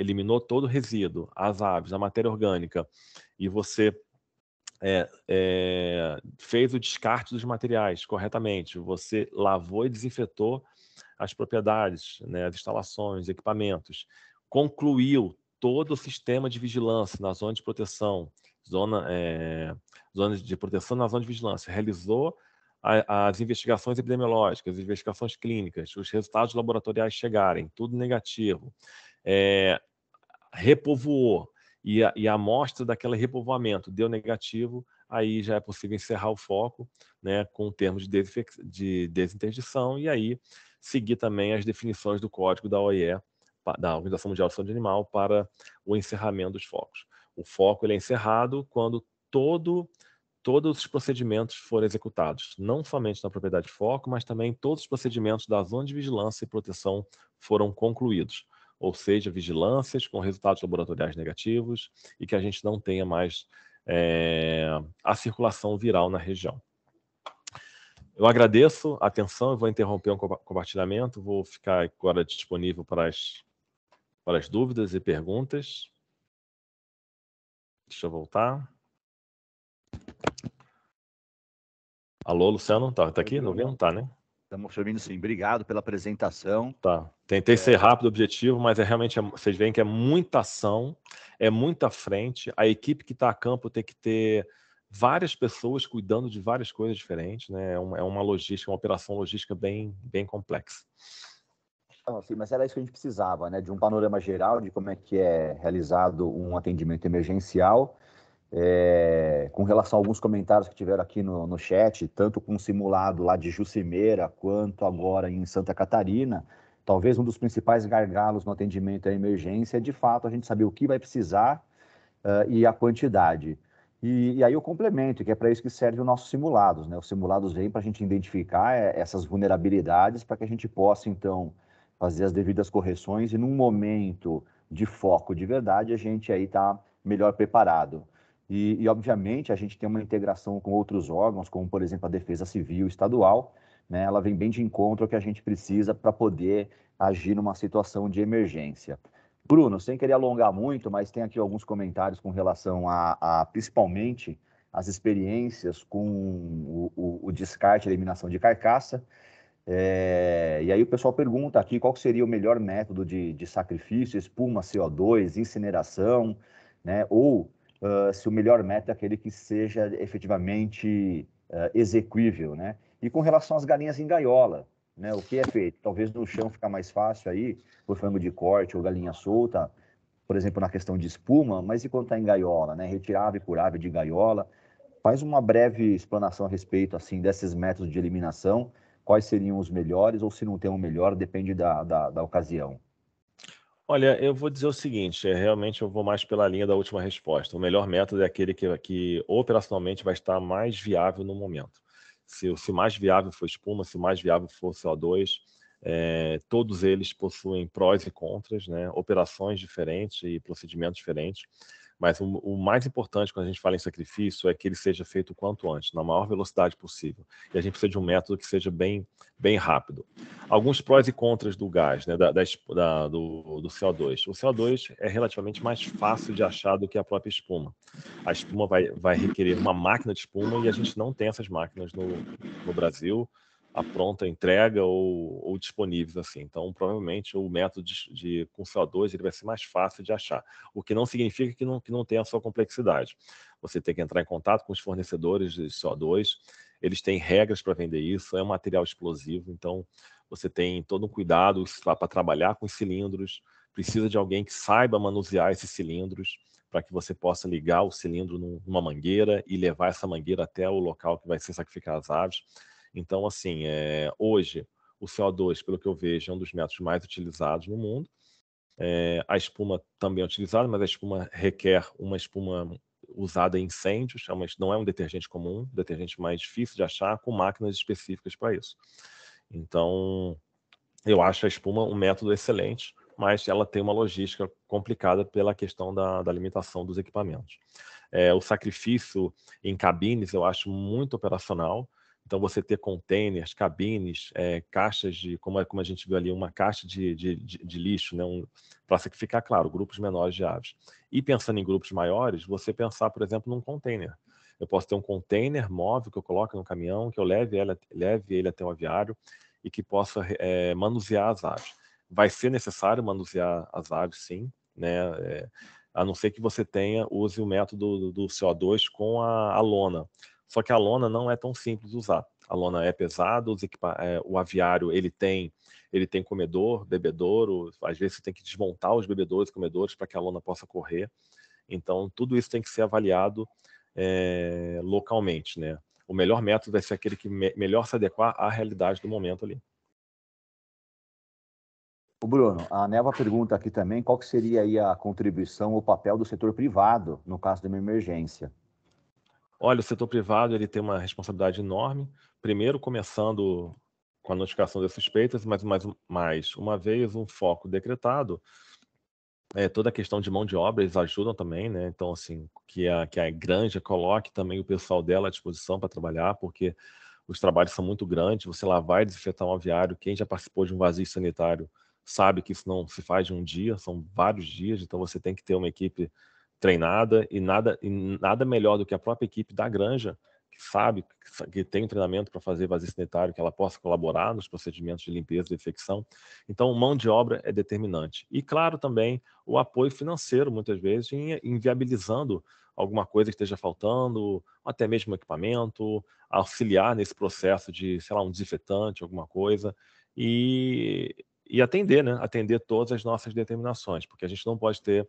eliminou todo o resíduo, as aves, a matéria orgânica, e você é, é, fez o descarte dos materiais corretamente, você lavou e desinfetou as propriedades, né, as instalações, equipamentos, concluiu todo o sistema de vigilância na zona de proteção, zona, é, zona de proteção na zona de vigilância, realizou a, as investigações epidemiológicas, as investigações clínicas, os resultados laboratoriais chegarem, tudo negativo, é, repovoou, e a, e a amostra daquele repovoamento deu negativo, aí já é possível encerrar o foco né, com termos de, de desinterdição e aí seguir também as definições do código da OIE, da Organização Mundial de Saúde Animal, para o encerramento dos focos. O foco ele é encerrado quando todo, todos os procedimentos forem executados, não somente na propriedade de foco, mas também todos os procedimentos da zona de vigilância e proteção foram concluídos ou seja, vigilâncias com resultados laboratoriais negativos e que a gente não tenha mais é, a circulação viral na região. Eu agradeço a atenção, eu vou interromper o um compartilhamento, vou ficar agora disponível para as, para as dúvidas e perguntas. Deixa eu voltar. Alô, Luciano? Tá, tá aqui? Tá não não Tá, né? Estamos ouvindo sim. Obrigado pela apresentação. Tá. Tentei é... ser rápido, objetivo, mas é realmente é vocês veem que é muita ação, é muita frente. A equipe que está a campo tem que ter várias pessoas cuidando de várias coisas diferentes, né? É uma, é uma logística, uma operação logística bem, bem complexa. Não, tá, assim, mas era isso que a gente precisava, né? De um panorama geral de como é que é realizado um atendimento emergencial é, com relação a alguns comentários que tiveram aqui no, no chat, tanto com o simulado lá de Jucimeira, quanto agora em Santa Catarina, talvez um dos principais gargalos no atendimento à emergência é, de fato, a gente saber o que vai precisar uh, e a quantidade. E, e, aí o complemento, que é para isso que serve os nossos simulados. Né? Os simulados vêm para a gente identificar é, essas vulnerabilidades para que a gente possa, então, fazer as devidas correções e num momento de foco de verdade a gente aí está melhor preparado. E, e, obviamente, a gente tem uma integração com outros órgãos, como, por exemplo, a Defesa Civil Estadual, né? ela vem bem de encontro ao que a gente precisa para poder agir numa situação de emergência. Bruno, sem querer alongar muito, mas tem aqui alguns comentários com relação a, a principalmente, as experiências com o, o, o descarte e eliminação de carcaça. É, e aí o pessoal pergunta aqui qual seria o melhor método de, de sacrifício, espuma, CO2, incineração, né? ou uh, se o melhor meta é aquele que seja efetivamente uh, execuível, né? E com relação às galinhas em gaiola, né? O que é feito? Talvez no chão fica mais fácil aí, por frango de corte ou galinha solta, por exemplo, na questão de espuma, mas e quando está em gaiola, né? Retirar ave por ave de gaiola. Faz uma breve explanação a respeito, assim, desses métodos de eliminação, quais seriam os melhores ou se não tem um melhor, depende da, da, da ocasião. Olha, eu vou dizer o seguinte, é, realmente eu vou mais pela linha da última resposta. O melhor método é aquele que, que operacionalmente vai estar mais viável no momento. Se, o mais viável for espuma, se o mais viável for CO2, é, todos eles possuem prós e contras, né? operações diferentes e procedimentos diferentes. Mas o, o, mais importante quando a gente fala em sacrifício é que ele seja feito o quanto antes, na maior velocidade possível. E a gente precisa de um método que seja bem, bem rápido. Alguns prós e contras do gás, né, da, da do, do, CO2. O CO2 é relativamente mais fácil de achar do que a própria espuma. A espuma vai, vai requerer uma máquina de espuma e a gente não tem essas máquinas no, no Brasil a pronta entrega ou, ou, disponíveis assim. Então, provavelmente o método de, de com CO2 ele vai ser mais fácil de achar, o que não significa que não, que não tenha a sua complexidade. Você tem que entrar em contato com os fornecedores de CO2, eles têm regras para vender isso, é um material explosivo, então você tem todo um cuidado para trabalhar com os cilindros, precisa de alguém que saiba manusear esses cilindros para que você possa ligar o cilindro numa mangueira e levar essa mangueira até o local que vai ser sacrificado as aves. Então, assim, é, hoje o CO2, pelo que eu vejo, é um dos métodos mais utilizados no mundo. É, a espuma também é utilizada, mas a espuma requer uma espuma usada em incêndios, é não é um detergente comum, detergente mais difícil de achar, com máquinas específicas para isso. Então, eu acho a espuma um método excelente, mas ela tem uma logística complicada pela questão da, da limitação dos equipamentos. É, o sacrifício em cabines eu acho muito operacional, então, você ter containers, cabines, é, caixas de, como, como a gente viu ali, uma caixa de, de, de, de lixo, né? um, para ficar claro, grupos menores de aves. E pensando em grupos maiores, você pensar, por exemplo, num container. Eu posso ter um container móvel que eu coloque no caminhão, que eu leve, ela, leve ele até o aviário e que possa é, manusear as aves. Vai ser necessário manusear as aves, sim, né? É, a não ser que você tenha, use o método do, do CO2 com a, a lona só que a lona não é tão simples de usar. A lona é pesada, é, o aviário ele tem ele tem comedor, bebedouro, às vezes você tem que desmontar os bebedouros e comedores para que a lona possa correr. Então, tudo isso tem que ser avaliado é, localmente, né? O melhor método vai ser aquele que me melhor se adequar à realidade do momento ali. O Bruno, a Neva pergunta aqui também qual que seria a contribuição ou papel do setor privado no caso de uma emergência. Olha, o setor privado ele tem uma responsabilidade enorme. Primeiro, começando com a notificação das suspeitas, mas mais, mais uma vez um foco decretado. É, toda a questão de mão de obra eles ajudam também, né? Então, assim, que a, que a granja coloque também o pessoal dela à disposição para trabalhar, porque os trabalhos são muito grandes. Você lá vai desinfetar um aviário. Quem já participou de um vazio sanitário sabe que isso não se faz de um dia, são vários dias. Então, você tem que ter uma equipe treinada e nada, e nada melhor do que a própria equipe da granja, que sabe que tem um treinamento para fazer vazio sanitário, que ela possa colaborar nos procedimentos de limpeza e infecção. Então, mão de obra é determinante. E, claro, também o apoio financeiro, muitas vezes, inviabilizando alguma coisa que esteja faltando, até mesmo equipamento, auxiliar nesse processo de, sei lá, um desinfetante, alguma coisa. E, e atender, né? Atender todas as nossas determinações, porque a gente não pode ter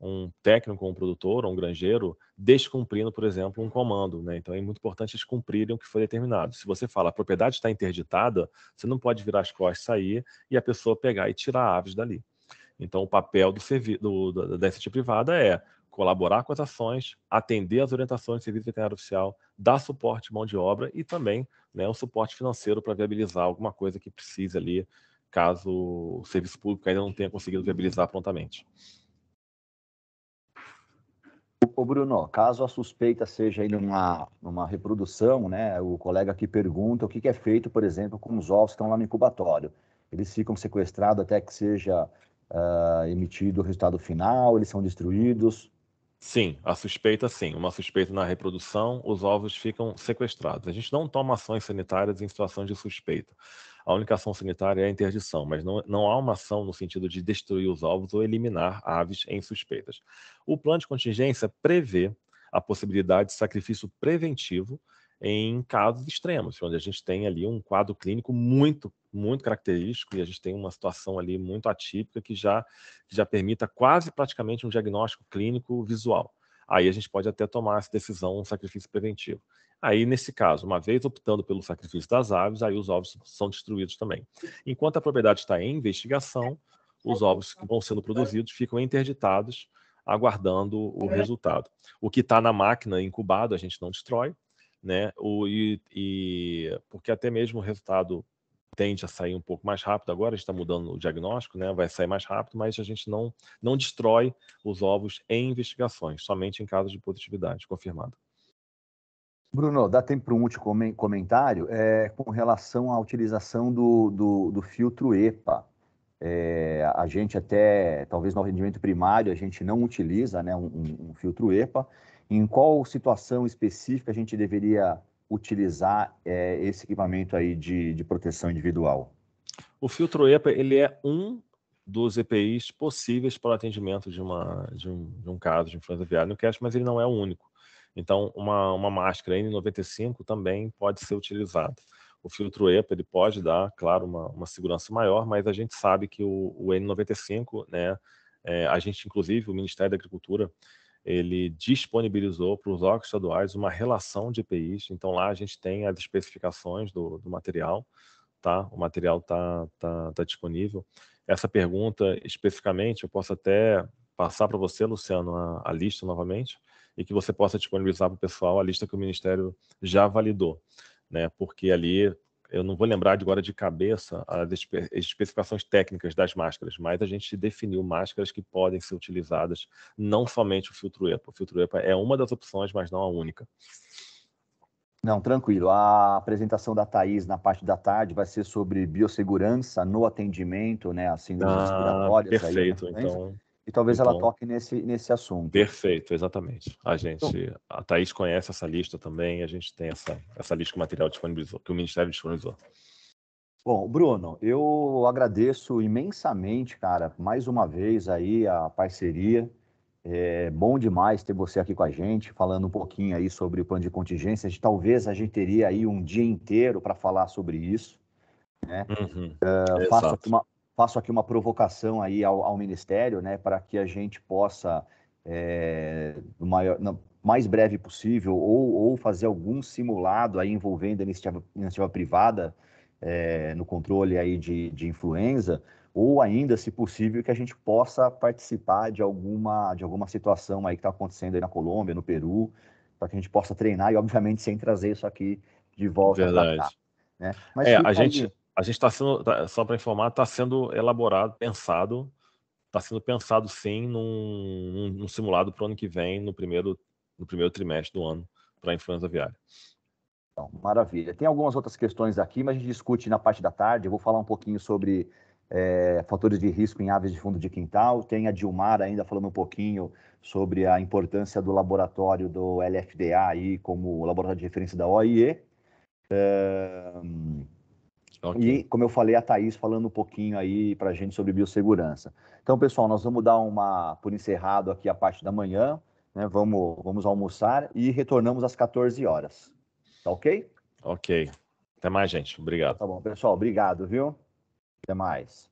um técnico, um produtor, um granjeiro, descumprindo, por exemplo, um comando. Né? Então é muito importante eles cumprirem o que foi determinado. Se você fala a propriedade está interditada, você não pode virar as costas, sair e a pessoa pegar e tirar aves dali. Então o papel do, serviço da, da privada é colaborar com as ações, atender às orientações do Serviço Veterinário Oficial, dar suporte mão de obra e também né, suporte financeiro para viabilizar alguma coisa que precise ali, caso o serviço público ainda não tenha conseguido viabilizar prontamente. Ô Bruno, caso a suspeita seja ainda uma, uma reprodução, né, o colega aqui pergunta o que, que é feito, por exemplo, com os ovos que estão lá no incubatório. Eles ficam sequestrados até que seja uh, emitido o resultado final, eles são destruídos? Sim, a suspeita sim. Uma suspeita na reprodução, os ovos ficam sequestrados. A gente não toma ações sanitárias em situação de suspeita a única ação sanitária é a interdição, mas não, não há uma ação no sentido de destruir os ovos ou eliminar aves em suspeitas. O plano de contingência prevê a possibilidade de sacrifício preventivo em casos extremos, onde a gente tem ali um quadro clínico muito, muito característico e a gente tem uma situação ali muito atípica que já, que já permita quase praticamente um diagnóstico clínico visual aí a gente pode até tomar essa decisão, um sacrifício preventivo. Aí, nesse caso, uma vez optando pelo sacrifício das aves, aí os ovos são destruídos também. Enquanto a propriedade está em investigação, os ovos que vão sendo produzidos ficam interditados, aguardando o resultado. O que está na máquina incubado, a gente não destrói, né? O, e, e, porque até mesmo o resultado tende a sair um pouco mais rápido agora, a gente está mudando o diagnóstico, né? vai sair mais rápido, mas a gente não, não destrói os ovos em investigações, somente em casos de positividade confirmada. Bruno, dá tempo para um último comentário é, com relação à utilização do, do, do filtro EPA. É, a gente até, talvez no rendimento primário, a gente não utiliza né, um, um filtro EPA. Em qual situação específica a gente deveria utilizar é, esse equipamento aí de, de proteção individual? O filtro EPA ele é um dos EPIs possíveis para o atendimento de, uma, de, um, de um caso de influenza aviária no CASH, mas ele não é o único. Então, uma, uma máscara N95 também pode ser utilizada. O filtro EPA ele pode dar, claro, uma, uma segurança maior, mas a gente sabe que o, o N95, né, é, a gente, inclusive, o Ministério da Agricultura, ele disponibilizou para os órgãos estaduais uma relação de EPIs. Então lá a gente tem as especificações do, do material, tá? O material está tá, tá disponível. Essa pergunta especificamente eu posso até passar para você, Luciano, a, a, lista novamente e que você possa disponibilizar para o pessoal a lista que o Ministério já validou, né? Porque ali eu não vou lembrar agora de cabeça as especificações técnicas das máscaras, mas a gente definiu máscaras que podem ser utilizadas, não somente o filtro EPA. O filtro EPA é uma das opções, mas não a única. Não, tranquilo. A apresentação da Thaís na parte da tarde vai ser sobre biossegurança no atendimento, né? As síndromes ah, respiratórias. Perfeito, aí, né? É então e talvez então, ela toque nesse, nesse assunto. Perfeito, exatamente. A então gente, então, a Thaís conhece essa lista também, a gente tem essa, essa lista que o material disponibilizou, que o Ministério disponibilizou. Bom, Bruno, eu agradeço imensamente, cara, mais uma vez aí a parceria. É bom demais ter você aqui com a gente, falando um pouquinho aí sobre o plano de contingências. Talvez a gente teria aí um dia inteiro para falar sobre isso. Né? Uhum, uh, é, faço, aqui uma, faço aqui uma provocação aí ao, ao Ministério, né, para que a gente possa, é, no, maior, no mais breve possível, ou, ou, fazer algum simulado aí envolvendo a iniciativa, iniciativa privada é, no controle aí de, de influenza, ou ainda, se possível, que a gente possa participar de alguma, de alguma situação aí que está acontecendo aí na Colômbia, no Peru, para que a gente possa treinar e, obviamente, sem trazer isso aqui de volta para cá. Né? Mas é, a gente... Aí, a gente está sendo, tá, só para informar, está sendo elaborado, pensado, está sendo pensado sim num, num simulado para o ano que vem, no primeiro, no primeiro trimestre do ano, para a influenza viária. Então, maravilha. Tem algumas outras questões aqui, mas a gente discute na parte da tarde. Eu vou falar um pouquinho sobre é, fatores de risco em aves de fundo de quintal. Tem a Dilmar ainda falando um pouquinho sobre a importância do laboratório do LFDA aí como laboratório de referência da OIE. É... Okay. E, como eu falei, a Thaís falando um pouquinho aí para a gente sobre biossegurança. Então, pessoal, nós vamos dar uma, por encerrado aqui a parte da manhã, né? vamos, vamos almoçar e retornamos às 14 horas. Tá ok? Ok. Até mais, gente. Obrigado. Tá bom, pessoal. Obrigado, viu? Até mais.